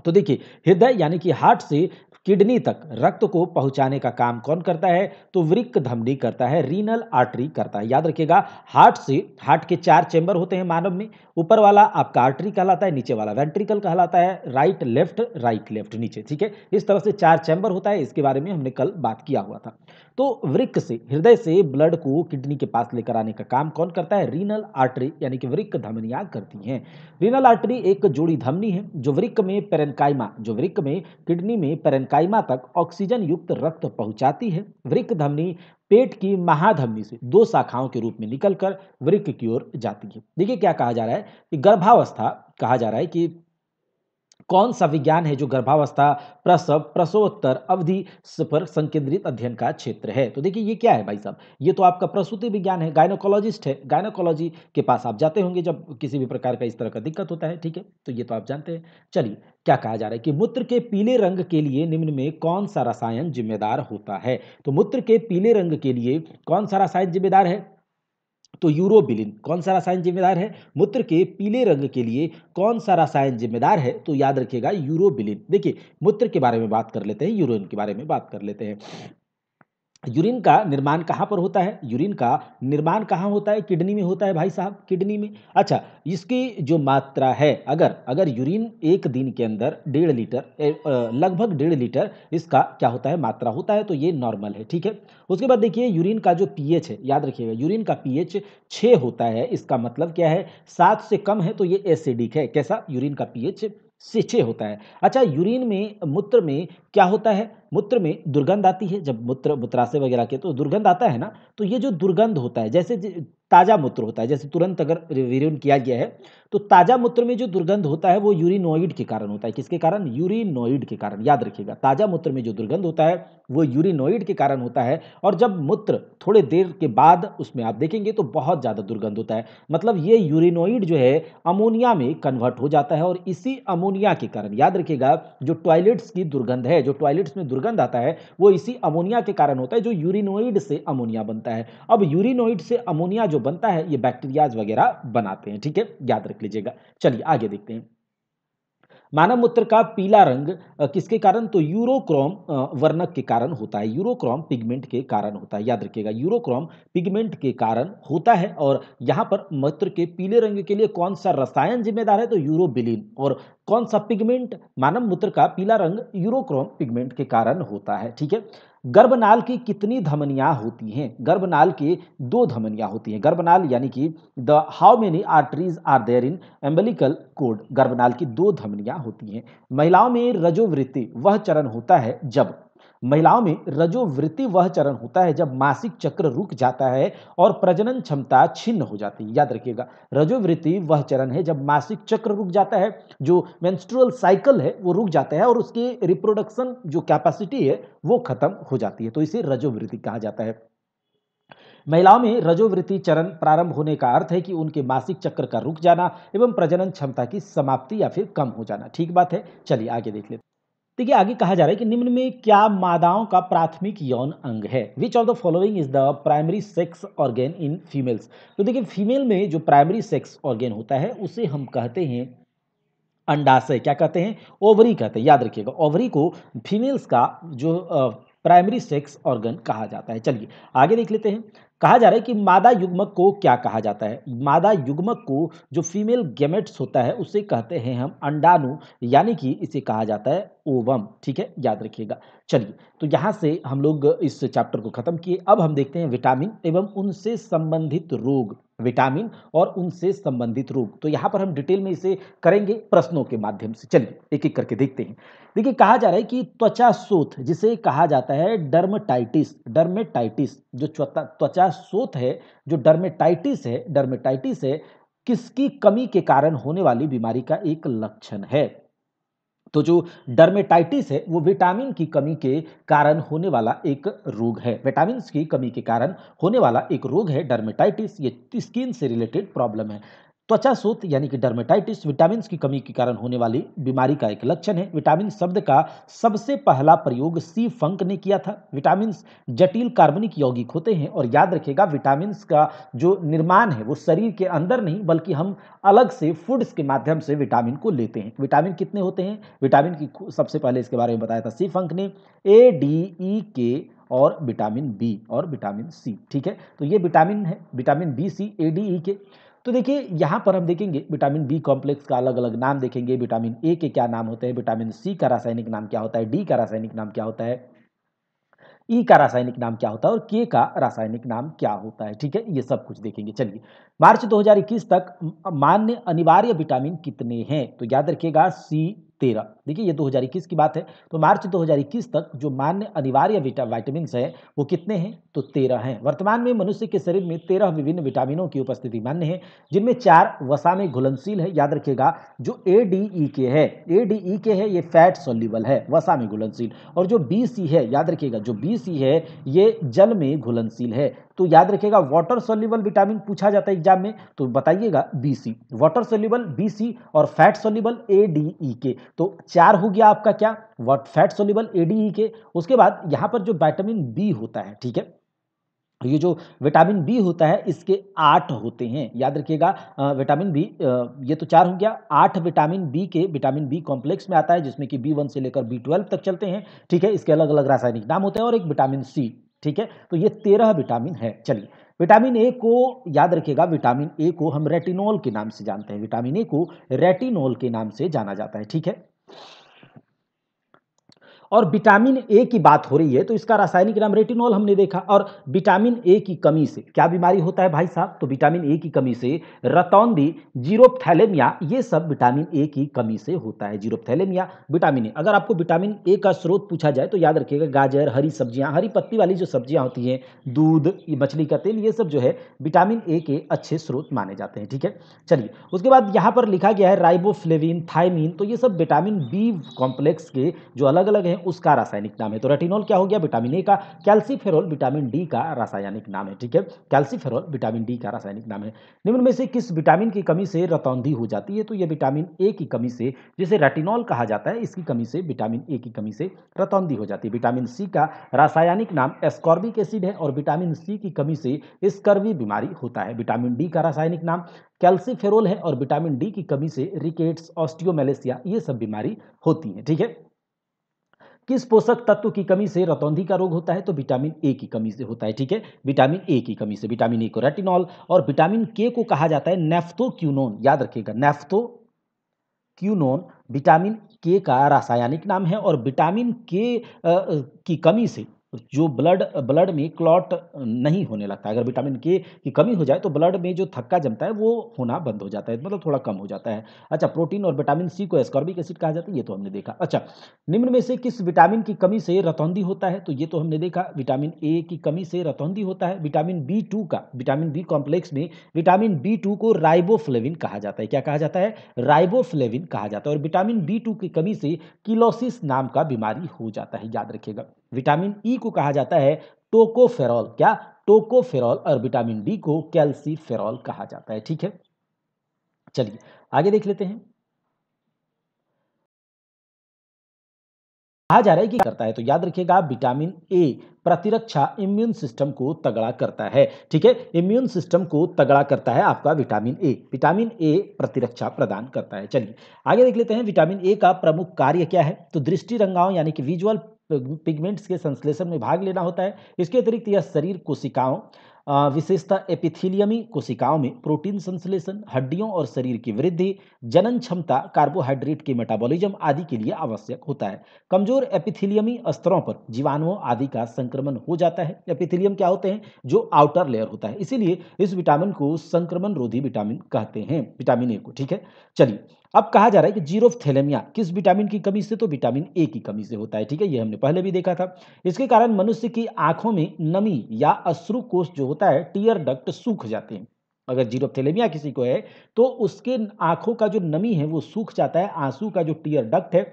तो देखिए हृदय यानी कि हार्ट से किडनी तक रक्त को पहुंचाने का काम कौन करता है तो वृक्क धमनी करता है रीनल आर्टरी करता है याद रखिएगा हार्ट से हार्ट के चार चेंबर होते हैं मानव में ऊपर वाला आपका आर्टरी कहलाता है नीचे वाला वेंट्रिकल कहलाता है राइट लेफ्ट राइट लेफ्ट नीचे ठीक है इस तरह से चार चैम्बर होता है इसके बारे में हमने कल बात किया हुआ था तो वृक्क से हृदय से ब्लड को किडनी के पास लेकर आने का काम कौन करता है रीनल आर्टरी यानी कि वृक्क धमनियां करती हैं रीनल आर्टरी एक जोड़ी धमनी है जो वृक्क में पेरेंकाइमा जो वृक्क में किडनी में पेरेंकाइमा तक ऑक्सीजन युक्त रक्त पहुंचाती है वृक्क धमनी पेट की महाधमनी से दो शाखाओं के रूप में निकलकर वृक्क की ओर जाती है देखिए क्या कहा जा रहा है कि गर्भावस्था कहा जा रहा है कि कौन सा विज्ञान है जो गर्भावस्था प्रसव प्रसवोत्तर अवधि पर संकेंद्रित अध्ययन का क्षेत्र है तो देखिए ये क्या है भाई साहब ये तो आपका प्रसूति विज्ञान है गायनोकोलॉजिस्ट है गायनोकोलॉजी के पास आप जाते होंगे जब किसी भी प्रकार का इस तरह का दिक्कत होता है ठीक है तो ये तो आप जानते हैं चलिए क्या कहा जा रहा है कि मूत्र के पीले रंग के लिए निम्न में कौन सा रसायन जिम्मेदार होता है तो मूत्र के पीले रंग के लिए कौन सा रसायन जिम्मेदार है तो यूरोबिलिन कौन सा रसायन जिम्मेदार है मूत्र के पीले रंग के लिए कौन सा रसायन जिम्मेदार है तो याद रखिएगा यूरोबिलिन देखिए मूत्र के बारे में बात कर लेते हैं यूरोन के बारे में बात कर लेते हैं यूरिन का निर्माण कहाँ पर होता है यूरिन का निर्माण कहाँ होता है किडनी में होता है भाई साहब किडनी में अच्छा इसकी जो मात्रा है अगर अगर यूरिन एक दिन के अंदर डेढ़ लीटर लगभग डेढ़ लीटर इसका क्या होता है मात्रा होता है तो ये नॉर्मल है ठीक है उसके बाद देखिए यूरिन का जो पीएच है याद रखिएगा यूरिन का पी छः होता है इसका मतलब क्या है सात से कम है तो ये एसिडिक है कैसा यूरिन का पी से छः होता है अच्छा यूरिन में मूत्र में क्या होता है मूत्र में दुर्गंध आती है जब मूत्र मूत्राशय वगैरह के तो दुर्गंध आता है ना तो ये जो दुर्गंध होता है जैसे ताज़ा मूत्र होता है जैसे तुरंत अगर विरीन किया गया है तो ताज़ा मूत्र में जो दुर्गंध होता है वो यूरिनोइड के कारण होता है किसके कारण यूरिनोइड के कारण याद रखिएगा ताज़ा मूत्र में जो दुर्गंध होता है वो यूरिनोइड के कारण होता है और जब मूत्र थोड़े देर के बाद उसमें आप देखेंगे तो बहुत ज़्यादा दुर्गंध होता है मतलब ये यूरिनोइड जो है अमोनिया में कन्वर्ट हो जाता है और इसी अमोनिया के कारण याद रखिएगा जो टॉयलेट्स की दुर्गंध है जो टॉयलेट्स में दुर्गंध आता है वो इसी अमोनिया के कारण होता है जो यूरिनोइड से अमोनिया बनता है अब यूरिनोइड से अमोनिया जो बनता है ये बैक्टीरियाज वगैरह बनाते हैं ठीक है याद रख लीजिएगा चलिए आगे देखते हैं मानव मूत्र का पीला रंग किसके कारण तो यूरोक्रोम वर्णक के कारण होता है यूरोक्रोम पिगमेंट के कारण होता है याद रखिएगा यूरोक्रोम पिगमेंट के कारण होता है और यहाँ पर मूत्र के पीले रंग के लिए कौन सा रसायन जिम्मेदार है तो यूरोबिलिन और कौन सा पिगमेंट मानव मूत्र का पीला रंग यूरोक्रोम पिगमेंट के कारण होता है ठीक है गर्भनाल की कितनी धमनियाँ होती हैं गर्भनाल के दो धमनियाँ होती हैं गर्भनाल यानी कि the how many arteries are there in umbilical cord गर्भनाल की दो धमनियाँ होती हैं महिलाओं में रजोवृत्ति वह चरण होता है जब महिलाओं में रजोवृत्ति वह चरण होता है जब मासिक चक्र रुक जाता है और प्रजनन क्षमता छिन्न हो जाती है याद रखिएगा रजोवृत्ति वह चरण है जब मासिक चक्र रुक जाता है जो मेंस्ट्रुअल साइकिल है वो रुक जाता है और उसकी रिप्रोडक्शन जो कैपेसिटी है वो खत्म हो जाती है तो इसे रजोवृत्ति कहा जाता है महिलाओं में रजोवृत्ति चरण प्रारंभ होने का अर्थ है कि उनके मासिक चक्र का रुक जाना एवं प्रजनन क्षमता की समाप्ति या फिर कम हो जाना ठीक बात है चलिए आगे देख लेते देखिए आगे कहा जा रहा है कि निम्न में क्या मादाओं का प्राथमिक यौन अंग है which of the following is the primary sex organ in females तो देखिए फीमेल में जो प्राइमरी सेक्स ऑर्गेन होता है उसे हम कहते हैं अंडाशय क्या कहते हैं ओवरी कहते हैं याद रखिएगा ओवरी को फीमेल्स का जो प्राइमरी सेक्स ऑर्गन कहा जाता है चलिए आगे देख लेते हैं कहा जा रहा है कि मादा युग्मक को क्या कहा जाता है मादा युग्मक को जो फीमेल गेमेट्स होता है उसे कहते हैं हम अंडाणु यानी कि इसे कहा जाता है ओवम ठीक है याद रखिएगा चलिए तो यहाँ से हम लोग इस चैप्टर को खत्म किए अब हम देखते हैं विटामिन एवं उनसे संबंधित रोग विटामिन और उनसे संबंधित रोग तो यहाँ पर हम डिटेल में इसे करेंगे प्रश्नों के माध्यम से चलिए एक एक करके देखते हैं देखिए कहा जा रहा है कि त्वचा सोथ जिसे कहा जाता है डर्मेटाइटिस डर्मेटाइटिस जो त्वचा सोथ है जो डर्मेटाइटिस है डर्मेटाइटिस है किसकी कमी के कारण होने वाली बीमारी का एक लक्षण है तो जो डर्मेटाइटिस है वो विटामिन की कमी के कारण होने वाला एक रोग है विटामिन की कमी के कारण होने वाला एक रोग है डर्मेटाइटिस ये स्किन से रिलेटेड प्रॉब्लम है त्वचा सूत यानी कि डर्मेटाइटिस विटामिन की कमी के कारण होने वाली बीमारी का एक लक्षण है विटामिन शब्द का सबसे पहला प्रयोग सी फंक ने किया था विटामिन जटिल कार्बनिक यौगिक होते हैं और याद रखेगा विटामिन का जो निर्माण है वो शरीर के अंदर नहीं बल्कि हम अलग से फूड्स के माध्यम से विटामिन को लेते हैं विटामिन कितने होते हैं विटामिन की सबसे पहले इसके बारे में बताया था सी फंक ने ए डी ई के और विटामिन बी और विटामिन सी ठीक है तो ये विटामिन है vitamin B C A D E K तो देखिए यहाँ पर हम देखेंगे विटामिन बी कॉम्प्लेक्स का अलग अलग नाम देखेंगे विटामिन ए के क्या नाम होते हैं विटामिन सी का रासायनिक नाम क्या होता है डी का रासायनिक नाम क्या होता है ई e का रासायनिक नाम क्या होता है और के का रासायनिक नाम क्या होता है ठीक है ये सब कुछ देखेंगे चलिए मार्च 2021 तक मान्य अनिवार्य विटामिन कितने हैं तो याद रखिएगा सी तेरह देखिए ये 2021 की बात है तो मार्च 2021 तक जो मान्य अनिवार्य विटा वाइटामिन है वो कितने हैं तो तेरह हैं वर्तमान में मनुष्य के शरीर में तेरह विभिन्न विटामिनों की उपस्थिति मान्य है जिनमें चार वसा में घुलनशील है याद रखिएगा जो ए डी ई के है ए डी ई के है ये फैट सोल्यूबल है वसा में घुलनशील और जो बी सी है याद रखिएगा जो बी सी है ये जल में घुलनशील है तो याद रखिएगा वाटर सोल्यूबल विटामिन पूछा जाता है एग्जाम में तो बताइएगा B C water soluble B C और fat soluble A D E K तो चार हो गया आपका क्या what fat soluble A D E K उसके बाद यहाँ पर जो विटामिन बी होता है ठीक है तो ये जो विटामिन बी होता है इसके आठ होते हैं याद रखिएगा विटामिन बी ये तो चार हो गया आठ विटामिन बी के विटामिन बी कॉम्प्लेक्स में आता है जिसमें कि बी वन से लेकर बी ट्वेल्व तक चलते हैं ठीक है इसके अलग अलग रासायनिक नाम होते हैं और एक विटामिन सी ठीक है तो ये तेरह विटामिन है चलिए विटामिन ए को याद रखिएगा विटामिन ए को हम रेटिनॉल के नाम से जानते हैं विटामिन ए को रेटिनॉल के नाम से जाना जाता है ठीक है और विटामिन ए की बात हो रही है तो इसका रासायनिक नाम रेटिनॉल हमने देखा और विटामिन ए की कमी से क्या बीमारी होता है भाई साहब तो विटामिन ए की कमी से रतौंदी जीरोपथैलेमिया ये सब विटामिन ए की कमी से होता है जीरोपथैलेमिया विटामिन ए अगर आपको विटामिन ए का स्रोत पूछा जाए तो याद रखिएगा गाजर हरी सब्जियाँ हरी पत्ती वाली जो सब्जियाँ होती हैं दूध ये मछली का तेल ये सब जो है विटामिन ए के अच्छे स्रोत माने जाते हैं ठीक है चलिए उसके बाद यहाँ पर लिखा गया है राइबोफ्लेविन थाइमिन तो ये सब विटामिन बी कॉम्प्लेक्स के जो अलग अलग हैं हैं उसका रासायनिक नाम है तो रेटिनॉल क्या हो गया विटामिन ए का कैल्सीफेरोल विटामिन डी का रासायनिक नाम है ठीक है कैल्सीफेरोल विटामिन डी का रासायनिक नाम है निम्न में से किस विटामिन की कमी से रतौंधी हो जाती है तो यह विटामिन ए की कमी से जिसे रेटिनॉल कहा जाता है इसकी कमी से विटामिन ए की कमी से रतौंधी हो जाती है विटामिन सी का रासायनिक नाम एस्कॉर्बिक एसिड है और विटामिन सी की कमी से स्कर्वी बीमारी होता है विटामिन डी का रासायनिक नाम कैल्सीफेरोल है और विटामिन डी की कमी से रिकेट्स ऑस्टियोमेलेसिया ये सब बीमारी होती है ठीक है किस पोषक तत्व की कमी से रतौंधी का रोग होता है तो विटामिन ए की कमी से होता है ठीक है विटामिन ए की कमी से विटामिन ए को रेटिनॉल और विटामिन के को कहा जाता है नेफ्थो क्यूनोन याद रखिएगा नेफ्थो क्यूनोन विटामिन के का रासायनिक नाम है और विटामिन के की कमी से जो ब्लड ब्लड में क्लॉट नहीं होने लगता अगर विटामिन के की कमी हो जाए तो ब्लड में जो थक्का जमता है वो होना बंद हो जाता है मतलब थोड़ा कम हो जाता है अच्छा प्रोटीन और विटामिन सी को एस्कॉर्बिक एसिड कहा जाता है ये तो हमने देखा अच्छा निम्न में से किस विटामिन की कमी से रतौंदी होता है तो ये तो हमने देखा विटामिन ए की कमी से रतौंदी होता है विटामिन बी का विटामिन बी कॉम्प्लेक्स में विटामिन बी को राइबोफ्लेविन कहा जाता है क्या कहा जाता है राइबोफ्लेविन कहा जाता है और विटामिन बी की कमी से किलोसिस नाम का बीमारी हो जाता है याद रखिएगा विटामिन ई e को कहा जाता है टोकोफेरॉल क्या टोकोफेरॉल और विटामिन डी को कैल्सीफेरॉल कहा जाता है ठीक है चलिए आगे देख लेते हैं कहा जा रहा है कि करता है तो याद रखिएगा विटामिन ए प्रतिरक्षा इम्यून सिस्टम को तगड़ा करता है ठीक है इम्यून सिस्टम को तगड़ा करता है आपका विटामिन ए विटामिन ए प्रतिरक्षा प्रदान करता है चलिए आगे देख लेते हैं विटामिन ए का प्रमुख कार्य क्या है तो दृष्टि रंगाओं यानी कि विजुअल तो पिगमेंट्स के संश्लेषण में भाग लेना होता है इसके अतिरिक्त यह शरीर कोशिकाओं विशेषता एपिथिलियमी कोशिकाओं में प्रोटीन संश्लेषण हड्डियों और शरीर की वृद्धि जनन क्षमता कार्बोहाइड्रेट के मेटाबॉलिज्म आदि के लिए आवश्यक होता है कमजोर एपिथिलियमी स्तरों पर जीवाणुओं आदि का संक्रमण हो जाता है एपिथिलियम क्या होते हैं जो आउटर लेयर होता है इसीलिए इस विटामिन को संक्रमण रोधी विटामिन कहते हैं विटामिन ए को ठीक है चलिए अब कहा जा रहा है कि जीरोफ्थेलेमिया किस विटामिन की कमी से तो विटामिन ए की कमी से होता है ठीक है ये हमने पहले भी देखा था इसके कारण मनुष्य की आंखों में नमी या अश्रु कोष जो होता है टीयर डक्ट सूख जाते हैं अगर जीरोप्थेलेमिया किसी को है तो उसके आंखों का जो नमी है वो सूख जाता है आंसू का जो टीयर डक्ट है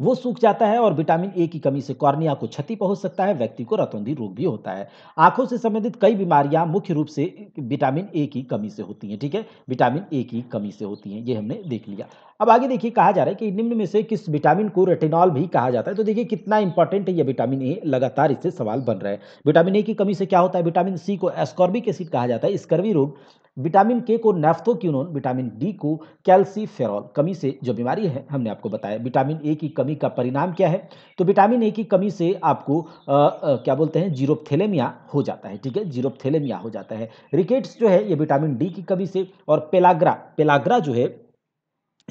वो सूख जाता है और विटामिन ए की कमी से कॉर्निया को क्षति पहुंच सकता है व्यक्ति को रतौंधी रोग भी होता है आंखों से संबंधित कई बीमारियां मुख्य रूप से विटामिन ए की कमी से होती हैं ठीक है विटामिन ए की कमी से होती हैं ये हमने देख लिया अब आगे देखिए कहा जा रहा है कि निम्न में से किस विटामिन को रेटिनॉल भी कहा जाता है तो देखिए कितना इंपॉर्टेंट है ये विटामिन ए लगातार इससे सवाल बन रहा है विटामिन ए की कमी से क्या होता है विटामिन सी को एस्कॉर्बिक एसिड कहा जाता है स्कर्वी रोग विटामिन के को नेफ्थोक्यूनोन विटामिन डी को कैल्सीफेरॉल कमी से जो बीमारी है हमने आपको बताया विटामिन ए की कमी कमी का परिणाम क्या है तो विटामिन ए की कमी से आपको आ, आ, क्या बोलते हैं जीरोपथेलेमिया हो जाता है ठीक है जीरोपथेलेमिया हो जाता है रिकेट्स जो है ये विटामिन डी की कमी से और पेलाग्रा पेलाग्रा जो है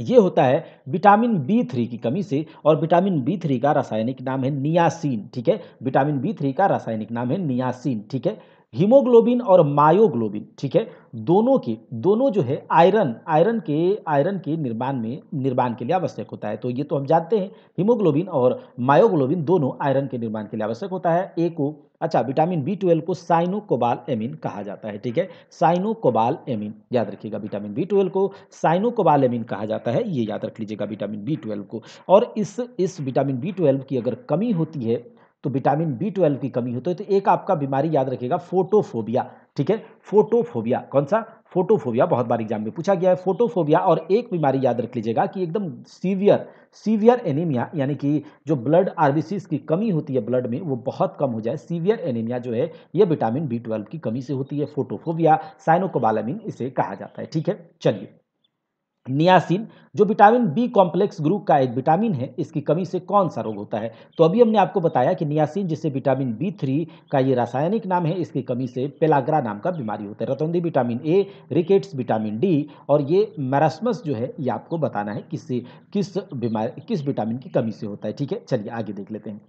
ये होता है विटामिन बी थ्री की कमी से और विटामिन बी थ्री का रासायनिक नाम है नियासीन ठीक है विटामिन बी थ्री का रासायनिक नाम है नियासीन ठीक है हीमोग्लोबिन और मायोग्लोबिन ठीक है दोनों की दोनों जो है आयरन आयरन के आयरन के निर्माण में निर्माण के लिए आवश्यक होता है तो ये तो हम जानते हैं हीमोग्लोबिन और मायोग्लोबिन दोनों आयरन के निर्माण के लिए आवश्यक होता है ए को अच्छा विटामिन बी ट्वेल्व को साइनोकोबाल एमिन कहा जाता है ठीक है साइनोकोबाल एमिन याद रखिएगा विटामिन बी ट्वेल्व को साइनोकोबाल एमिन कहा जाता है ये याद रख लीजिएगा विटामिन बी ट्वेल्व को और इस इस विटामिन बी ट्वेल्व की अगर कमी होती है तो विटामिन बी ट्वेल्व की कमी होती है तो एक आपका बीमारी याद रखेगा फोटोफोबिया ठीक है फोटोफोबिया कौन सा फोटोफोबिया बहुत बार एग्जाम में पूछा गया है फोटोफोबिया और एक बीमारी याद रख लीजिएगा कि एकदम सीवियर सीवियर एनीमिया यानी कि जो ब्लड आरबीसीज की कमी होती है ब्लड में वो बहुत कम हो जाए सीवियर एनीमिया जो है ये विटामिन बी ट्वेल्व की कमी से होती है फोटोफोबिया साइनोकोबालामिन इसे कहा जाता है ठीक है चलिए नियासिन जो विटामिन बी कॉम्प्लेक्स ग्रुप का एक विटामिन है इसकी कमी से कौन सा रोग होता है तो अभी हमने आपको बताया कि नियासिन जिसे विटामिन बी थ्री का ये रासायनिक नाम है इसकी कमी से पेलाग्रा नाम का बीमारी होता है रतौंदी vitamin A rickets vitamin D और ये मैरासमस जो है ये आपको बताना है किससे किस बीमारी किस विटामिन की कमी से होता है ठीक है चलिए आगे देख लेते हैं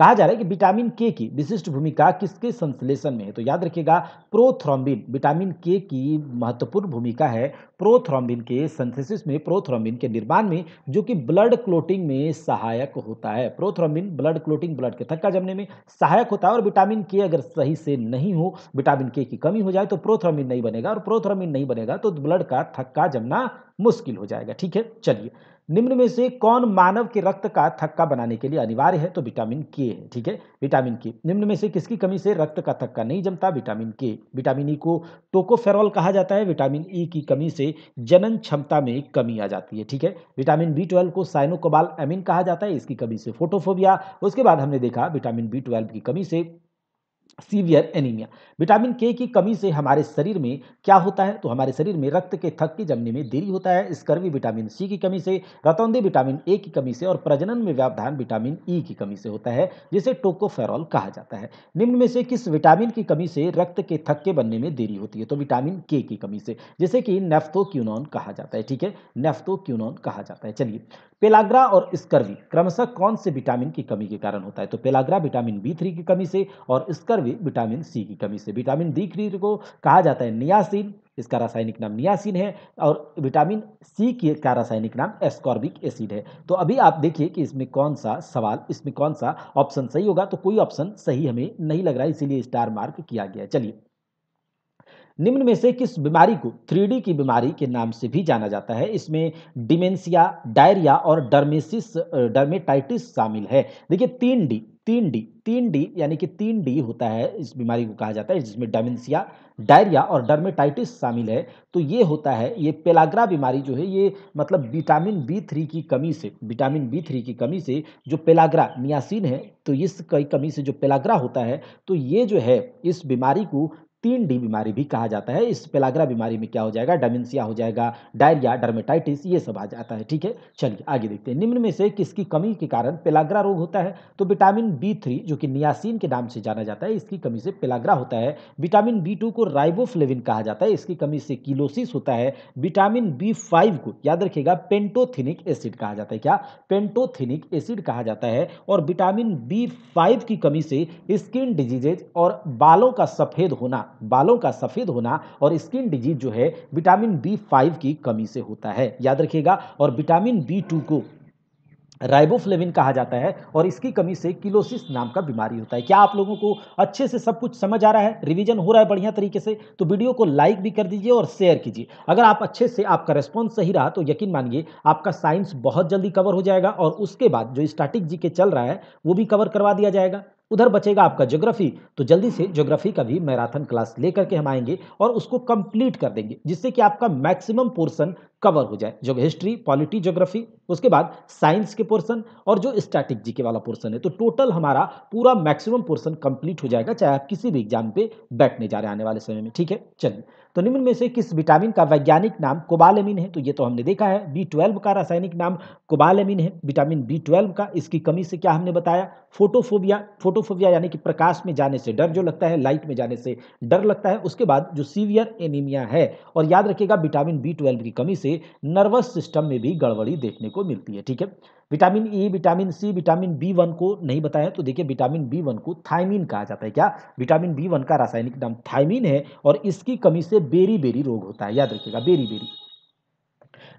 कहा जा रहा है कि विटामिन के की विशिष्ट भूमिका किसके संश्लेषण में है तो याद रखिएगा प्रोथ्रोम्बिन विटामिन के की महत्वपूर्ण भूमिका है प्रोथ्रोम्बिन के संश्लेषण में प्रोथ्रोम्बिन के निर्माण में जो कि ब्लड क्लोटिंग में सहायक होता है प्रोथ्रोम्बिन ब्लड क्लोटिंग ब्लड के थक्का जमने में सहायक होता है और विटामिन के अगर सही से नहीं हो विटामिन के की कमी हो जाए तो प्रोथ्रोम्बिन नहीं बनेगा और प्रोथ्रोम्बिन नहीं बनेगा तो ब्लड का थक्का जमना मुश्किल हो जाएगा ठीक है चलिए निम्न में से कौन मानव के रक्त का थक्का बनाने के लिए अनिवार्य है तो विटामिन के है ठीक है विटामिन के निम्न में से किसकी कमी से रक्त का थक्का नहीं जमता vitamin K vitamin E e को टोकोफेरॉल कहा जाता है विटामिन ई e की कमी से जनन क्षमता में कमी आ जाती है ठीक है विटामिन बी ट्वेल्व को साइनोकोबाल एमिन कहा जाता है इसकी कमी से फोटोफोबिया उसके बाद हमने देखा विटामिन बी ट्वेल्व की कमी से सीवियर एनीमिया विटामिन के की कमी से हमारे शरीर में क्या होता है तो हमारे शरीर में रक्त के थक के जमने में देरी होता है स्कर्वी विटामिन सी की कमी से रतौंदे विटामिन ए की कमी से और प्रजनन में व्यावधान विटामिन ई e की कमी से होता है जिसे टोकोफेरॉल कहा जाता है निम्न में से किस विटामिन की कमी से रक्त के थक के बनने में देरी होती है तो विटामिन के की कमी से जैसे कि नेफ्थोक्यूनॉन कहा जाता है ठीक है नेफ्थोक्यूनॉन कहा जाता है चलिए पेलाग्रा और स्कर्वी क्रमशः कौन से विटामिन की कमी के कारण होता है तो पेलाग्रा विटामिन बी थ्री की कमी से और स्कर्वी विटामिन सी की कमी से विटामिन डी थ्री को कहा जाता है नियासिन इसका रासायनिक नाम नियासिन है और विटामिन सी के का रासायनिक नाम एस्कॉर्बिक एसिड है तो अभी आप देखिए कि इसमें कौन सा सवाल इसमें कौन सा ऑप्शन सही होगा तो कोई ऑप्शन सही हमें नहीं लग रहा है इसीलिए स्टार मार्क किया गया चलिए निम्न में से किस बीमारी को थ्री की बीमारी के नाम से भी जाना जाता है इसमें डिमेंसिया डायरिया और डर्मेसिस डर्मेटाइटिस शामिल है देखिए तीन डी तीन डी तीन डी यानी कि तीन डी होता है इस बीमारी को कहा जाता है जिसमें डायमेंसिया डायरिया और डर्मेटाइटिस शामिल है तो ये होता है ये पेलाग्रा बीमारी जो है ये मतलब विटामिन बी थ्री की कमी से विटामिन बी थ्री की कमी से जो पेलाग्रा नियासिन है तो इस कई कमी से जो पेलाग्रा होता है तो ये जो है इस बीमारी को तीन डी बीमारी भी कहा जाता है इस पेलाग्रा बीमारी में क्या हो जाएगा डेमेंसिया हो जाएगा डायरिया डर्मेटाइटिस ये सब आ जाता है ठीक है चलिए आगे देखते हैं निम्न में से किसकी कमी के कारण पेलाग्रा रोग होता है तो विटामिन बी थ्री जो कि नियासिन के नाम से जाना जाता है इसकी कमी से पेलाग्रा होता है विटामिन बी टू को राइबोफ्लेविन कहा जाता है इसकी कमी से किलोसिस होता है विटामिन बी फाइव को याद रखिएगा पेंटोथिनिक एसिड कहा जाता है क्या पेंटोथिनिक एसिड कहा जाता है और विटामिन बी फाइव की कमी से स्किन डिजीजेज और बालों का सफ़ेद होना बालों का सफ़ेद होना और स्किन डिजीज जो है विटामिन बी फाइव की कमी से होता है याद रखिएगा और विटामिन बी टू को राइबोफ्लेविन कहा जाता है और इसकी कमी से किलोसिस नाम का बीमारी होता है क्या आप लोगों को अच्छे से सब कुछ समझ आ रहा है रिवीजन हो रहा है बढ़िया तरीके से तो वीडियो को लाइक भी कर दीजिए और शेयर कीजिए अगर आप अच्छे से आपका रेस्पॉन्स सही रहा तो यकीन मानिए आपका साइंस बहुत जल्दी कवर हो जाएगा और उसके बाद जो स्टार्टिक जी के चल रहा है वो भी कवर करवा दिया जाएगा उधर बचेगा आपका ज्योग्राफी तो जल्दी से ज्योग्राफी का भी मैराथन क्लास लेकर के हम आएंगे और उसको कंप्लीट कर देंगे जिससे कि आपका मैक्सिमम पोर्सन कवर हो जाए जो हिस्ट्री पॉलिटी ज्योग्राफी उसके बाद साइंस के पोर्सन और जो स्टैटिक जीके के वाला पोर्सन है तो टोटल हमारा पूरा मैक्सिमम पोर्सन कंप्लीट हो जाएगा चाहे आप किसी भी एग्जाम पे बैठने जा रहे आने वाले समय में ठीक है चलिए तो निम्न में से किस विटामिन का वैज्ञानिक नाम कोबालेमिन है तो ये तो हमने देखा है बी ट्वेल्व का रासायनिक नाम कोबालमिन है विटामिन बी ट्वेल्व का इसकी कमी से क्या हमने बताया फोटोफोबिया फोटोफोबिया यानी कि प्रकाश में जाने से डर जो लगता है लाइट में जाने से डर लगता है उसके बाद जो सीवियर एनीमिया है और याद रखिएगा विटामिन बी ट्वेल्व की कमी से नर्वस सिस्टम में भी गड़बड़ी देखने को मिलती है ठीक है vitamin E vitamin C vitamin B one को नहीं बताया तो देखिए विटामिन बी वन को थायमिन कहा जाता है क्या विटामिन बी वन का रासायनिक नाम थायमिन है और इसकी कमी से बेरी बेरी रोग होता है याद रखिएगा beriberi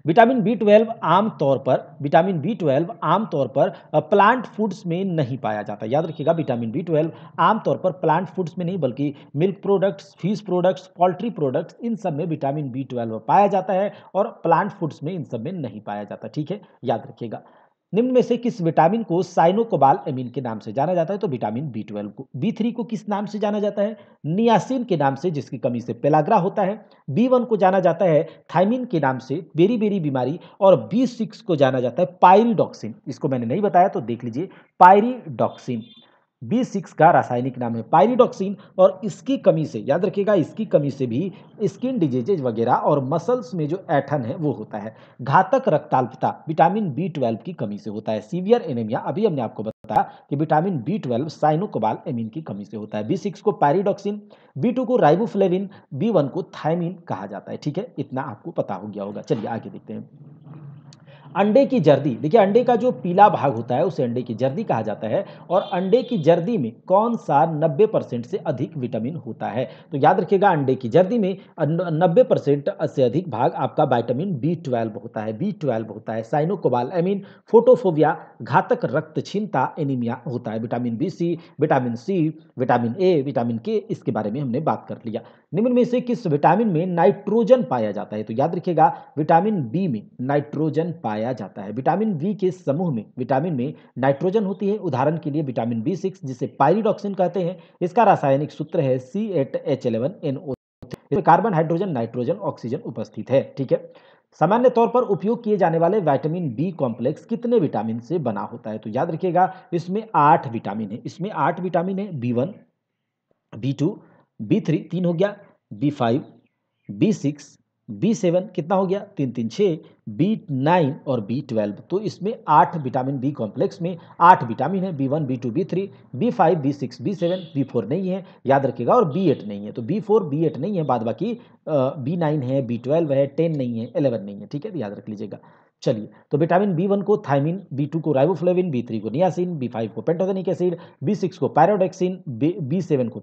vitamin B twelve आमतौर पर विटामिन बी ट्वेल्व आमतौर पर प्लांट फूड्स में नहीं पाया जाता याद रखिएगा विटामिन बी ट्वेल्व आमतौर पर प्लांट फूड्स में नहीं बल्कि milk products fish products poultry products इन सब में विटामिन बी ट्वेल्व पाया जाता है और प्लांट फूड्स में इन सब में नहीं पाया जाता ठीक है याद रखिएगा निम्न में से किस विटामिन को साइनोकोबाल एमिन के नाम से जाना जाता है तो विटामिन बी ट्वेल्व को बी थ्री को किस नाम से जाना जाता है नियासिन के नाम से जिसकी कमी से पेलाग्रा होता है बी वन को जाना जाता है थाइमिन के नाम से बेरी बेरी बीमारी और बी सिक्स को जाना जाता है पायरीडॉक्सिन इसको मैंने नहीं बताया तो देख लीजिए पायरीडॉक्सिन बी सिक्स का रासायनिक नाम है पायरिडॉक्सिन और इसकी कमी से याद रखिएगा इसकी कमी से भी स्किन डिजीजेज वगैरह और मसल्स में जो ऐठन है वो होता है घातक रक्ताल्पता विटामिन बी ट्वेल्व की कमी से होता है सीवियर एनेमिया अभी हमने आपको बताया कि vitamin B twelve cyanocobalamin की कमी से होता है बी सिक्स को पायरिडॉक्सिन बी टू को राइबोफ्लेविन बी वन को थायमिन कहा जाता है ठीक है इतना आपको पता हो गया होगा चलिए आगे देखते हैं अंडे की जर्दी देखिए अंडे का जो पीला भाग होता है उसे अंडे की जर्दी कहा जाता है और अंडे की जर्दी में कौन सा नब्बे परसेंट से अधिक विटामिन होता है तो याद रखिएगा अंडे की जर्दी में नब्बे परसेंट से अधिक भाग आपका वाइटामिन बी ट्वेल्व होता है बी ट्वेल्व होता है साइनोकोबाल एमिन फोटोफोबिया घातक रक्त छीनता एनीमिया होता है vitamin B C vitamin C vitamin A vitamin K इसके बारे में हमने बात कर लिया निम्न में से किस विटामिन में नाइट्रोजन पाया जाता है तो याद रखिएगा विटामिन बी में नाइट्रोजन पाया जाता है विटामिन बी के समूह में विटामिन में नाइट्रोजन होती है उदाहरण के लिए विटामिन बी सिक्स जिसे पायरिडॉक्सिन कहते हैं इसका रासायनिक सूत्र है C eight H eleven N O carbon hydrogen nitrogen oxygen उपस्थित है ठीक है सामान्य तौर पर उपयोग किए जाने वाले विटामिन बी कॉम्प्लेक्स कितने विटामिन से बना होता है तो याद रखिएगा इसमें आठ विटामिन है इसमें आठ विटामिन है B one B two B three तीन हो गया B five B six B seven कितना हो गया तीन तीन छः बी नाइन और बी ट्वेल्व तो इसमें आठ विटामिन बी कॉम्प्लेक्स में आठ विटामिन है B one B two B three B five B six B seven B four नहीं है याद रखिएगा और बी एट नहीं है तो बी फोर बी एट नहीं है बाद बाकी बी नाइन है बी ट्वेल्व है टेन नहीं है एलेवन नहीं है ठीक है तो याद रख लीजिएगा चलिए तो विटामिन बी वन को थायमिन बी टू को राइबोफ्लेविन बी थ्री को नियासिन बी फाइव को पेंटोथेनिक एसिड बी सिक्स को पैरोडेक्सिन बी सेवन को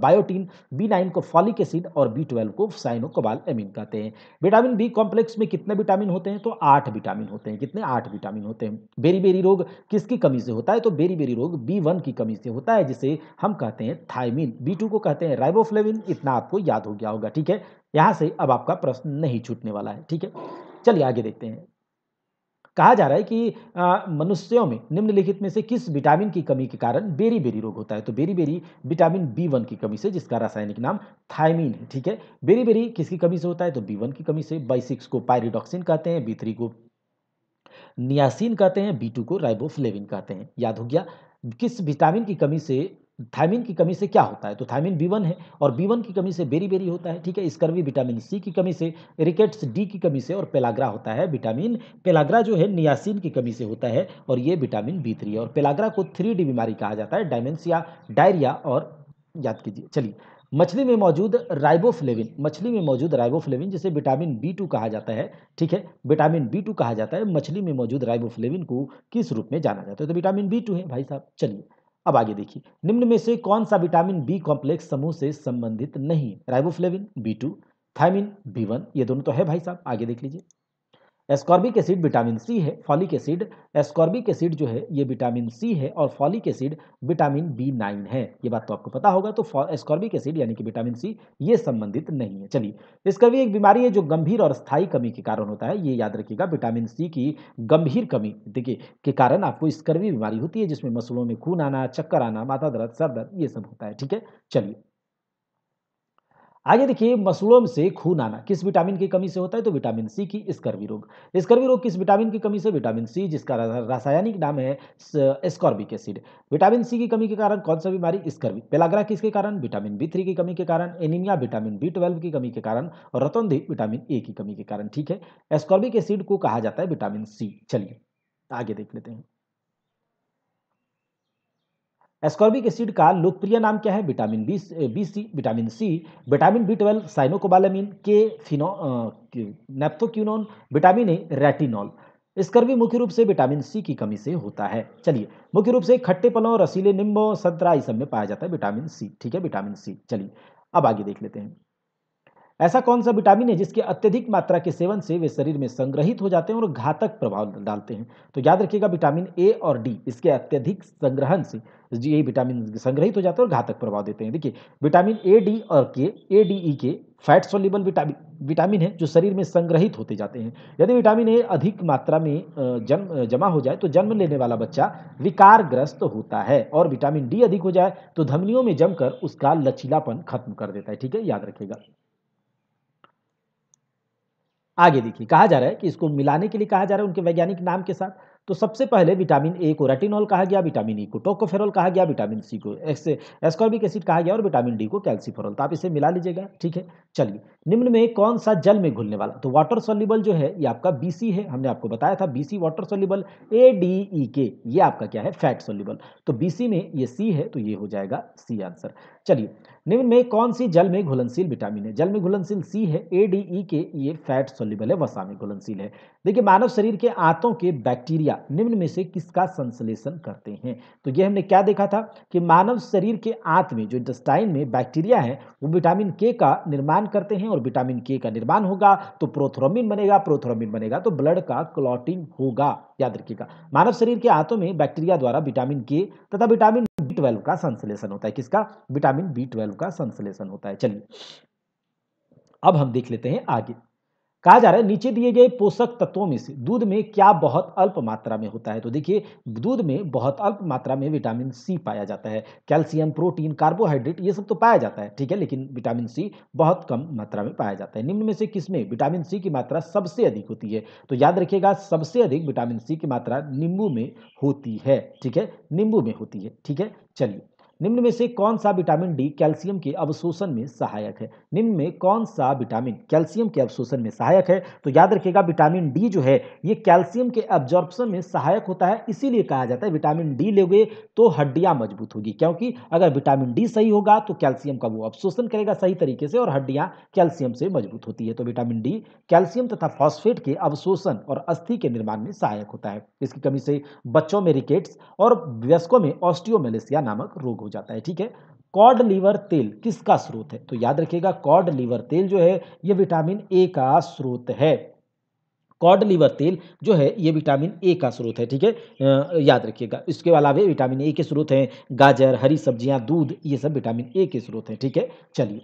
बायोटीन बी नाइन को फॉलिक एसिड और बी ट्वेल्व को साइनोकोबाल एमिन कहते हैं विटामिन बी कॉम्प्लेक्स में कितने विटामिन होते हैं तो आठ विटामिन होते हैं कितने आठ विटामिन होते हैं बेरी बेरी रोग किसकी कमी से होता है तो बेरी बेरी रोग बी वन की कमी से होता है जिसे हम कहते हैं थायमिन बी टू को कहते हैं राइबोफ्लेविन इतना आपको याद हो गया होगा ठीक है यहाँ से अब आपका प्रश्न नहीं छूटने वाला है ठीक है चलिए आगे देखते हैं कहा जा रहा है कि मनुष्यों में निम्नलिखित में से किस विटामिन की कमी के कारण बेरी बेरी रोग होता है तो beriberi vitamin B one की कमी से जिसका रासायनिक नाम थायमीन है ठीक है बेरी बेरी किसकी कमी से होता है तो बी वन की कमी से बाई सिक्स को पायरिडॉक्सिन कहते हैं बी थ्री को नियासिन कहते हैं बी टू को राइबोफ्लेविन कहते हैं याद हो गया किस विटामिन की कमी से थायमिन की कमी से क्या होता है तो थायमिन बी वन है और बी वन की कमी से बेरी बेरी होता है ठीक है स्कर्वी विटामिन सी की कमी से रिकेट्स डी की कमी से और पेलाग्रा होता है विटामिन पेलाग्रा जो है नियासिन की कमी से होता है और ये विटामिन बी थ्री है और पेलाग्रा को थ्री डी बीमारी कहा जाता है डायमेंसिया डायरिया और याद कीजिए चलिए मछली में मौजूद राइबोफ्लेविन मछली में मौजूद राइबोफ्लेविन जिसे विटामिन बी टू कहा जाता है ठीक है विटामिन बी टू कहा जाता है मछली में मौजूद राइबोफ्लेविन को किस रूप में जाना जाता है तो विटामिन बी टू है भाई साहब चलिए अब आगे देखिए निम्न में से कौन सा विटामिन बी कॉम्प्लेक्स समूह से संबंधित नहीं riboflavin B two thiamine B one ये दोनों तो है भाई साहब आगे देख लीजिए एस्कॉर्बिक एसिड विटामिन सी है फॉलिक एसिड एस्कॉर्बिक एसिड जो है ये विटामिन सी है और folic acid vitamin B nine है ये बात तो आपको पता होगा तो एस्कॉर्बिक एसिड यानी कि विटामिन सी ये संबंधित नहीं है चलिए इसका भी एक बीमारी है जो गंभीर और स्थायी कमी के कारण होता है ये याद रखिएगा विटामिन सी की गंभीर कमी देखिए के कारण आपको स्कर्वी बीमारी होती है जिसमें मसलों में खून आना चक्कर आना माथा दर्द सर दर्द ये सब होता है ठीक है चलिए आगे देखिए मसूड़ों से खून आना किस विटामिन की कमी से होता है तो विटामिन सी की स्कर्वी रोग स्कर्वी रोग किस विटामिन की कमी से विटामिन सी जिसका रासायनिक नाम है स्कॉर्बिक एसिड विटामिन सी की कमी के कारण कौन सा बीमारी स्कर्वी पेलाग्रा किसके कारण विटामिन बी थ्री की कमी के कारण एनीमिया विटामिन बी ट्वेल्व की कमी के कारण और रतौंधी विटामिन ए की कमी के कारण ठीक है एस्कॉर्बिक एसिड को कहा जाता है विटामिन सी चलिए आगे देख लेते हैं एस्कॉर्बिक एसिड का लोकप्रिय नाम क्या है vitamin B B C vitamin C vitamin B twelve cyanocobalamin K फिनो naphthoquinone vitamin A retinol scurvy मुख्य रूप से विटामिन सी की कमी से होता है चलिए मुख्य रूप से खट्टे पलों रसीले निम्बों संतरा इस सब में पाया जाता है विटामिन सी ठीक है विटामिन सी चलिए अब आगे देख लेते हैं ऐसा कौन सा विटामिन है जिसके अत्यधिक मात्रा के सेवन से वे शरीर में संग्रहित हो जाते हैं और घातक प्रभाव डालते हैं तो याद रखिएगा विटामिन ए और डी इसके अत्यधिक संग्रहण से ये विटामिन संग्रहित हो जाते हैं और घातक प्रभाव देते हैं देखिए विटामिन ए डी और के ए डी ई के फैट सोल्यूबल विटामिन विटामिन है जो शरीर में संग्रहित होते जाते हैं यदि विटामिन ए अधिक मात्रा में जन्म जमा हो जाए तो जन्म लेने वाला बच्चा विकारग्रस्त होता है और विटामिन डी अधिक हो जाए तो धमनियों में जमकर उसका लचीलापन खत्म कर देता है ठीक है याद रखिएगा आगे देखिए कहा जा रहा है कि इसको मिलाने के लिए कहा जा रहा है उनके वैज्ञानिक नाम के साथ तो सबसे पहले विटामिन ए को रेटिनॉल कहा गया विटामिन ई e को टोकोफेरॉल कहा गया विटामिन सी को एस्कॉर्बिक एसिड कहा गया और विटामिन डी को कैल्सीफेरॉल तो आप इसे मिला लीजिएगा ठीक है चलिए निम्न में कौन सा जल में घुलने वाला तो वाटर सोल्यूबल जो है ये आपका बीसी है हमने आपको बताया था B C water soluble A D E K ये आपका क्या है फैट सोल्यूबल तो बीसी में ये सी है तो ये हो जाएगा सी आंसर चलिए निम्न में कौन सी जल में घुलनशील विटामिन है जल में घुलनशील सी है ए डी ई के ये फैट सोल्यूबल है वसा में घुलनशील है देखिए मानव शरीर के आंतों के बैक्टीरिया निम्न में से किसका संश्लेषण करते हैं तो ये हमने क्या देखा था कि मानव शरीर के आंत में जो इंटेस्टाइन में बैक्टीरिया है वो विटामिन के का निर्माण करते हैं और विटामिन के का निर्माण होगा तो प्रोथ्रोमिन बनेगा प्रोथ्रोमिन बनेगा तो ब्लड का क्लॉटिंग होगा याद रखिएगा मानव शरीर के आंतों में बैक्टीरिया द्वारा विटामिन के तथा विटामिन बी ट्वेल्व का संश्लेषण होता है किसका विटामिन बी ट्वेल्व का संश्लेषण होता है चलिए अब हम देख लेते हैं आगे कहा जा रहा है नीचे दिए गए पोषक तत्वों में से दूध में क्या बहुत अल्प मात्रा में होता है तो देखिए दूध में बहुत अल्प मात्रा में विटामिन सी पाया जाता है कैल्शियम प्रोटीन कार्बोहाइड्रेट ये सब तो पाया जाता है ठीक है लेकिन विटामिन सी बहुत कम मात्रा में पाया जाता है निम्न में से किसमें विटामिन सी की मात्रा सबसे अधिक होती है तो याद रखिएगा सबसे अधिक विटामिन सी की मात्रा नींबू में होती है ठीक है नींबू में होती है ठीक है चलिए निम्न में से कौन सा विटामिन डी कैल्शियम के अवशोषण में सहायक है निम्न में कौन सा विटामिन कैल्शियम के अवशोषण में सहायक है तो याद रखिएगा विटामिन डी जो है ये कैल्शियम के एब्जॉर्प्शन में सहायक होता है इसीलिए कहा जाता है विटामिन डी लोगे तो हड्डियाँ मजबूत होगी क्योंकि अगर विटामिन डी सही होगा तो कैल्शियम का वो अवशोषण करेगा सही तरीके से और हड्डियाँ कैल्शियम से मजबूत होती है तो विटामिन डी कैल्शियम तथा फॉस्फेट के अवशोषण और अस्थि के निर्माण में सहायक होता है इसकी कमी से बच्चों में रिकेट्स और व्यस्कों में ऑस्टियोमेलेसिया नामक रोग हो जाता है ठीक है कॉड लीवर तेल किसका स्रोत है तो याद रखिएगा कॉड लीवर तेल जो है यह विटामिन ए का स्रोत है कॉड लीवर तेल जो है ये विटामिन ए का स्रोत है ठीक है याद रखिएगा इसके अलावा विटामिन ए के स्रोत हैं गाजर हरी सब्जियां दूध ये सब विटामिन ए के स्रोत हैं ठीक है चलिए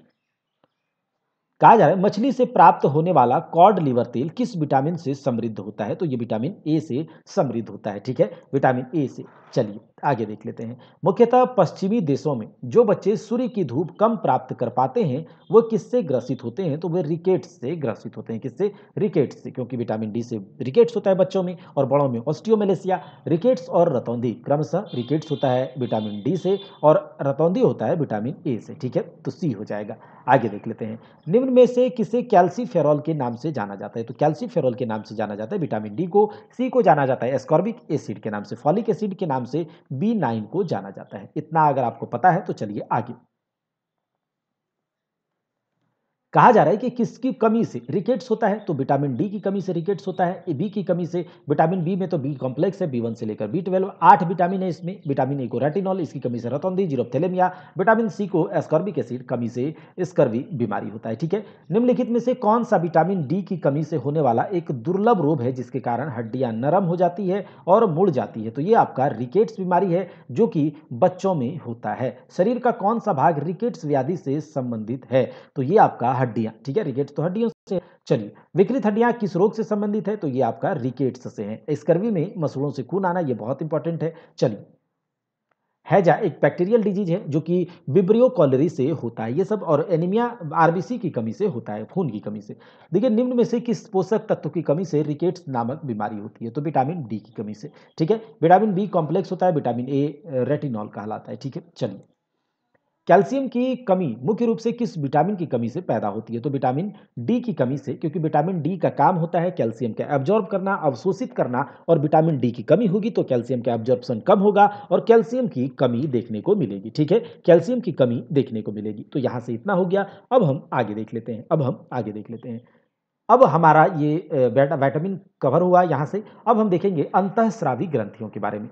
कहा जा रहा है मछली से प्राप्त होने वाला कॉड लिवर तेल किस विटामिन से समृद्ध होता है तो ये विटामिन ए से समृद्ध होता है ठीक है विटामिन ए से चलिए आगे देख लेते हैं मुख्यतः पश्चिमी देशों में जो बच्चे सूर्य की धूप कम प्राप्त कर पाते हैं वो किससे ग्रसित होते हैं तो वे रिकेट्स से ग्रसित होते हैं किससे रिकेट्स से क्योंकि विटामिन डी से रिकेट्स होता है बच्चों में और बड़ों में ऑस्टियोमेलेसिया रिकेट्स और रतौंधी क्रमशः रिकेट्स होता है विटामिन डी से और रतौंधी होता है विटामिन ए से ठीक है तो सी हो जाएगा आगे देख लेते हैं निम्न निम्न में से किसे कैल्सीफेरॉल के नाम से जाना जाता है तो कैल्सीफेरॉल के नाम से जाना जाता है विटामिन डी को सी को जाना जाता है एस्कॉर्बिक एसिड के नाम से फॉलिक एसिड के नाम से बी नाइन को जाना जाता है इतना अगर आपको पता है तो चलिए आगे कहा जा रहा है कि किसकी कमी से रिकेट्स होता है तो विटामिन डी की कमी से रिकेट्स होता है ए बी की कमी से विटामिन बी में तो बी कॉम्प्लेक्स है बी वन से लेकर बी ट्वेल्व आठ विटामिन है इसमें विटामिन ए को रेटिनॉल इसकी कमी से रतौंदी जीरोथेलेमिया विटामिन सी को एस्कॉर्बिक एसिड कमी से स्कर्वी बीमारी होता है ठीक है निम्नलिखित में से कौन सा विटामिन डी की कमी से होने वाला एक दुर्लभ रोग है जिसके कारण हड्डियाँ नरम हो जाती है और मुड़ जाती है तो ये आपका रिकेट्स बीमारी है जो कि बच्चों में होता है शरीर का कौन सा भाग रिकेट्स व्याधि से संबंधित है तो ये आपका हड्डियां ठीक है रिकेट्स तो हड्डियों से चलिए विकृत हड्डियां किस रोग से संबंधित है तो ये आपका रिकेट्स से है स्कर्वी में मसूड़ों से खून आना ये बहुत इंपॉर्टेंट है चलिए हैजा एक बैक्टीरियल डिजीज है जो कि विब्रियो कॉलरी से होता है ये सब और एनीमिया आरबीसी की कमी से होता है खून की कमी से देखिए निम्न में से किस पोषक तत्व की कमी से रिकेट्स नामक बीमारी होती है तो विटामिन डी की कमी से ठीक है विटामिन बी कॉम्प्लेक्स होता है विटामिन ए रेटिनॉल कहलाता है ठीक है चलिए कैल्शियम की कमी मुख्य रूप से किस विटामिन की कमी से पैदा होती है तो विटामिन डी की कमी से क्योंकि विटामिन डी का काम होता है कैल्शियम का एब्जॉर्ब करना अवशोषित करना और विटामिन डी की कमी होगी तो कैल्शियम का एब्जॉर्बन कम होगा और कैल्शियम की कमी देखने को मिलेगी ठीक है कैल्शियम की कमी देखने को मिलेगी तो यहाँ से इतना हो गया अब हम आगे देख लेते हैं अब हम आगे देख लेते हैं अब हमारा ये वैटामिन कवर हुआ यहाँ से अब हम देखेंगे अंतःस्रावी ग्रंथियों के बारे में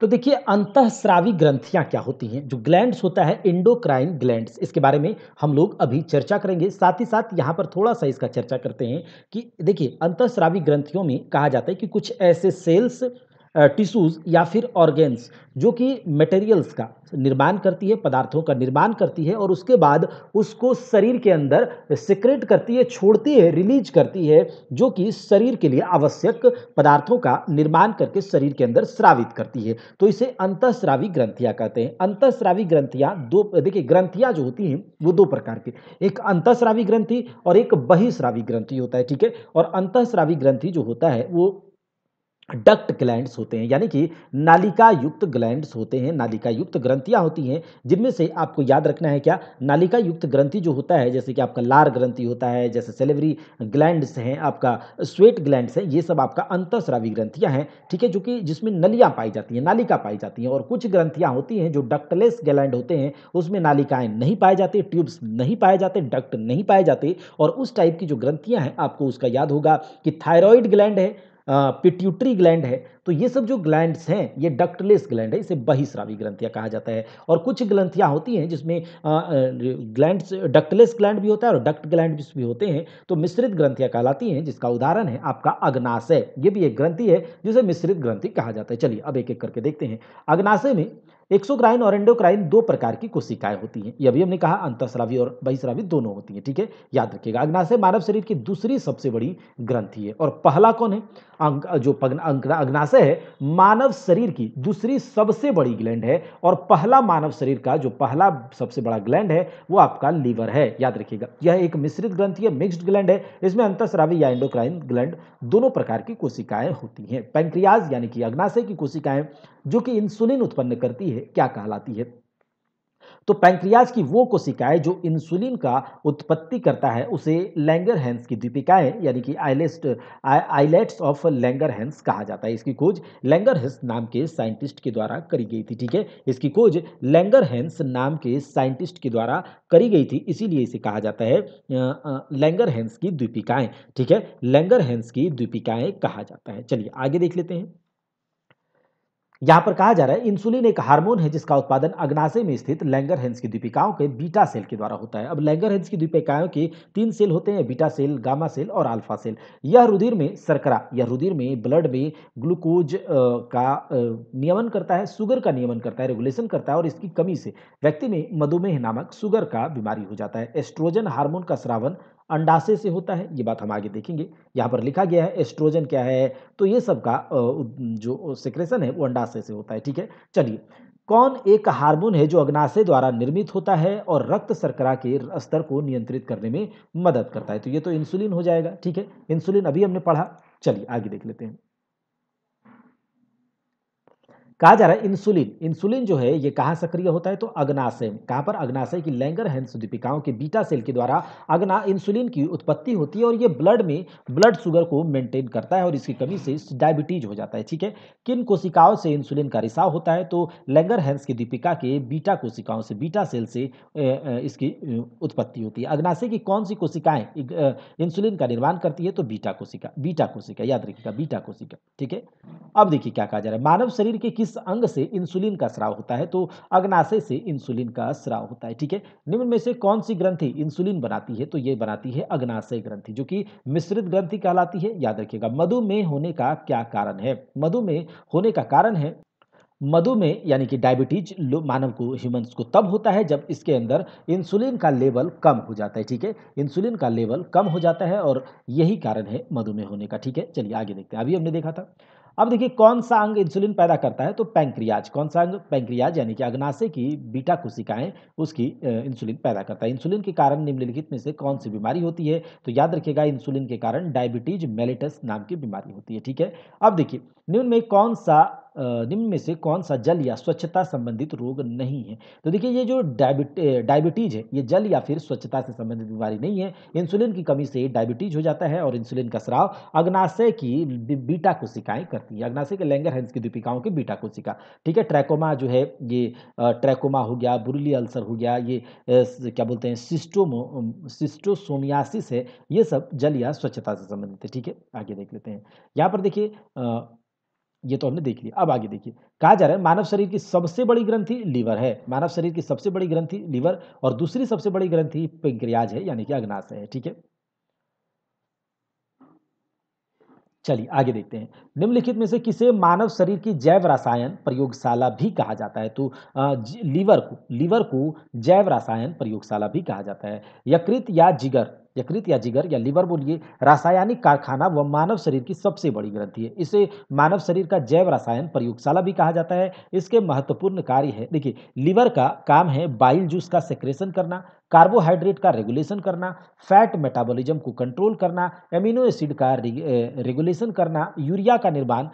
तो देखिए अंतःस्रावी ग्रंथियां क्या होती हैं जो ग्लैंड्स होता है इंडोक्राइन ग्लैंड्स इसके बारे में हम लोग अभी चर्चा करेंगे साथ ही साथ यहाँ पर थोड़ा सा इसका चर्चा करते हैं कि देखिए अंतःस्रावी ग्रंथियों में कहा जाता है कि कुछ ऐसे सेल्स टिश्यूज या फिर ऑर्गेन्स जो कि मटेरियल्स का निर्माण करती है पदार्थों का निर्माण करती है और उसके बाद उसको शरीर के अंदर सिक्रेट करती है छोड़ती है रिलीज करती है जो कि शरीर के लिए आवश्यक पदार्थों का निर्माण करके शरीर के अंदर स्रावित करती है तो इसे अंतःस्रावी ग्रंथियाँ कहते हैं अंतःस्रावी ग्रंथियाँ दो देखिए ग्रंथियाँ जो होती हैं वो दो प्रकार की एक अंतःस्रावी ग्रंथि और एक बहिस्रावी ग्रंथि होता है ठीक है और अंतःस्रावी ग्रंथि जो होता है वो डक्ट ग्लैंड्स होते हैं यानी कि नालिका युक्त ग्लैंड्स होते हैं नालिका युक्त ग्रंथियां होती हैं जिनमें से आपको याद रखना है क्या नालिका युक्त ग्रंथि जो होता है जैसे कि आपका लार ग्रंथि होता है जैसे सेलेवरी ग्लैंड्स हैं आपका स्वेट ग्लैंड्स हैं ये सब आपका अंतस्रावी ग्रंथियाँ हैं ठीक है जो कि जिसमें नलियाँ पाई जाती हैं नालिका पाई जाती हैं और कुछ ग्रंथियाँ होती हैं जो डक्टलेस ग्लैंड होते हैं उसमें नालिकाएँ नहीं पाए जाते ट्यूब्स नहीं पाए जाते डक्ट नहीं पाए जाते और उस टाइप की जो ग्रंथियाँ हैं आपको उसका याद होगा कि थायरॉयड ग्लैंड है पिट्यूटरी ग्लैंड है तो ये सब जो ग्लैंड्स हैं ये डक्टलेस ग्लैंड है इसे बहिश्रावी ग्रंथियाँ कहा जाता है और कुछ ग्रंथियाँ होती हैं जिसमें ग्लैंड्स डक्टलेस ग्लैंड भी होता है और डक्ट ग्लैंड भी होते हैं तो मिश्रित ग्रंथियाँ कहलाती हैं जिसका उदाहरण है आपका अग्नाशय ये भी एक ग्रंथि है जिसे मिश्रित ग्रंथि कहा जाता है चलिए अब एक एक करके देखते हैं अग्नाशय में एक्सोक्राइन और एंडोक्राइन दो प्रकार की कोशिकाएं होती हैं यह भी हमने कहा अंतस्रावी और बहिश्रावी दोनों होती हैं ठीक है याद रखिएगा अग्नाशय मानव शरीर की दूसरी सबसे बड़ी ग्रंथि है और पहला कौन है जो अग्नाशय है मानव शरीर की दूसरी सबसे बड़ी ग्लैंड है और पहला मानव शरीर का जो पहला सबसे बड़ा ग्लैंड है वो आपका लीवर है याद रखिएगा यह एक मिश्रित ग्रंथि है मिक्सड ग्लैंड है इसमें अंतस्रावी या एंडोक्राइन ग्लैंड दोनों प्रकार की कोशिकाएं होती हैं पैंक्रियाज यानी कि अग्नाशय की कोशिकाएं जो कि इंसुलिन उत्पन्न करती है क्या कहलाती है तो पैंक्रियाज की वो कोशिकाएं जो इंसुलिन का उत्पत्ति करता है उसे लैंगर हैंस की दीपिकाएं यानी कि आइलेस्ट आइलेट्स ऑफ लैंगर हैंस कहा जाता है इसकी खोज लैंगर हैंस नाम के साइंटिस्ट के द्वारा करी गई थी ठीक है इसकी खोज लैंगर हैंस नाम के साइंटिस्ट के द्वारा करी गई थी इसीलिए इसे कहा जाता है लैंगर हैंस की दीपिकाएं ठीक है लैंगर हैंस की दीपिकाएं कहा जाता है चलिए आगे देख लेते हैं यहां पर कहा जा रहा है इंसुलिन एक हार्मोन है जिसका उत्पादन अग्नाशय में स्थित लैंगर हेंस की दीपिकाओं के बीटा सेल के द्वारा होता है अब लैंगर हेंस की दीपिकाओं के तीन सेल होते हैं बीटा सेल गामा सेल और अल्फा सेल यह रुधिर में सरकरा यह रुधिर में ब्लड में ग्लूकोज का नियमन करता है शुगर का नियमन करता है रेगुलेशन करता है और इसकी कमी से व्यक्ति में मधुमेह नामक शुगर का बीमारी हो जाता है एस्ट्रोजन हार्मोन का श्रावण अंडाशय से होता है ये बात हम आगे देखेंगे यहाँ पर लिखा गया है एस्ट्रोजन क्या है तो ये सब का जो सिक्रेशन है वो अंडाशय से होता है ठीक है चलिए कौन एक हार्मोन है जो अग्नाशय द्वारा निर्मित होता है और रक्त शर्करा के स्तर को नियंत्रित करने में मदद करता है तो ये तो इंसुलिन हो जाएगा ठीक है इंसुलिन अभी हमने पढ़ा चलिए आगे देख लेते हैं कहा जा रहा है इंसुलिन इंसुलिन जो है ये कहाँ सक्रिय होता है तो अग्नाशय कहाँ पर अग्नाशय की लैंगर हैंस दीपिकाओं के बीटा सेल के द्वारा अग्ना इंसुलिन की उत्पत्ति होती है और ये ब्लड में ब्लड शुगर को मेंटेन करता है और इसकी कमी से डायबिटीज हो जाता है ठीक है किन कोशिकाओं से इंसुलिन का रिसाव होता है तो लैंगर हैंस की दीपिका के बीटा कोशिकाओं से बीटा सेल से इसकी उत्पत्ति होती है अग्नाशय की कौन सी कोशिकाएँ इंसुलिन का निर्माण करती है तो बीटा कोशिका बीटा कोशिका याद रखिएगा बीटा कोशिका ठीक है अब देखिए क्या कहा जा रहा है मानव शरीर के किस इस अंग से इंसुलिन का स्राव होता है तो अग्नाशय से इंसुलिन का स्राव होता है ठीक है निम्न में से कौन सी ग्रंथि इंसुलिन बनाती है तो ये बनाती है अग्नाशय ग्रंथि जो कि मिश्रित ग्रंथि कहलाती है याद रखिएगा मधुमेह होने का क्या कारण है मधुमेह होने का कारण है मधुमेह यानी कि डायबिटीज मानव को ह्यूमंस को तब होता है जब इसके अंदर इंसुलिन का लेवल कम हो जाता है ठीक है इंसुलिन का लेवल कम हो जाता है और यही कारण है मधुमेह होने का ठीक है चलिए आगे देखते हैं अभी हमने देखा था अब देखिए कौन सा अंग इंसुलिन पैदा करता है तो पैंक्रियाज कौन सा अंग पैंक्रियाज यानी कि अग्नाशय की बीटा कोशिकाएं उसकी इंसुलिन पैदा करता है इंसुलिन के कारण निम्नलिखित में से कौन सी बीमारी होती है तो याद रखिएगा इंसुलिन के कारण डायबिटीज मेलेटस नाम की बीमारी होती है ठीक है अब देखिए निम्न में कौन सा निम्न में से कौन सा जल या स्वच्छता संबंधित रोग नहीं है तो देखिए ये जो डायबिटीज़ है ये जल या फिर स्वच्छता से संबंधित बीमारी नहीं है इंसुलिन की कमी से डायबिटीज हो जाता है और इंसुलिन का स्राव अग्नाशय की बीटा कोशिकाएं करती है अग्नाशय के लेंगर हैंस की दीपिकाओं की बीटा कोशिका ठीक है ट्रैकोमा जो है ये ट्रैकोमा हो गया बुरली अल्सर हो गया ये क्या बोलते हैं सिस्टोमो सिस्टोसोमियासिस है ये सब जल या स्वच्छता से संबंधित है ठीक है आगे देख लेते हैं यहाँ पर देखिए ये तो हमने देख लिया अब आगे देखिए कहा जा रहा है मानव शरीर की सबसे बड़ी ग्रंथि लीवर है मानव शरीर की सबसे बड़ी ग्रंथि लीवर और दूसरी सबसे बड़ी ग्रंथि पिंक्रियाज है यानी कि अग्नाशय है ठीक है चलिए आगे देखते हैं निम्नलिखित में से किसे मानव शरीर की जैव रसायन प्रयोगशाला भी कहा जाता है तो लीवर को लीवर को जैव रसायन प्रयोगशाला भी कहा जाता है यकृत या जिगर यकृत या जिगर या लिवर बोलिए रासायनिक कारखाना व मानव शरीर की सबसे बड़ी ग्रंथि है इसे मानव शरीर का जैव रसायन प्रयोगशाला भी कहा जाता है इसके महत्वपूर्ण कार्य है देखिए लीवर का काम है बाइल जूस का सेक्रेशन करना कार्बोहाइड्रेट का रेगुलेशन करना फैट मेटाबॉलिज्म को कंट्रोल करना एमिनो एसिड का रेगुलेशन करना यूरिया का निर्माण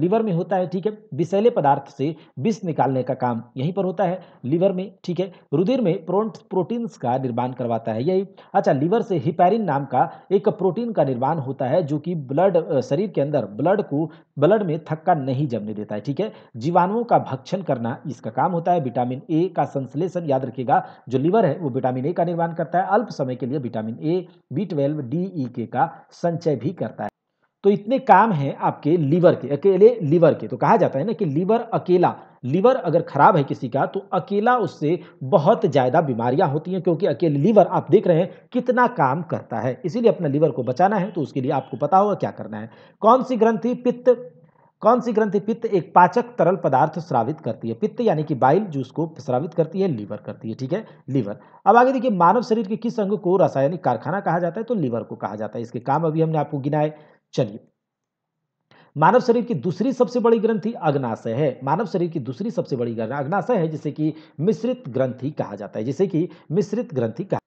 लीवर में होता है ठीक है विषैले पदार्थ से विष निकालने का काम यहीं पर होता है लीवर में ठीक है रुधिर में प्रोटीन्स का निर्माण करवाता है है यही अच्छा लीवर से हिपैरिन नाम का एक प्रोटीन का निर्माण होता है जो कि ब्लड शरीर के अंदर ब्लड को ब्लड में थक्का नहीं जमने देता है ठीक है जीवाणुओं का भक्षण करना इसका काम होता है विटामिन ए का संश्लेषण याद रखिएगा जो लीवर है वो विटामिन ए का निर्माण करता है अल्प समय के लिए vitamin A B twelve D E K का संचय भी करता है तो इतने काम हैं आपके लीवर के अकेले लीवर के तो कहा जाता है ना कि लीवर अकेला लीवर अगर खराब है किसी का तो अकेला उससे बहुत ज़्यादा बीमारियां होती हैं क्योंकि अकेले लीवर आप देख रहे हैं कितना काम करता है इसीलिए अपना लीवर को बचाना है तो उसके लिए आपको पता होगा क्या करना है कौन सी ग्रंथि पित्त कौन सी ग्रंथि पित्त एक पाचक तरल पदार्थ स्रावित करती है पित्त यानी कि बाइल जूस को स्रावित करती है लीवर करती है ठीक है लीवर अब आगे देखिए मानव शरीर के किस अंग को रासायनिक कारखाना कहा जाता है तो लीवर को कहा जाता है इसके काम अभी हमने आपको गिनाए चलिए मानव शरीर की दूसरी सबसे बड़ी ग्रंथि अग्नाशय है मानव शरीर की दूसरी सबसे बड़ी अग्नाशय है जिसे कि मिश्रित ग्रंथि कहा जाता है जिसे कि मिश्रित ग्रंथि कहा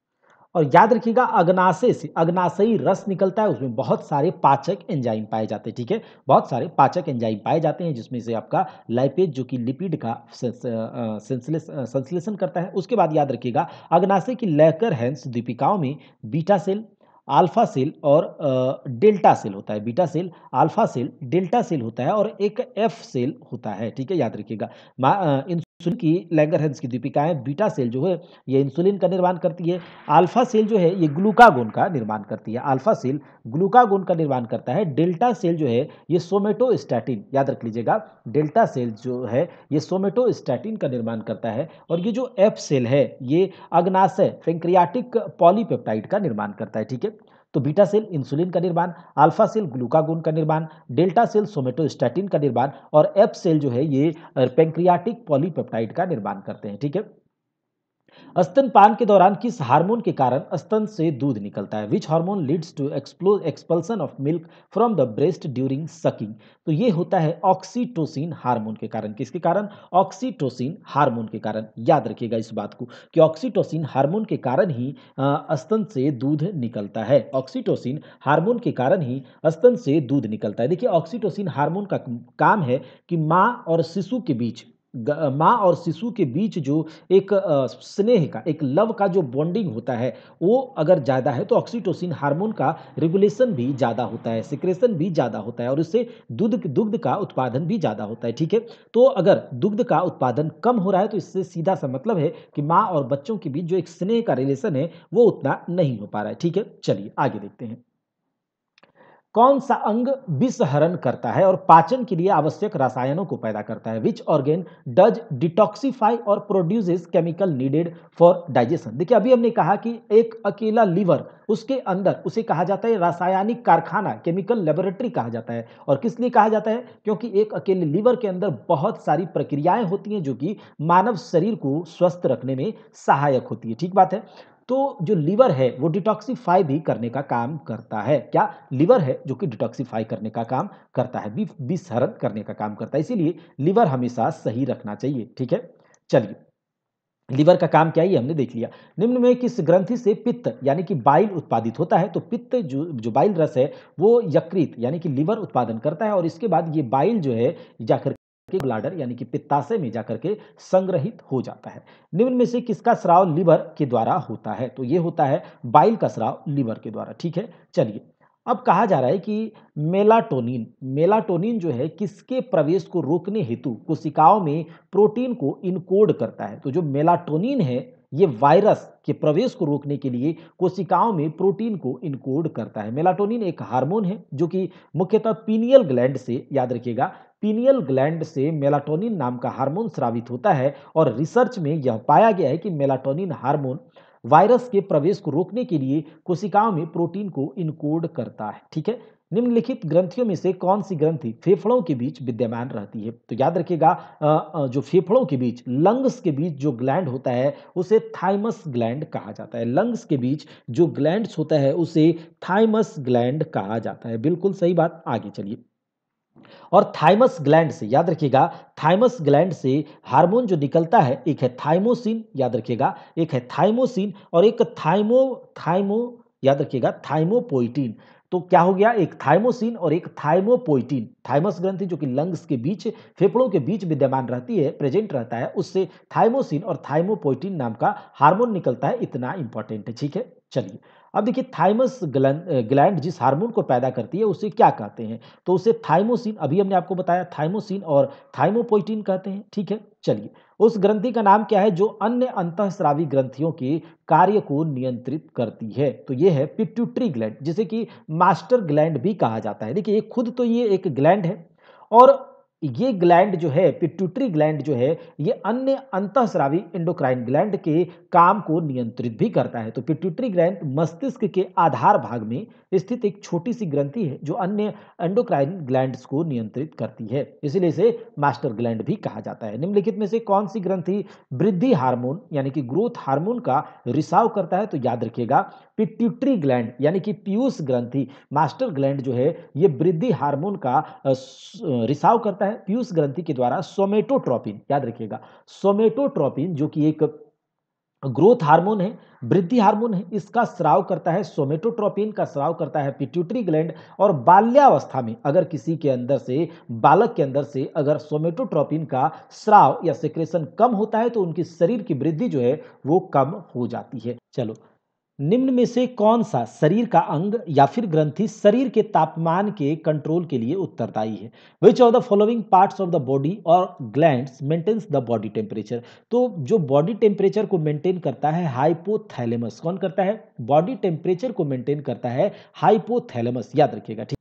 और याद रखिएगा अग्नाशय से अग्नाशयी रस निकलता है उसमें बहुत सारे पाचक एंजाइम पाए जाते हैं ठीक है बहुत सारे पाचक एंजाइम पाए जाते हैं जिसमें से आपका लाइपेज जो कि लिपिड का संश्लेषण करता है उसके बाद याद रखिएगा अग्नाशय की लेकर हैंस दीपिकाओं में बीटा सेल अल्फा सेल और डेल्टा सेल होता है beta cell alpha cell delta cell होता है और एक एफ सेल होता है ठीक है याद रखिएगा इन इंसुलिन की लैंगरहंस की दीपिकाएं बीटा सेल जो है ये इंसुलिन का निर्माण करती है अल्फा सेल जो है ये ग्लूकागोन का निर्माण करती है अल्फा सेल ग्लूकागोन का निर्माण करता है डेल्टा सेल जो है ये स्टैटिन याद रख लीजिएगा डेल्टा सेल जो है ये स्टैटिन का निर्माण करता है और ये जो एफ सेल है ये अग्नाशय फेंक्रियाटिक पॉलीपेप्टाइड का निर्माण करता है ठीक है तो बीटा सेल इंसुलिन का निर्माण अल्फा सेल ग्लूकागोन का निर्माण डेल्टा सेल सोमेटोस्टैटिन का निर्माण और एफ सेल जो है ये पेंक्रियाटिक पॉलीपेप्टाइड का निर्माण करते हैं ठीक है स्तनपान के दौरान किस हार्मोन के कारण स्तन से दूध निकलता है which hormone leads to expulsion of milk from the breast during sucking तो ये होता है ऑक्सीटोसिन हार्मोन के कारण किसके कारण ऑक्सीटोसिन हार्मोन के कारण याद रखिएगा इस बात को कि ऑक्सीटोसिन हार्मोन के कारण ही स्तन से दूध निकलता है ऑक्सीटोसिन हार्मोन के कारण ही स्तन से दूध निकलता है देखिए ऑक्सीटोसिन हार्मोन का काम है कि माँ और शिशु के बीच माँ और शिशु के बीच जो एक स्नेह का एक लव का जो बॉन्डिंग होता है वो अगर ज़्यादा है तो ऑक्सीटोसिन हार्मोन का रेगुलेशन भी ज़्यादा होता है सिक्रेशन भी ज़्यादा होता है और इससे दूध दुग्ध का उत्पादन भी ज़्यादा होता है ठीक है तो अगर दुग्ध का उत्पादन कम हो रहा है तो इससे सीधा सा मतलब है कि माँ और बच्चों के बीच जो एक स्नेह का रिलेशन है वो उतना नहीं हो पा रहा है ठीक है चलिए आगे देखते हैं कौन सा अंग विषहरण करता है और पाचन के लिए आवश्यक रसायनों को पैदा करता है विच ऑर्गेन डज डिटॉक्सीफाई और produces chemical needed for digestion देखिए अभी हमने कहा कि एक अकेला लीवर उसके अंदर उसे कहा जाता है रासायनिक कारखाना केमिकल लेबोरेटरी कहा जाता है और किस लिए कहा जाता है क्योंकि एक अकेले लीवर के अंदर बहुत सारी प्रक्रियाएं होती हैं जो कि मानव शरीर को स्वस्थ रखने में सहायक होती है ठीक बात है तो जो लीवर है वो डिटॉक्सिफाई भी करने का काम करता है क्या लीवर है जो कि डिटॉक्सिफाई करने का काम करता है विसरण करने का काम करता है इसीलिए लीवर हमेशा सही रखना चाहिए ठीक है चलिए लीवर का काम क्या है हमने देख लिया निम्न में किस ग्रंथि से पित्त यानी कि बाइल उत्पादित होता है तो पित्त जो जो बाइल रस है वो यकृत यानी कि लीवर उत्पादन करता है और इसके बाद ये बाइल जो है जाकर के ब्लाडर यानी कि पित्ताशय में जाकर के संग्रहित हो जाता है निम्न में से किसका श्राव लिवर के द्वारा होता है तो ये होता है बाइल का श्राव लिवर के द्वारा ठीक है चलिए अब कहा जा रहा है कि मेलाटोनिन मेलाटोनिन जो है किसके प्रवेश को रोकने हेतु कोशिकाओं में प्रोटीन को इनकोड करता है तो जो मेलाटोनिन है ये वायरस के प्रवेश को रोकने के लिए कोशिकाओं में प्रोटीन को इनकोड करता है मेलाटोनिन एक हार्मोन है जो कि मुख्यतः पीनियल ग्लैंड से याद रखिएगा पीनियल ग्लैंड से मेलाटोनिन नाम का हार्मोन स्रावित होता है और रिसर्च में यह पाया गया है कि मेलाटोनिन हार्मोन वायरस के प्रवेश को रोकने के लिए कोशिकाओं में प्रोटीन को इनकोड करता है ठीक है निम्नलिखित ग्रंथियों में से कौन सी ग्रंथि फेफड़ों के बीच विद्यमान रहती है तो याद रखिएगा जो फेफड़ों के बीच लंग्स के बीच जो ग्लैंड होता है उसे थाइमस ग्लैंड कहा जाता है लंग्स के बीच जो ग्लैंड होता है उसे थाइमस ग्लैंड कहा जाता है बिल्कुल सही बात आगे चलिए और थाइमस ग्लैंड से याद रखिएगा थाइमस ग्लैंड से हार्मोन जो निकलता है एक है थाइमोसिन याद रखिएगा एक है थाइमोसिन और एक थाइमो थाइमो याद रखिएगा थाइमोपोइटिन तो क्या हो गया एक थाइमोसिन और एक थाइमोपोइटिन थाइमस ग्रंथि जो कि लंग्स के बीच फेफड़ों के बीच विद्यमान रहती है प्रेजेंट रहता है उससे थाइमोसिन और थाइमोपोइटिन नाम का हार्मोन निकलता है इतना इंपॉर्टेंट है ठीक है चलिए अब देखिए थाइमस ग्लैंड जिस हार्मोन को पैदा करती है उसे क्या कहते हैं तो उसे थाइमोसिन अभी हमने आपको बताया थाइमोसिन और थाइमोपोइटिन कहते हैं ठीक है चलिए उस ग्रंथि का नाम क्या है जो अन्य अंतःस्रावी ग्रंथियों के कार्य को नियंत्रित करती है तो ये है पिट्यूट्री ग्लैंड जिसे कि मास्टर ग्लैंड भी कहा जाता है देखिए खुद तो ये एक ग्लैंड है और ये ग्लैंड जो है पिट्यूटरी ग्लैंड जो है ये अन्य अंतःस्रावी इंडोक्राइन ग्लैंड के काम को नियंत्रित भी करता है तो पिट्यूटरी ग्लैंड मस्तिष्क के आधार भाग में स्थित एक छोटी सी ग्रंथि है जो अन्य एंडोक्राइन ग्लैंड्स को नियंत्रित करती है इसीलिए इसे मास्टर ग्लैंड भी कहा जाता है निम्नलिखित में से कौन सी ग्रंथि वृद्धि हार्मोन यानी कि ग्रोथ हार्मोन का रिसाव करता है तो याद रखिएगा पिट्यूटरी ग्लैंड यानी कि पीयूष ग्रंथि मास्टर ग्लैंड जो है ये वृद्धि हार्मोन का रिसाव करता है पीयूष ग्रंथि के द्वारा सोमेटोट्रोपिन याद रखिएगा सोमेटोट्रोपिन जो कि एक ग्रोथ हार्मोन है वृद्धि हार्मोन है इसका स्राव करता है सोमेटोट्रोपिन का स्राव करता है पिट्यूटरी ग्लैंड और बाल्यावस्था में अगर किसी के अंदर से बालक के अंदर से अगर सोमेटोट्रोपिन का स्राव या सिक्रेशन कम होता है तो उनकी शरीर की वृद्धि जो है वो कम हो जाती है चलो निम्न में से कौन सा शरीर का अंग या फिर ग्रंथि शरीर के तापमान के कंट्रोल के लिए उत्तरदायी है which of the following parts of the body और glands maintains the body temperature तो जो बॉडी टेम्परेचर को मेंटेन करता है हाइपोथैलेमस कौन करता है बॉडी टेम्परेचर को मेंटेन करता है हाइपोथैलेमस याद रखिएगा ठीक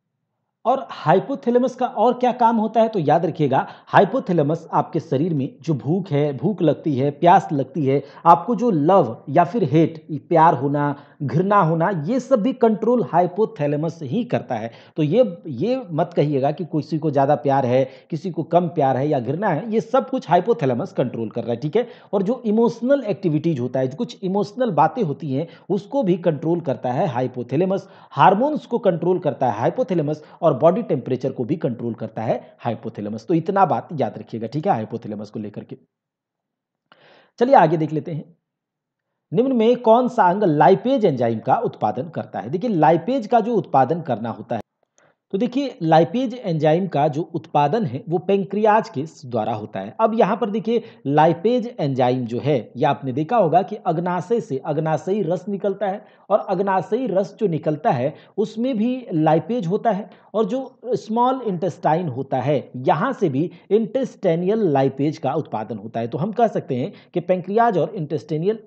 और हाइपोथैलेमस का और क्या काम होता है तो याद रखिएगा हाइपोथैलेमस आपके शरीर में जो भूख है भूख लगती है प्यास लगती है आपको जो लव या फिर हेट प्यार होना घृणा होना ये सब भी कंट्रोल हाइपोथैलेमस ही करता है तो ये ये मत कहिएगा कि किसी को ज़्यादा प्यार है किसी को कम प्यार है या घृणा है ये सब कुछ हाइपोथैलेमस कंट्रोल कर रहा है ठीक है और जो इमोशनल एक्टिविटीज होता है जो कुछ इमोशनल बातें होती हैं उसको भी कंट्रोल करता है हाइपोथैलेमस हार्मोन्स को कंट्रोल करता है हाइपोथैलेमस और बॉडी टेम्परेचर को भी कंट्रोल करता है हाइपोथेलमस तो इतना बात याद रखिएगा ठीक है हाइपोथेलमस को लेकर के चलिए आगे देख लेते हैं निम्न में कौन सा अंग लाइपेज एंजाइम का उत्पादन करता है देखिए लाइपेज का जो उत्पादन करना होता है तो देखिए लाइपेज एंजाइम का जो उत्पादन है वो पेंक्रियाज के द्वारा होता है अब यहाँ पर देखिए लाइपेज एंजाइम जो है ये आपने देखा होगा कि अग्नाशय से अग्नाशयी रस निकलता है और अग्नाशयी रस जो निकलता है उसमें भी लाइपेज होता है और जो स्मॉल इंटेस्टाइन होता है यहाँ से भी इंटेस्टेनियल लाइपेज का उत्पादन होता है तो हम कह सकते हैं कि पेंक्रियाज और इंटेस्टेनियल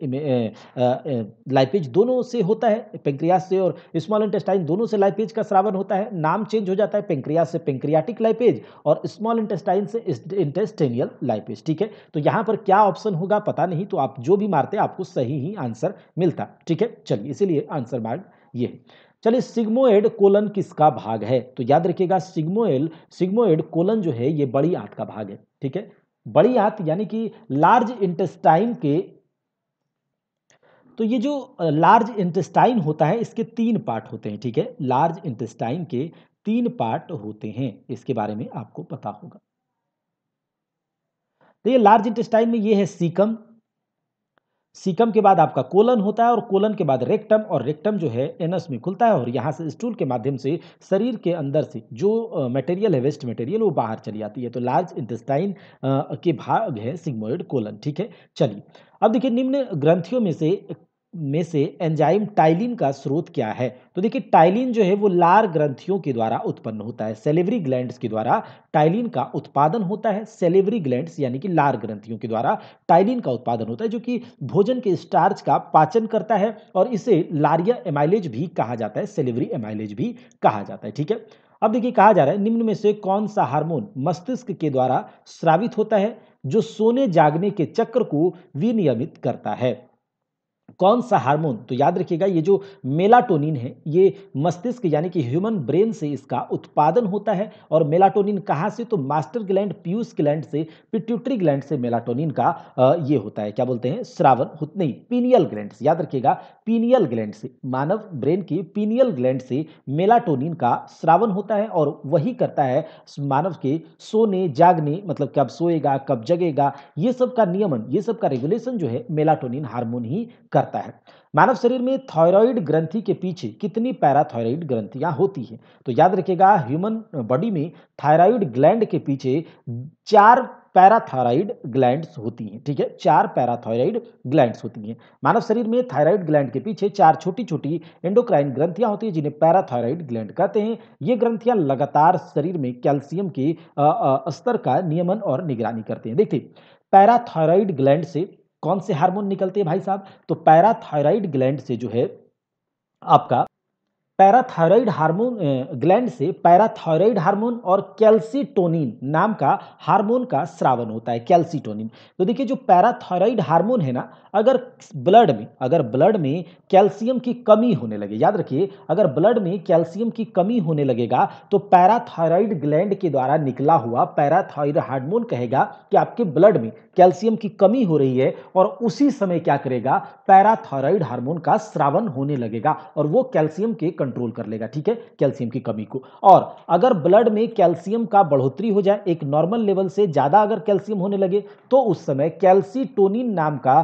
लाइपेज दोनों से होता है पेंक्रियाज से और स्मॉल इंटेस्टाइन दोनों से लाइपेज का श्रावण होता है नाम चेंज हो जाता है पेंक्रिया से पेंक्रियाटिक लाइपेज और स्मॉल इंटेस्टाइन से इंटेस्टेनियल लाइपेज ठीक है तो यहां पर क्या ऑप्शन होगा पता नहीं तो आप जो भी मारते आपको सही ही आंसर मिलता ठीक है चलिए इसीलिए आंसर मार्ग ये चलिए सिग्मोएड कोलन किसका भाग है तो याद रखिएगा सिग्मोएल सिग्मोएड कोलन जो है ये बड़ी आंत का भाग है ठीक है बड़ी आंत यानी कि लार्ज इंटेस्टाइन के तो ये जो लार्ज इंटेस्टाइन होता है इसके तीन पार्ट होते हैं ठीक है लार्ज इंटेस्टाइन के तीन पार्ट होते हैं इसके बारे में आपको पता होगा तो ये लार्ज इंटेस्टाइन में ये है सीकम सीकम के बाद आपका कोलन होता है और कोलन के बाद रेक्टम और रेक्टम जो है एनस में खुलता है और यहाँ से स्टूल के माध्यम से शरीर के अंदर से जो मटेरियल है वेस्ट मटेरियल वो बाहर चली आती है तो लार्ज इंटेस्टाइन के भाग है सिग्मोइड कोलन ठीक है चलिए अब देखिए निम्न ग्रंथियों में से में से एंजाइम टाइलिन का स्रोत क्या है तो देखिए टाइलिन जो है वो लार ग्रंथियों के द्वारा उत्पन्न होता है सेलेवरी ग्लैंड्स के द्वारा टाइलिन का उत्पादन होता है सेलेवरी ग्लैंड्स यानी कि लार ग्रंथियों के द्वारा टाइलिन का उत्पादन होता है जो कि भोजन के स्टार्च का पाचन करता है और इसे लारिया एमाइलेज भी कहा जाता है सेलेवरी एमाइलेज भी कहा जाता है ठीक है अब देखिए कहा जा रहा है निम्न में से कौन सा हार्मोन मस्तिष्क के द्वारा स्रावित होता है जो सोने जागने के चक्र को विनियमित करता है कौन सा हार्मोन तो याद रखिएगा ये जो मेलाटोनिन है ये मस्तिष्क यानी कि ह्यूमन ब्रेन से इसका उत्पादन होता है और मेलाटोनिन कहाँ से तो मास्टर ग्लैंड पीयूस ग्लैंड से पिट्यूटरी ग्लैंड से मेलाटोनिन का ये होता है क्या बोलते हैं श्रावण नहीं पीनियल ग्लैंड याद रखिएगा पीनियल ग्लैंड से मानव ब्रेन की पीनियल ग्लैंड से मेलाटोनिन का श्रावण होता है और वही करता है मानव के सोने जागने मतलब कब सोएगा कब जगेगा ये सब का नियमन ये सब का रेगुलेशन जो है मेलाटोनिन हार्मोन ही करता है मानव शरीर में थायराइड ग्रंथि के पीछे कितनी पैराथायराइड ग्रंथियां होती हैं तो याद रखिएगा ह्यूमन बॉडी में थायराइड ग्लैंड के पीछे चार पैराथायराइड ग्लैंड्स होती हैं ठीक है चार पैराथायराइड ग्लैंड्स होती हैं मानव शरीर में थायराइड ग्लैंड के पीछे चार छोटी छोटी एंडोक्राइन ग्रंथियां होती हैं जिन्हें पैराथायराइड ग्लैंड कहते हैं ये ग्रंथियां लगातार शरीर में कैल्शियम के स्तर का नियमन और निगरानी करते हैं देखिए पैराथायराइड ग्लैंड से कौन से हार्मोन निकलते हैं भाई साहब तो पैराथायराइड ग्लैंड से जो है आपका पैराथायरॉइड हार्मोन ग्लैंड से पैराथायरॉइड हार्मोन और कैल्सीटोनिन नाम का हार्मोन का श्रावण होता है कैल्सीटोनिन तो देखिए जो पैराथायरॉइड हार्मोन है ना अगर ब्लड में अगर ब्लड में कैल्शियम की कमी होने लगे याद रखिए अगर ब्लड में कैल्शियम की कमी होने लगेगा तो पैराथायरॉइड ग्लैंड के द्वारा निकला हुआ पैराथायराइड हार्मोन कहेगा कि आपके ब्लड में कैल्शियम की कमी हो रही है और उसी समय क्या करेगा पैराथायरॉइड हार्मोन का श्रावण होने लगेगा और वो कैल्शियम के कंट्रोल कर लेगा ठीक है कैल्शियम की कमी को और अगर ब्लड में कैल्शियम का बढ़ोतरी हो जाए एक नॉर्मल लेवल से ज़्यादा अगर कैल्शियम होने लगे तो उस समय कैल्सीटोनिन नाम का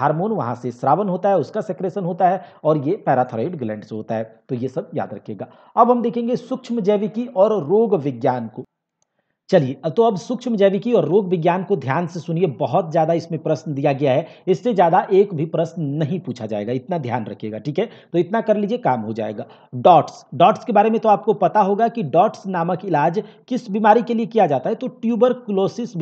हार्मोन वहाँ से श्रावण होता है उसका सेक्रेशन होता है और ये पैराथोराइड ग्लैंड से होता है तो ये सब याद रखिएगा अब हम देखेंगे सूक्ष्म जैविकी और रोग विज्ञान को चलिए अब तो अब सूक्ष्म जैविकी और रोग विज्ञान को ध्यान से सुनिए बहुत ज़्यादा इसमें प्रश्न दिया गया है इससे ज़्यादा एक भी प्रश्न नहीं पूछा जाएगा इतना ध्यान रखिएगा ठीक है तो इतना कर लीजिए काम हो जाएगा डॉट्स डॉट्स के बारे में तो आपको पता होगा कि डॉट्स नामक इलाज किस बीमारी के लिए किया जाता है तो ट्यूबर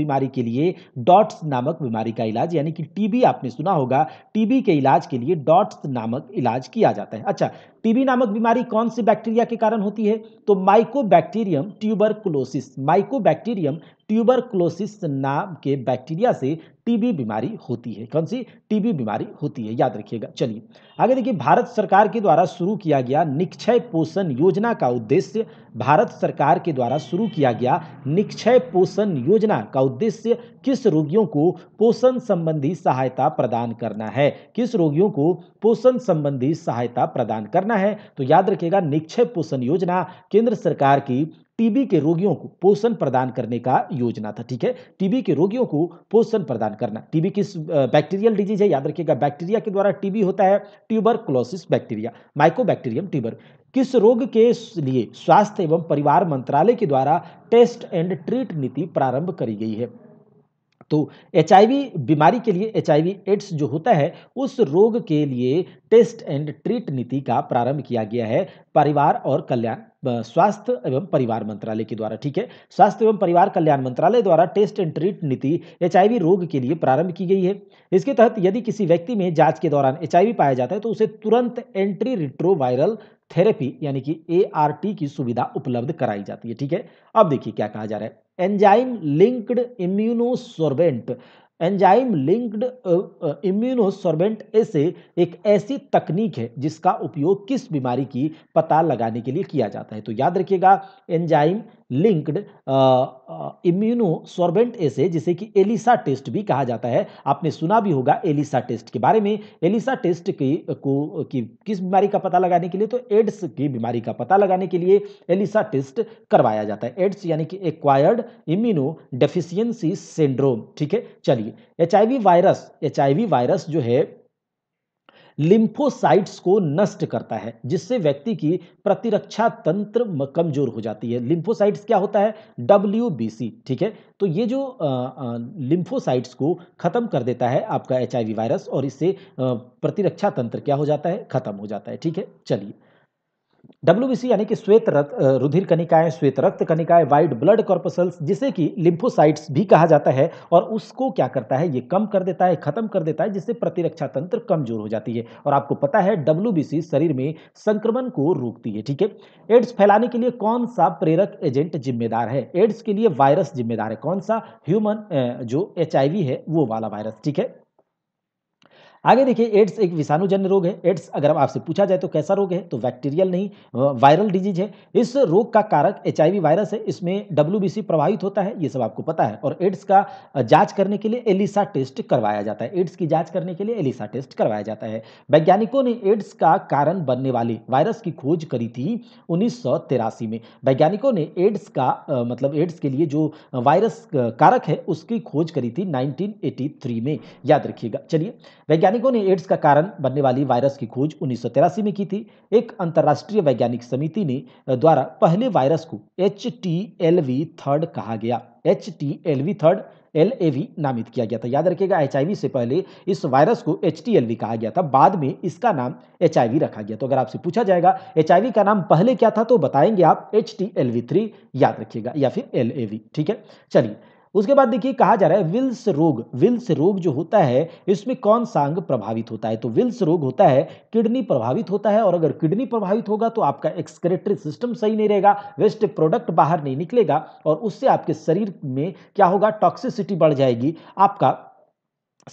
बीमारी के लिए डॉट्स नामक बीमारी का इलाज यानी कि टीबी आपने सुना होगा टीबी के इलाज के लिए डॉट्स नामक इलाज किया जाता है अच्छा टीबी नामक बीमारी कौन से बैक्टीरिया के कारण होती है तो माइकोबैक्टीरियम ट्यूबरकुलोसिस माइकोबैक्टीरियम ट्यूबरक्लोसिस नाम के बैक्टीरिया से टीबी बीमारी होती है कौन सी टीबी बीमारी होती है याद रखिएगा चलिए आगे देखिए भारत सरकार के द्वारा शुरू किया गया निक्षय पोषण योजना का उद्देश्य भारत सरकार के द्वारा शुरू किया गया निक्षय पोषण योजना का उद्देश्य किस रोगियों को पोषण संबंधी सहायता प्रदान करना है किस रोगियों को पोषण संबंधी सहायता प्रदान करना है तो याद रखिएगा निक्षय पोषण योजना केंद्र सरकार की टीबी के रोगियों को पोषण प्रदान करने का योजना था ठीक है टीबी के रोगियों को पोषण प्रदान करना टीबी किस बैक्टीरियल डिजीज है याद रखिएगा बैक्टीरिया के द्वारा टीबी होता है क्लोसिस बैक्टीरिया माइकोबैक्टीरियम ट्यूबर किस रोग के लिए स्वास्थ्य एवं परिवार मंत्रालय के द्वारा टेस्ट एंड ट्रीट नीति प्रारंभ करी गई है तो एच बीमारी के लिए एच एड्स जो होता है उस रोग के लिए टेस्ट एंड ट्रीट नीति का प्रारंभ किया गया है परिवार और कल्याण स्वास्थ्य एवं परिवार मंत्रालय के द्वारा ठीक है स्वास्थ्य एवं परिवार कल्याण मंत्रालय द्वारा टेस्ट एंड ट्रीट नीति एच रोग के लिए प्रारंभ की गई है इसके तहत यदि किसी व्यक्ति में जांच के दौरान एच पाया जाता है तो उसे तुरंत एंट्री रिट्रोवायरल थेरेपी यानी कि ए की सुविधा उपलब्ध कराई जाती है ठीक है अब देखिए क्या कहा जा रहा है enzyme linked immunosorbent enzyme linked immunosorbent ऐसे एक ऐसी तकनीक है जिसका उपयोग किस बीमारी की पता लगाने के लिए किया जाता है तो याद रखिएगा एंजाइम लिंक्ड इम्यूनोसॉर्बेंट एसे जिसे कि एलिसा टेस्ट भी कहा जाता है आपने सुना भी होगा एलिसा टेस्ट के बारे में एलिसा टेस्ट की को की किस बीमारी का पता लगाने के लिए तो एड्स की बीमारी का पता लगाने के लिए एलिसा टेस्ट करवाया जाता है एड्स यानी कि एक्वायर्ड इम्यूनो डेफिशियंसी सिंड्रोम ठीक है चलिए एच वायरस एच वायरस जो है लिम्फोसाइट्स को नष्ट करता है जिससे व्यक्ति की प्रतिरक्षा तंत्र कमजोर हो जाती है लिम्फोसाइट्स क्या होता है डब्ल्यू ठीक है तो ये जो लिम्फोसाइट्स को खत्म कर देता है आपका एच वायरस और इससे प्रतिरक्षा तंत्र क्या हो जाता है खत्म हो जाता है ठीक है चलिए डब्ल्यू यानी कि श्वेत रक्त रुधिर कनिकाएं श्वेत रक्त कनिकाएं वाइट ब्लड कॉर्पसल्स जिसे कि लिम्फोसाइट्स भी कहा जाता है और उसको क्या करता है ये कम कर देता है खत्म कर देता है जिससे प्रतिरक्षा तंत्र कमजोर हो जाती है और आपको पता है डब्ल्यू शरीर में संक्रमण को रोकती है ठीक है एड्स फैलाने के लिए कौन सा प्रेरक एजेंट जिम्मेदार है एड्स के लिए वायरस जिम्मेदार है कौन सा ह्यूमन जो एच है वो वाला वायरस ठीक है आगे देखिए एड्स एक विषाणुजन्य रोग है एड्स अगर आपसे पूछा जाए तो कैसा रोग है तो बैक्टीरियल नहीं वायरल डिजीज है इस रोग का कारक एच वायरस है इसमें डब्ल्यू प्रभावित होता है ये सब आपको पता है और एड्स का जांच करने के लिए एलिसा टेस्ट करवाया जाता है एड्स की जांच करने के लिए एलिसा टेस्ट करवाया जाता है वैज्ञानिकों ने एड्स का कारण बनने वाले वायरस की खोज करी थी उन्नीस में वैज्ञानिकों ने एड्स का मतलब एड्स के लिए जो वायरस कारक है उसकी खोज करी थी 1983 में याद रखिएगा चलिए वैज्ञानिक वैज्ञानिकों ने एड्स का कारण बनने वाली वायरस की खोज उन्नीस में की थी एक अंतर्राष्ट्रीय वैज्ञानिक समिति ने द्वारा पहले वायरस को H T L V third कहा गया H T L V third L A V नामित किया गया था याद रखिएगा एच से पहले इस वायरस को एच टी एल वी कहा गया था बाद में इसका नाम एच रखा गया तो अगर आपसे पूछा जाएगा एच का नाम पहले क्या था तो बताएंगे आप H T L V three याद रखिएगा या फिर एल ए वी ठीक है चलिए उसके बाद देखिए कहा जा रहा है विल्स रोग विल्स रोग जो होता है इसमें कौन सा अंग प्रभावित होता है तो विल्स रोग होता है किडनी प्रभावित होता है और अगर किडनी प्रभावित होगा तो आपका एक्सक्रेटरी सिस्टम सही नहीं रहेगा वेस्ट प्रोडक्ट बाहर नहीं निकलेगा और उससे आपके शरीर में क्या होगा टॉक्सिसिटी बढ़ जाएगी आपका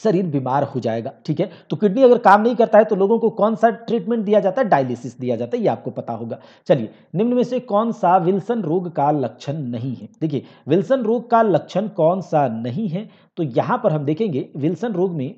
शरीर बीमार हो जाएगा ठीक है तो किडनी अगर काम नहीं करता है तो लोगों को कौन सा ट्रीटमेंट दिया जाता है डायलिसिस दिया जाता है ये आपको पता होगा चलिए निम्न में से कौन सा विल्सन रोग का लक्षण नहीं है देखिए विल्सन रोग का लक्षण कौन सा नहीं है तो यहाँ पर हम देखेंगे विल्सन रोग में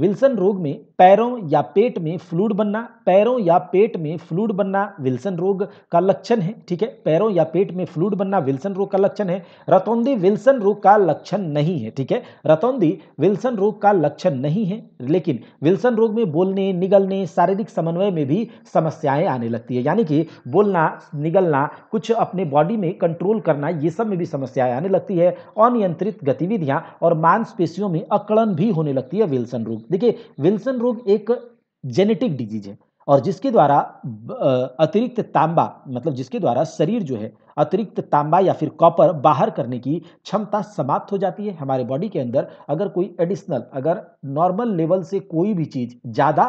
विल्सन रोग में पैरों या पेट में फ्लूड बनना पैरों या पेट में फ्लूड बनना विल्सन रोग का लक्षण है ठीक है पैरों या पेट में फ्लूड बनना विल्सन रोग का लक्षण है रतौंदी विल्सन रोग का लक्षण नहीं है ठीक है रतौंदी विल्सन रोग का लक्षण नहीं है लेकिन विल्सन रोग में बोलने निगलने शारीरिक समन्वय में भी समस्याएं आने लगती है यानी कि बोलना निगलना कुछ अपने बॉडी में कंट्रोल करना ये सब में भी समस्याएं आने लगती है अनियंत्रित गतिविधियां और मांसपेशियों में अकड़न भी होने लगती है विल्सन रोग देखिए विल्सन रोग एक जेनेटिक डिजीज है और जिसके द्वारा अतिरिक्त तांबा मतलब जिसके द्वारा शरीर जो है अतिरिक्त तांबा या फिर कॉपर बाहर करने की क्षमता समाप्त हो जाती है हमारे बॉडी के अंदर अगर कोई एडिशनल अगर नॉर्मल लेवल से कोई भी चीज़ ज़्यादा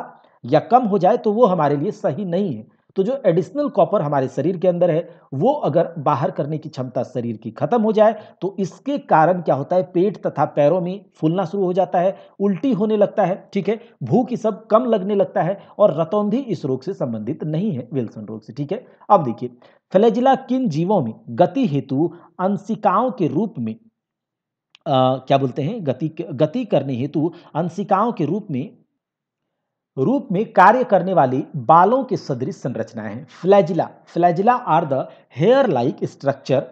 या कम हो जाए तो वो हमारे लिए सही नहीं है तो जो एडिशनल कॉपर हमारे शरीर के अंदर है वो अगर बाहर करने की क्षमता शरीर की खत्म हो जाए तो इसके कारण क्या होता है पेट तथा पैरों में फूलना शुरू हो जाता है उल्टी होने लगता है ठीक है भूख ये सब कम लगने लगता है और रतौंधी इस रोग से संबंधित नहीं है विल्सन रोग से ठीक है अब देखिए फ्लैजिला किन जीवों में गति हेतु अंशिकाओं के रूप में आ, क्या बोलते हैं गति गति करने हेतु अंशिकाओं के रूप में रूप में कार्य करने वाली बालों के सदृश संरचनाएं हैं flagella flagella are the hair like structure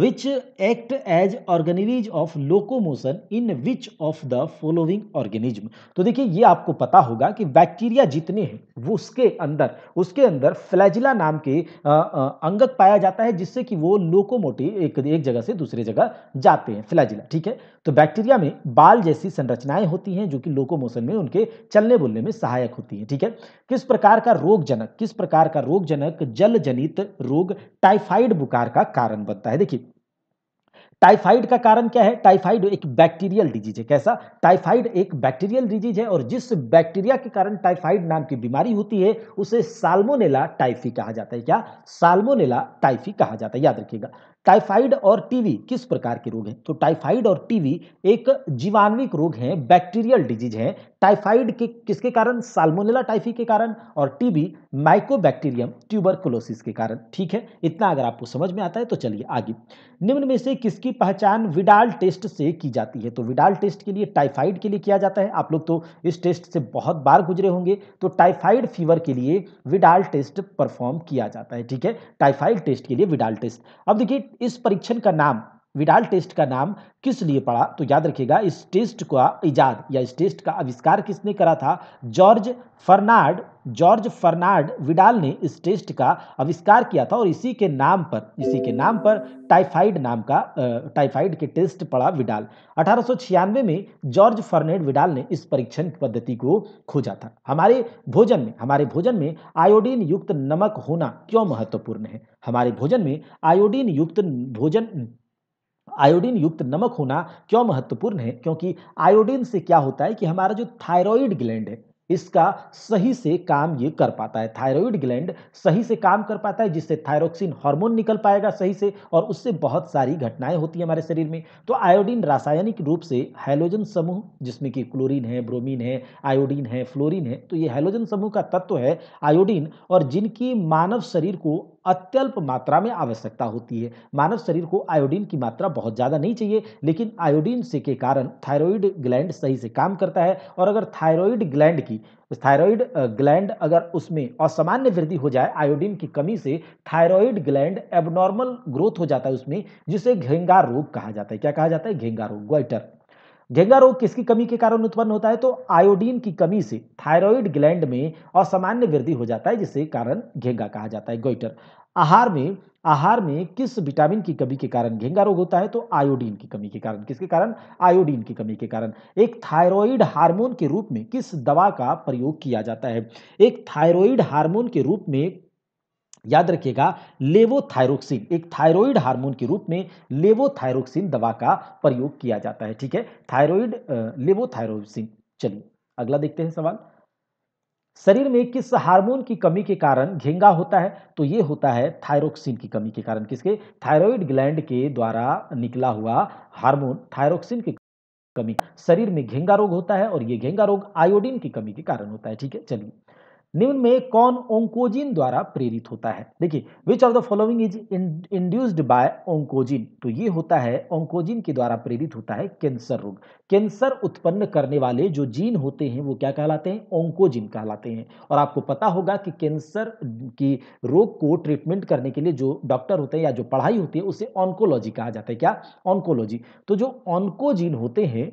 which act as organs of locomotion in which of the following organism तो देखिए ये आपको पता होगा कि बैक्टीरिया जितने हैं वो उसके अंदर उसके अंदर फ्लैजिला नाम के अंगक पाया जाता है जिससे कि वो लोकोमोटिव एक एक जगह से दूसरे जगह जाते हैं फ्लैजिला ठीक है तो बैक्टीरिया में बाल जैसी संरचनाएं होती हैं जो कि लोकोमोशन में उनके चलने बोलने में सहायक होती हैं ठीक है किस प्रकार का रोगजनक किस प्रकार का रोगजनक जल जनित रोग टाइफाइड बुखार का कारण बनता है देखिए टाइफाइड का कारण क्या है टाइफाइड एक बैक्टीरियल डिजीज है कैसा टाइफाइड एक बैक्टीरियल डिजीज है और जिस बैक्टीरिया के कारण टाइफाइड नाम की बीमारी होती है उसे साल्मोनेला टाइफी कहा जाता है क्या साल्मोनेला टाइफी कहा जाता है याद रखिएगा टाइफाइड और टीवी किस प्रकार के रोग हैं तो टाइफाइड और टीवी एक जीवाणविक रोग हैं बैक्टीरियल डिजीज हैं टाइफाइड के किसके कारण साल्मोनेला टाइफी के कारण और टीबी माइकोबैक्टीरियम ट्यूबरकुलोसिस के कारण ठीक है इतना अगर आपको समझ में आता है तो चलिए आगे निम्न में से किसकी पहचान विडाल टेस्ट से की जाती है तो विडाल टेस्ट के लिए टाइफाइड के लिए किया जाता है आप लोग तो इस टेस्ट से बहुत बार गुजरे होंगे तो टाइफाइड फीवर के लिए विडाल टेस्ट परफॉर्म किया जाता है ठीक है टाइफाइड टेस्ट के लिए विडाल टेस्ट अब देखिए इस परीक्षण का नाम विडाल टेस्ट का नाम किस लिए पड़ा तो याद रखिएगा इस टेस्ट का इजाद या इस टेस्ट का आविष्कार किसने करा था George Fernand George Fernand Widal ने इस टेस्ट का आविष्कार किया था और इसी के नाम पर इसी के नाम पर टाइफाइड नाम का टाइफाइड के टेस्ट पड़ा विडाल अठारह में जॉर्ज फर्नेड विडाल ने इस परीक्षण पद्धति को खोजा था हमारे भोजन में हमारे भोजन में आयोडीन युक्त नमक होना क्यों महत्वपूर्ण है हमारे भोजन में आयोडीन युक्त भोजन आयोडीन युक्त नमक होना क्यों महत्वपूर्ण है क्योंकि आयोडीन से क्या होता है कि हमारा जो थायरॉइड ग्लैंड है इसका सही से काम ये कर पाता है थायराइड ग्लैंड सही से काम कर पाता है जिससे थायरोक्सिन हार्मोन निकल पाएगा सही से और उससे बहुत सारी घटनाएं होती है हमारे शरीर में तो आयोडीन रासायनिक रूप से हाइलोजन समूह जिसमें कि क्लोरीन है ब्रोमीन है आयोडीन है फ्लोरीन है तो ये हाइलोजन समूह का तत्व है आयोडीन और जिनकी मानव शरीर को अत्यल्प मात्रा में आवश्यकता होती है मानव शरीर को आयोडीन की मात्रा बहुत ज़्यादा नहीं चाहिए लेकिन आयोडीन से के कारण थायरॉइड ग्लैंड सही से काम करता है और अगर थायरॉइड ग्लैंड की थायरॉइड ग्लैंड अगर उसमें असामान्य वृद्धि हो जाए आयोडीन की कमी से थायरॉइड ग्लैंड एबनॉर्मल ग्रोथ हो जाता है उसमें जिसे घेंगा रोग कहा जाता है क्या कहा जाता है घेंगा रोग ग्वाइटर घेंगा रोग किसकी कमी के कारण उत्पन्न होता है तो आयोडीन की कमी से थायराइड ग्लैंड में असामान्य वृद्धि हो जाता है जिसे कारण घेंगा कहा जाता है गोइटर आहार में आहार में किस विटामिन की कमी के कारण घेंगा रोग होता है तो आयोडीन की कमी के कारण किसके कारण आयोडीन की कमी के कारण एक थायरॉइड हार्मोन के रूप में किस दवा का प्रयोग किया जाता है एक थायरॉइड हार्मोन के रूप में याद रखिएगा लेवोथायरोक्सिन एक थायराइड हार्मोन के रूप में लेवोथायरोक्सिन दवा का प्रयोग किया जाता है ठीक है थायराइड लेवोथायरोक्सिन चलिए अगला देखते हैं सवाल शरीर में किस हार्मोन की कमी के कारण घेंगा होता है तो ये होता है थायरोक्सिन की कमी के कारण किसके थायराइड ग्लैंड के द्वारा निकला हुआ हार्मोन थायरोक्सिन की कमी शरीर में घेंगा रोग होता है और ये घेंगा रोग आयोडीन की कमी के कारण होता है ठीक है चलिए निम्न में कौन ओंकोजिन द्वारा प्रेरित होता है देखिए which of the following is induced by oncogene तो ये होता है ओंकोजिन के द्वारा प्रेरित होता है कैंसर रोग कैंसर उत्पन्न करने वाले जो जीन होते हैं वो क्या कहलाते हैं ओंकोजिन कहलाते हैं और आपको पता होगा कि कैंसर की रोग को ट्रीटमेंट करने के लिए जो डॉक्टर होते हैं या जो पढ़ाई होती है उसे ऑनकोलॉजी कहा जाता है क्या ऑनकोलॉजी तो जो ऑनकोजिन होते हैं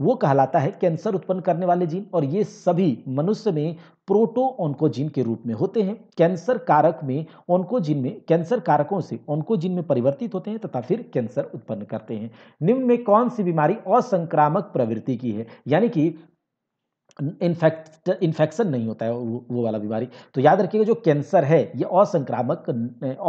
वो कहलाता है कैंसर उत्पन्न करने वाले जीन और ये सभी मनुष्य में प्रोटो ऑन्कोजीन के रूप में होते हैं कैंसर कारक में ऑन्कोजीन में कैंसर कारकों से ऑन्कोजीन में परिवर्तित होते हैं तथा फिर कैंसर उत्पन्न करते हैं निम्न में कौन सी बीमारी असंक्रामक प्रवृत्ति की है यानी कि इन्फेक्ट इन्फेक्शन नहीं होता है वो, वो वाला बीमारी तो याद रखिएगा जो कैंसर है ये असंक्रामक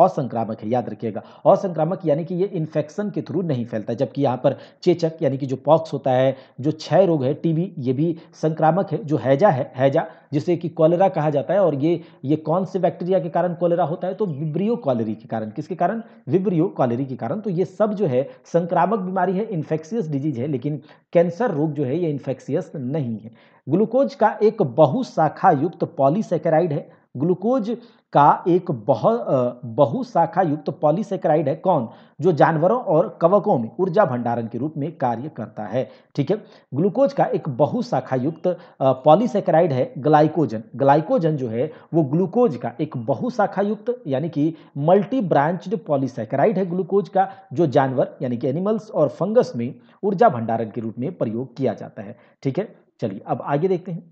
असंक्रामक है याद रखिएगा असंक्रामक यानी कि ये इन्फेक्शन के थ्रू नहीं फैलता जबकि यहाँ पर चेचक यानी कि जो पॉक्स होता है जो क्षय रोग है टीबी ये भी संक्रामक है जो हैजा है हैजा जिसे कि कॉलेरा कहा जाता है और ये ये कौन से बैक्टीरिया के कारण कॉलेरा होता है तो विब्रियो कॉलेरी के कारण किसके कारण विब्रियो कॉलेरी के कारण तो ये सब जो है संक्रामक बीमारी है इन्फेक्शियस डिजीज है लेकिन कैंसर रोग जो है ये इन्फेक्शियस नहीं है ग्लूकोज का एक बहुशाखा युक्त पॉलीसेकेराइड है ग्लूकोज का एक बहु बहुशाखा युक्त पॉलीसेकेराइड है कौन जो जानवरों और कवकों में ऊर्जा भंडारण के रूप में कार्य करता है ठीक है ग्लूकोज का एक बहुशाखा युक्त पॉलीसेकेराइड है ग्लाइकोजन ग्लाइकोजन जो है वो ग्लूकोज का एक बहुशाखा युक्त यानी कि मल्टी ब्रांचड पॉलीसेकेराइड है ग्लूकोज का जो जानवर यानी कि एनिमल्स और फंगस में ऊर्जा भंडारण के रूप में प्रयोग किया जाता है ठीक है चलिए अब आगे देखते हैं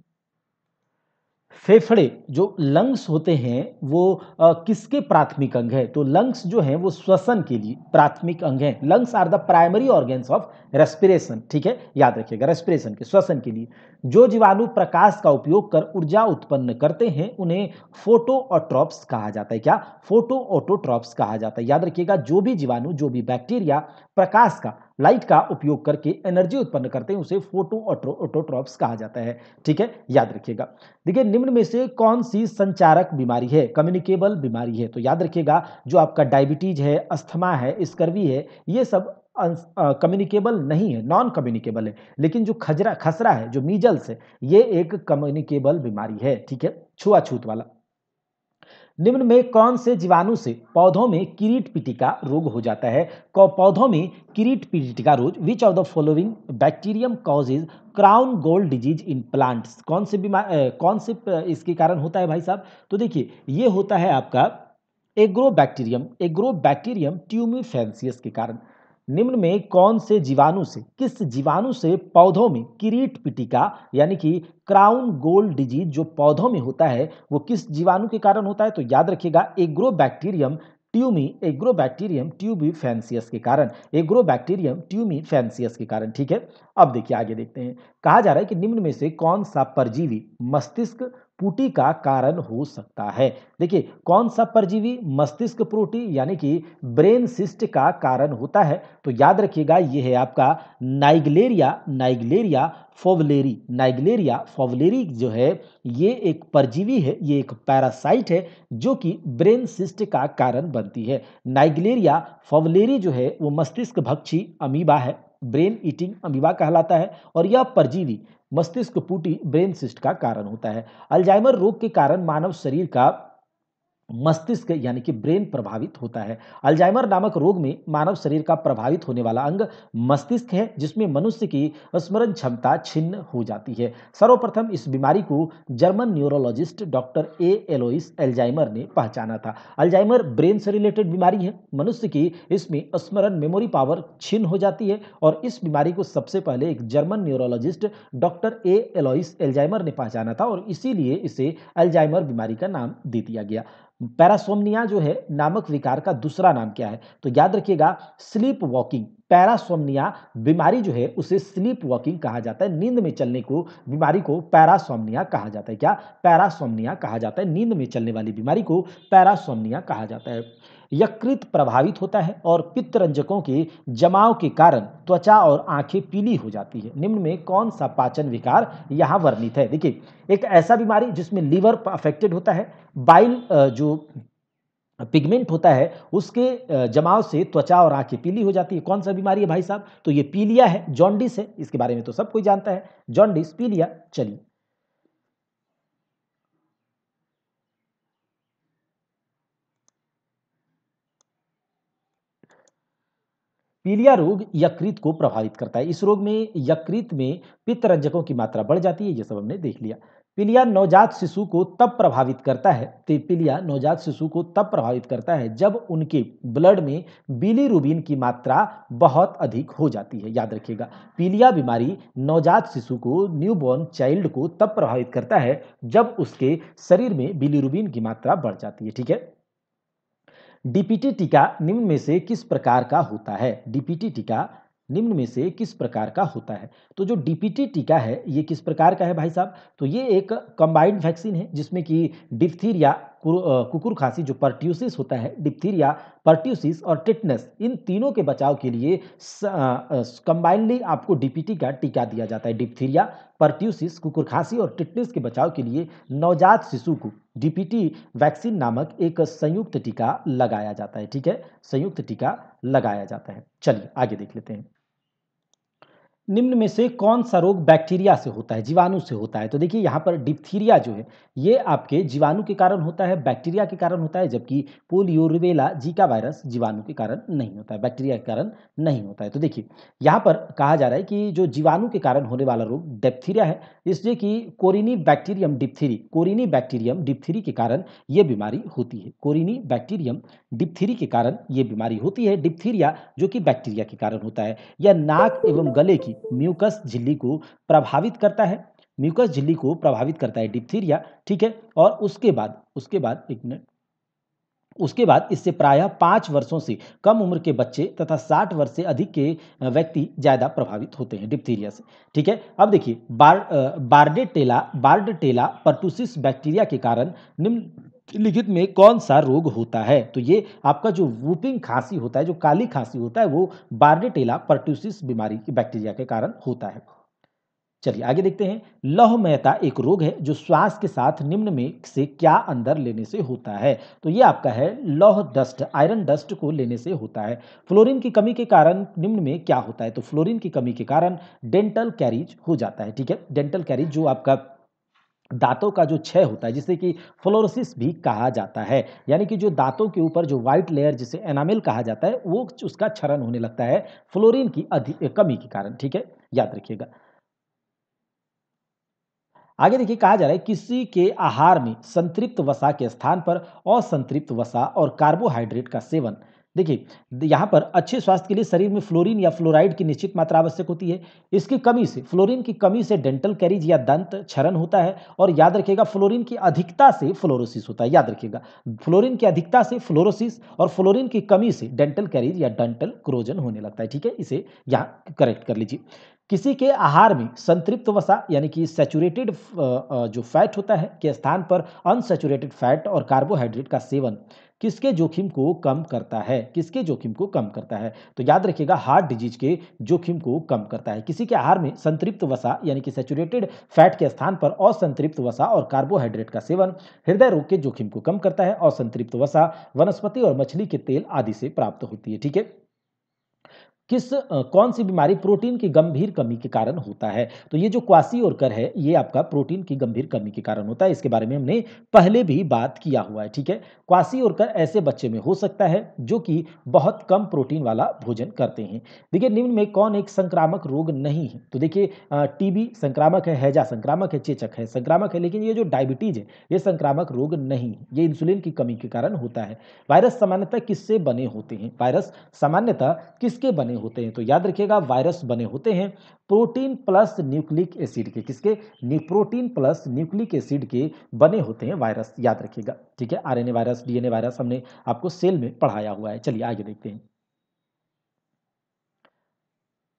फेफड़े जो लंग्स होते हैं वो आ, किसके प्राथमिक अंग है तो लंग्स जो हैं वो श्वसन के लिए प्राथमिक अंग हैं lungs are the primary organs of respiration ठीक है याद रखिएगा रेस्पिरेशन के श्वसन के लिए जो जीवाणु प्रकाश का उपयोग कर ऊर्जा उत्पन्न करते हैं उन्हें फोटो ऑट्रॉप्स कहा जाता है क्या फोटो ऑटोट्रॉप्स कहा जाता है याद रखिएगा जो भी जीवाणु जो भी बैक्टीरिया प्रकाश का लाइट का उपयोग करके एनर्जी उत्पन्न करते हैं उसे फोटो ऑटोट्रॉप्स कहा जाता है ठीक है याद रखिएगा देखिए निम्न में से कौन सी संचारक बीमारी है कम्युनिकेबल बीमारी है तो याद रखिएगा जो आपका डायबिटीज है अस्थमा है स्कर्वी है ये सब कम्युनिकेबल अं-, नहीं है नॉन कम्युनिकेबल है लेकिन जो खजरा खसरा है जो मीजल्स है ये एक कम्युनिकेबल बीमारी है ठीक है छुआछूत वाला निम्न में कौन से जीवाणु से पौधों में किरीट पिटिका रोग हो जाता है पौधों में किरीट पिटिका रोग which of the following bacterium causes crown gall disease in plants कौन से बीमार कौन से इसके कारण होता है भाई साहब तो देखिए ये होता है आपका agrobacterium agrobacterium tumefaciens के कारण निम्न में कौन से जीवाणु से किस जीवाणु से पौधों में किरीट पिटिका यानी कि क्राउन गोल्ड डिजीज जो पौधों में होता है वो किस जीवाणु के कारण होता है तो याद रखिएगा बैक्टीरियम ट्यूमी एग्रो बैक्टीरियम ट्यूबी फैंसियस के कारण एग्रो बैक्टीरियम ट्यूमी फैंसियस के कारण ठीक है अब देखिए आगे देखते हैं कहा जा रहा है कि निम्न में से कौन सा परजीवी मस्तिष्क पुटी का कारण हो सकता है देखिए कौन सा परजीवी मस्तिष्क प्रोटी यानी कि ब्रेन सिस्ट का कारण होता है तो याद रखिएगा ये है आपका नाइगलेरिया नाइगलेरिया फोवलेरी नाइगलेरिया फोवलेरी जो है ये एक परजीवी है ये एक पैरासाइट है जो कि ब्रेन सिस्ट का कारण बनती है नाइगलेरिया फोवलेरी जो है वो मस्तिष्क भक्षी अमीबा है ब्रेन ईटिंग अमीबा कहलाता है और यह परजीवी मस्तिष्क पुटी ब्रेन सिस्ट का कारण होता है अल्जाइमर रोग के कारण मानव शरीर का मस्तिष्क यानी कि ब्रेन प्रभावित होता है अल्जाइमर नामक रोग में मानव शरीर का प्रभावित होने वाला अंग मस्तिष्क है जिसमें मनुष्य की स्मरण क्षमता छिन्न हो जाती है सर्वप्रथम इस बीमारी को German neurologist doctor A Alois Alzheimer ने पहचाना था अल्जाइमर ब्रेन से रिलेटेड बीमारी है मनुष्य की इसमें स्मरण मेमोरी पावर छिन्न हो जाती है और इस बीमारी को सबसे पहले एक German neurologist doctor A Alois Alzheimer ने पहचाना था और इसीलिए इसे अल्जाइमर बीमारी का नाम दे दिया गया पैरासोमनिया जो है नामक विकार का दूसरा नाम क्या है तो याद रखिएगा स्लीप वॉकिंग पैरासोमनिया बीमारी जो है उसे स्लीप वॉकिंग कहा जाता है नींद में चलने को बीमारी को पैरासोमनिया कहा जाता है क्या पैरासोमनिया कहा जाता है नींद में चलने वाली बीमारी को पैरासोमनिया कहा जाता है यकृत प्रभावित होता है और पित्तरंजकों के जमाव के कारण त्वचा और आंखें पीली हो जाती है निम्न में कौन सा पाचन विकार यहाँ वर्णित है देखिए एक ऐसा बीमारी जिसमें लीवर अफेक्टेड होता है बाइल जो पिगमेंट होता है उसके जमाव से त्वचा और आंखें पीली हो जाती है कौन सा बीमारी है भाई साहब तो ये पीलिया है जॉन्डिस है इसके बारे में तो सब कोई जानता है जॉन्डिस पीलिया चलिए पीलिया रोग यकृत को प्रभावित करता है इस रोग में यकृत में पित्तरंजकों की मात्रा बढ़ जाती है ये सब हमने देख लिया पीलिया नवजात शिशु को तब प्रभावित करता है तो पीलिया नवजात शिशु को तब प्रभावित करता है जब उनके ब्लड में बिली रूबिन की मात्रा बहुत अधिक हो जाती है याद रखिएगा पीलिया बीमारी नवजात शिशु को न्यूबॉर्न चाइल्ड को तब प्रभावित करता है जब उसके शरीर में बिली रूबिन की मात्रा बढ़ जाती है ठीक है डीपीटी टीका निम्न में से किस प्रकार का होता है डीपीटी टीका निम्न में से किस प्रकार का होता है तो जो डीपीटी टीका है ये किस प्रकार का है भाई साहब तो ये एक कंबाइंड वैक्सीन है जिसमें कि डिप्थीरिया कुकुर खांसी जो पर्ट्यूसिस होता है डिप्थीरिया पर्ट्यूसिस और टिटनेस इन तीनों के बचाव के लिए कंबाइंडली आपको डीपीटी का टीका दिया जाता है डिप्थीरिया पर्ट्यूसिस कुकुर खांसी और टिटनेस के बचाव के लिए नवजात शिशु को डीपीटी वैक्सीन नामक एक संयुक्त टीका लगाया जाता है ठीक है संयुक्त टीका लगाया जाता है चलिए आगे देख लेते हैं निम्न में से कौन सा रोग बैक्टीरिया से होता है जीवाणु से होता है तो देखिए यहाँ पर डिप्थीरिया जो है ये आपके जीवाणु के कारण होता है बैक्टीरिया के कारण होता है जबकि पोलियो रुबेला जीका वायरस जीवाणु के कारण नहीं होता है बैक्टीरिया के कारण नहीं होता है तो देखिए यहाँ पर कहा जा रहा है कि जो जीवाणु के कारण होने वाला रोग डेप्थीरिया है इसलिए कि कोरिनी बैक्टीरियम डिप्थीरी कोरिनी बैक्टीरियम डिप्थीरी के कारण ये बीमारी होती है कोरिनी बैक्टीरियम डिप्थीरी के कारण ये बीमारी होती है डिप्थीरिया जो कि बैक्टीरिया के कारण होता है या नाक एवं गले की म्यूकस झिल्ली को प्रभावित करता है म्यूकस झिल्ली को प्रभावित करता है डिप्थीरिया ठीक है और उसके बाद उसके बाद एक मिनट उसके बाद इससे प्रायः पाँच वर्षों से कम उम्र के बच्चे तथा साठ वर्ष से अधिक के व्यक्ति ज़्यादा प्रभावित होते हैं डिप्थीरिया से ठीक है अब देखिए बार बार्डेटेला बार्डेटेला पर्टुसिस बैक्टीरिया के कारण निम्न लिखित में कौन सा रोग होता है तो ये आपका जो वूपिंग खांसी होता है जो काली खांसी होता है वो बार्डेटेला पर्ट्यूसिस बीमारी की बैक्टीरिया के कारण होता है चलिए आगे देखते हैं लौहमयता एक रोग है जो श्वास के साथ निम्न में से क्या अंदर लेने से होता है तो ये आपका है लौह डस्ट आयरन डस्ट को लेने से होता है फ्लोरीन की कमी के कारण निम्न में क्या होता है तो फ्लोरीन की कमी के कारण डेंटल कैरिज हो जाता है ठीक है डेंटल कैरिज जो आपका दांतों का जो क्षय होता है जिसे कि फ्लोरोसिस भी कहा जाता है यानी कि जो दांतों के ऊपर जो व्हाइट लेयर जिसे एनामिल कहा जाता है वो उसका क्षरण होने लगता है फ्लोरीन की अधिक कमी के कारण ठीक है याद रखिएगा आगे देखिए कहा जा रहा है किसी के आहार में संतृप्त वसा के स्थान पर असंतृप्त वसा और कार्बोहाइड्रेट का सेवन देखिए यहाँ पर अच्छे स्वास्थ्य के लिए शरीर में फ्लोरीन या फ्लोराइड की निश्चित मात्रा आवश्यक होती है इसकी कमी से फ्लोरीन की कमी से डेंटल कैरिज या दंत क्षरण होता है और याद रखिएगा फ्लोरीन की अधिकता से फ्लोरोसिस होता है याद रखिएगा फ्लोरीन की अधिकता से फ्लोरोसिस और फ्लोरीन की कमी से डेंटल कैरिज या डेंटल क्रोजन होने लगता है ठीक है इसे यहाँ करेक्ट कर लीजिए किसी के आहार में संतृप्त वसा यानी कि सेचुरेटेड जो फैट होता है के स्थान पर अनसेचुरेटेड फैट और कार्बोहाइड्रेट का सेवन किसके जोखिम को कम करता है किसके जोखिम को कम करता है तो याद रखिएगा हार्ट डिजीज के जोखिम को कम करता है किसी के आहार में संतृप्त वसा यानी कि सेचुरेटेड फैट के स्थान पर असंतृप्त वसा और कार्बोहाइड्रेट का सेवन हृदय रोग के जोखिम को कम करता है असंतृप्त वसा वनस्पति और मछली के तेल आदि से प्राप्त होती है ठीक है किस कौन सी बीमारी प्रोटीन की गंभीर कमी के कारण होता है तो ये जो क्वासी और कर है ये आपका प्रोटीन की गंभीर कमी के कारण होता है इसके बारे में हमने पहले भी बात किया हुआ है ठीक है क्वासी और कर ऐसे बच्चे में हो सकता है जो कि बहुत कम प्रोटीन वाला भोजन करते हैं देखिए निम्न में कौन एक संक्रामक रोग नहीं है तो देखिए टीबी संक्रामक है हैजा संक्रामक है चेचक है संक्रामक है लेकिन ये जो डायबिटीज है ये संक्रामक रोग नहीं है ये इंसुलिन की कमी के कारण होता है वायरस सामान्यतः किससे बने होते हैं वायरस सामान्यतः किसके बने बने होते हैं तो याद रखिएगा वायरस बने होते हैं प्रोटीन प्लस न्यूक्लिक एसिड के किसके प्रोटीन प्लस न्यूक्लिक एसिड के बने होते हैं वायरस याद रखिएगा ठीक है आरएनए वायरस डीएनए वायरस हमने आपको सेल में पढ़ाया हुआ है चलिए आगे देखते हैं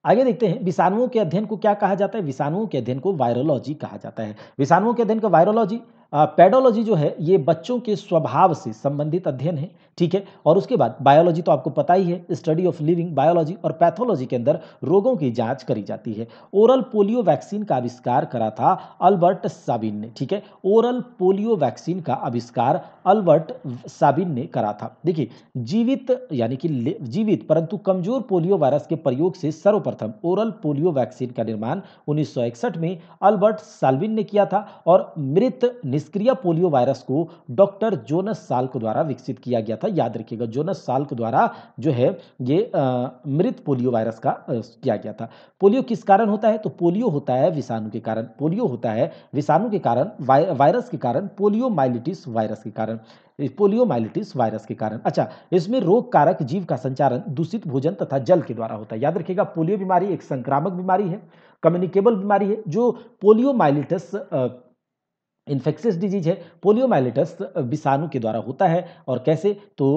आगे देखते हैं विषाणुओं के अध्ययन को क्या कहा जाता है विषाणुओं के अध्ययन को वायरोलॉजी कहा जाता है विषाणुओं के अध्ययन को वायरोलॉजी पेडोलॉजी जो है ये बच्चों के स्वभाव से संबंधित अध्ययन है ठीक है और उसके बाद बायोलॉजी तो आपको पता ही है स्टडी ऑफ लिविंग बायोलॉजी और पैथोलॉजी के अंदर रोगों की जांच करी जाती है ओरल पोलियो वैक्सीन का आविष्कार करा था अल्बर्ट साबिन ने ठीक है ओरल पोलियो वैक्सीन का आविष्कार अल्बर्ट साबिन ने करा था देखिए जीवित यानी कि जीवित परंतु कमजोर पोलियो वायरस के प्रयोग से सर्वप्रथम ओरल पोलियो वैक्सीन का निर्माण उन्नीस में अल्बर्ट साल्विन ने किया था और मृत निष्क्रिय पोलियो वायरस को डॉक्टर जोनस साल्क द्वारा विकसित किया गया था याद रखिएगा जोनस साल्क द्वारा जो है ये मृत पोलियो वायरस का किया गया था पोलियो किस कारण होता है तो पोलियो होता है विषाणु के कारण पोलियो होता है विषाणु के कारण वायरस के कारण पोलियो माइलिटिस वायरस के कारण पोलियोमाइलिटिस वायरस के कारण अच्छा इसमें रोग कारक जीव का संचारण दूषित भोजन तथा जल के द्वारा होता है याद रखिएगा पोलियो बीमारी एक संक्रामक बीमारी है कम्युनिकेबल बीमारी है जो पोलियोमाइलिटिस इन्फेक्शियस डिजीज है पोलियोमाइलिटस विषाणु के द्वारा होता है और कैसे तो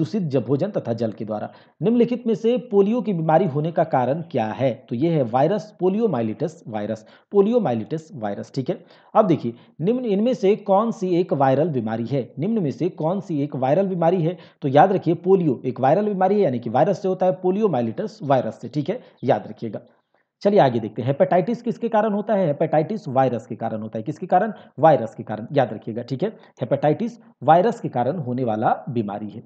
दूषित जब भोजन तथा जल के द्वारा निम्नलिखित में से पोलियो की बीमारी होने का कारण क्या है तो ये है virus poliomyelitis virus poliomyelitis virus ठीक है अब देखिए निम्न इनमें से कौन सी एक वायरल बीमारी है निम्न में से कौन सी एक वायरल बीमारी है तो याद रखिए पोलियो एक वायरल बीमारी है यानी कि वायरस से होता है पोलियोमाइलिटस वायरस से ठीक है याद रखिएगा चलिए आगे देखते हैं हेपेटाइटिस किसके कारण होता है हेपेटाइटिस वायरस के कारण होता है किसके कारण वायरस के कारण याद रखिएगा ठीक है हेपेटाइटिस वायरस के कारण होने वाला बीमारी है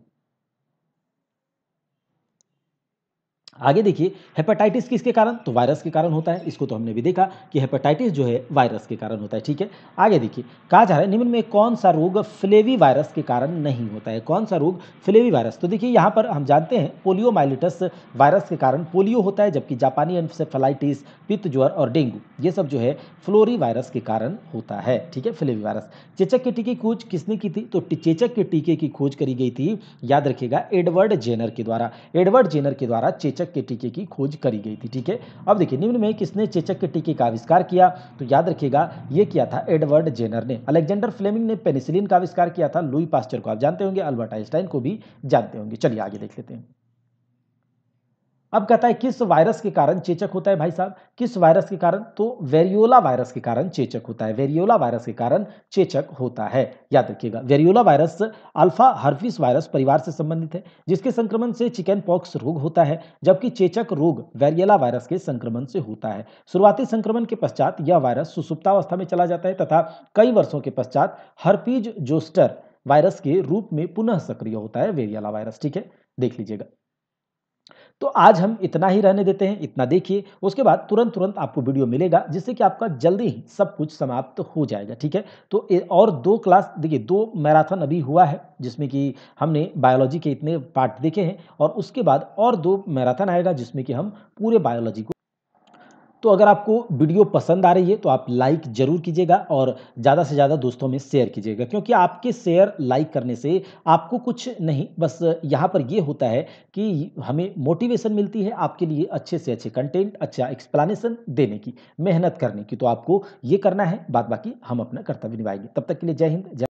आगे देखिए हेपेटाइटिस किसके कारण तो वायरस के कारण होता है इसको तो हमने भी देखा कि हेपेटाइटिस जो है वायरस के कारण होता है ठीक है आगे देखिए कहा जा रहा है निम्न में कौन सा रोग फ्लेवी वायरस के कारण नहीं होता है कौन सा रोग फ्लेवी वायरस तो देखिए यहाँ पर हम जानते हैं माइलिटस वायरस के कारण पोलियो होता है जबकि जापानी एनसेफेलाइटिस पित्त ज्वर और डेंगू ये सब जो है फ्लोरी वायरस के कारण होता है ठीक है फ्लेवी वायरस चेचक के टीके की खोज किसने की थी तो चेचक के टीके की खोज करी गई थी याद रखिएगा एडवर्ड जेनर के द्वारा एडवर्ड जेनर के द्वारा चेचक चेचक के टीके की खोज करी गई थी ठीक है अब देखिए निम्न में किसने चेचक के टीके का आविष्कार किया तो याद रखिएगा ये किया था एडवर्ड जेनर ने अलेक्जेंडर फ्लेमिंग ने पेनिसिलिन का आविष्कार किया था लुई पास्टर को आप जानते होंगे अल्बर्ट आइंस्टाइन को भी जानते होंगे चलिए आगे देख लेते हैं अब कहता है किस वायरस के कारण चेचक होता है भाई साहब किस वायरस के कारण तो वेरियोला वायरस के कारण चेचक होता है वेरियोला वायरस के कारण चेचक होता है याद रखिएगा variola virus alpha herpes virus परिवार से संबंधित है जिसके संक्रमण से चिकन पॉक्स रोग होता है जबकि चेचक रोग वेरियोला वायरस के संक्रमण से होता है शुरुआती संक्रमण के पश्चात यह वायरस सुसुप्तावस्था में चला जाता है तथा कई वर्षों के पश्चात हर्पीज जोस्टर वायरस के रूप में पुनः सक्रिय होता है वेरियला वायरस ठीक है देख लीजिएगा तो आज हम इतना ही रहने देते हैं इतना देखिए उसके बाद तुरंत तुरंत आपको वीडियो मिलेगा जिससे कि आपका जल्दी ही सब कुछ समाप्त तो हो जाएगा ठीक है तो और दो क्लास देखिए दो मैराथन अभी हुआ है जिसमें कि हमने बायोलॉजी के इतने पार्ट देखे हैं और उसके बाद और दो मैराथन आएगा जिसमें कि हम पूरे बायोलॉजी को तो अगर आपको वीडियो पसंद आ रही है तो आप लाइक जरूर कीजिएगा और ज़्यादा से ज़्यादा दोस्तों में शेयर कीजिएगा क्योंकि आपके शेयर लाइक करने से आपको कुछ नहीं बस यहाँ पर ये होता है कि हमें मोटिवेशन मिलती है आपके लिए अच्छे से अच्छे कंटेंट अच्छा एक्सप्लानेशन देने की मेहनत करने की तो आपको ये करना है बात बाकी हम अपना कर्तव्य निभाएंगे तब तक के लिए जय हिंद जय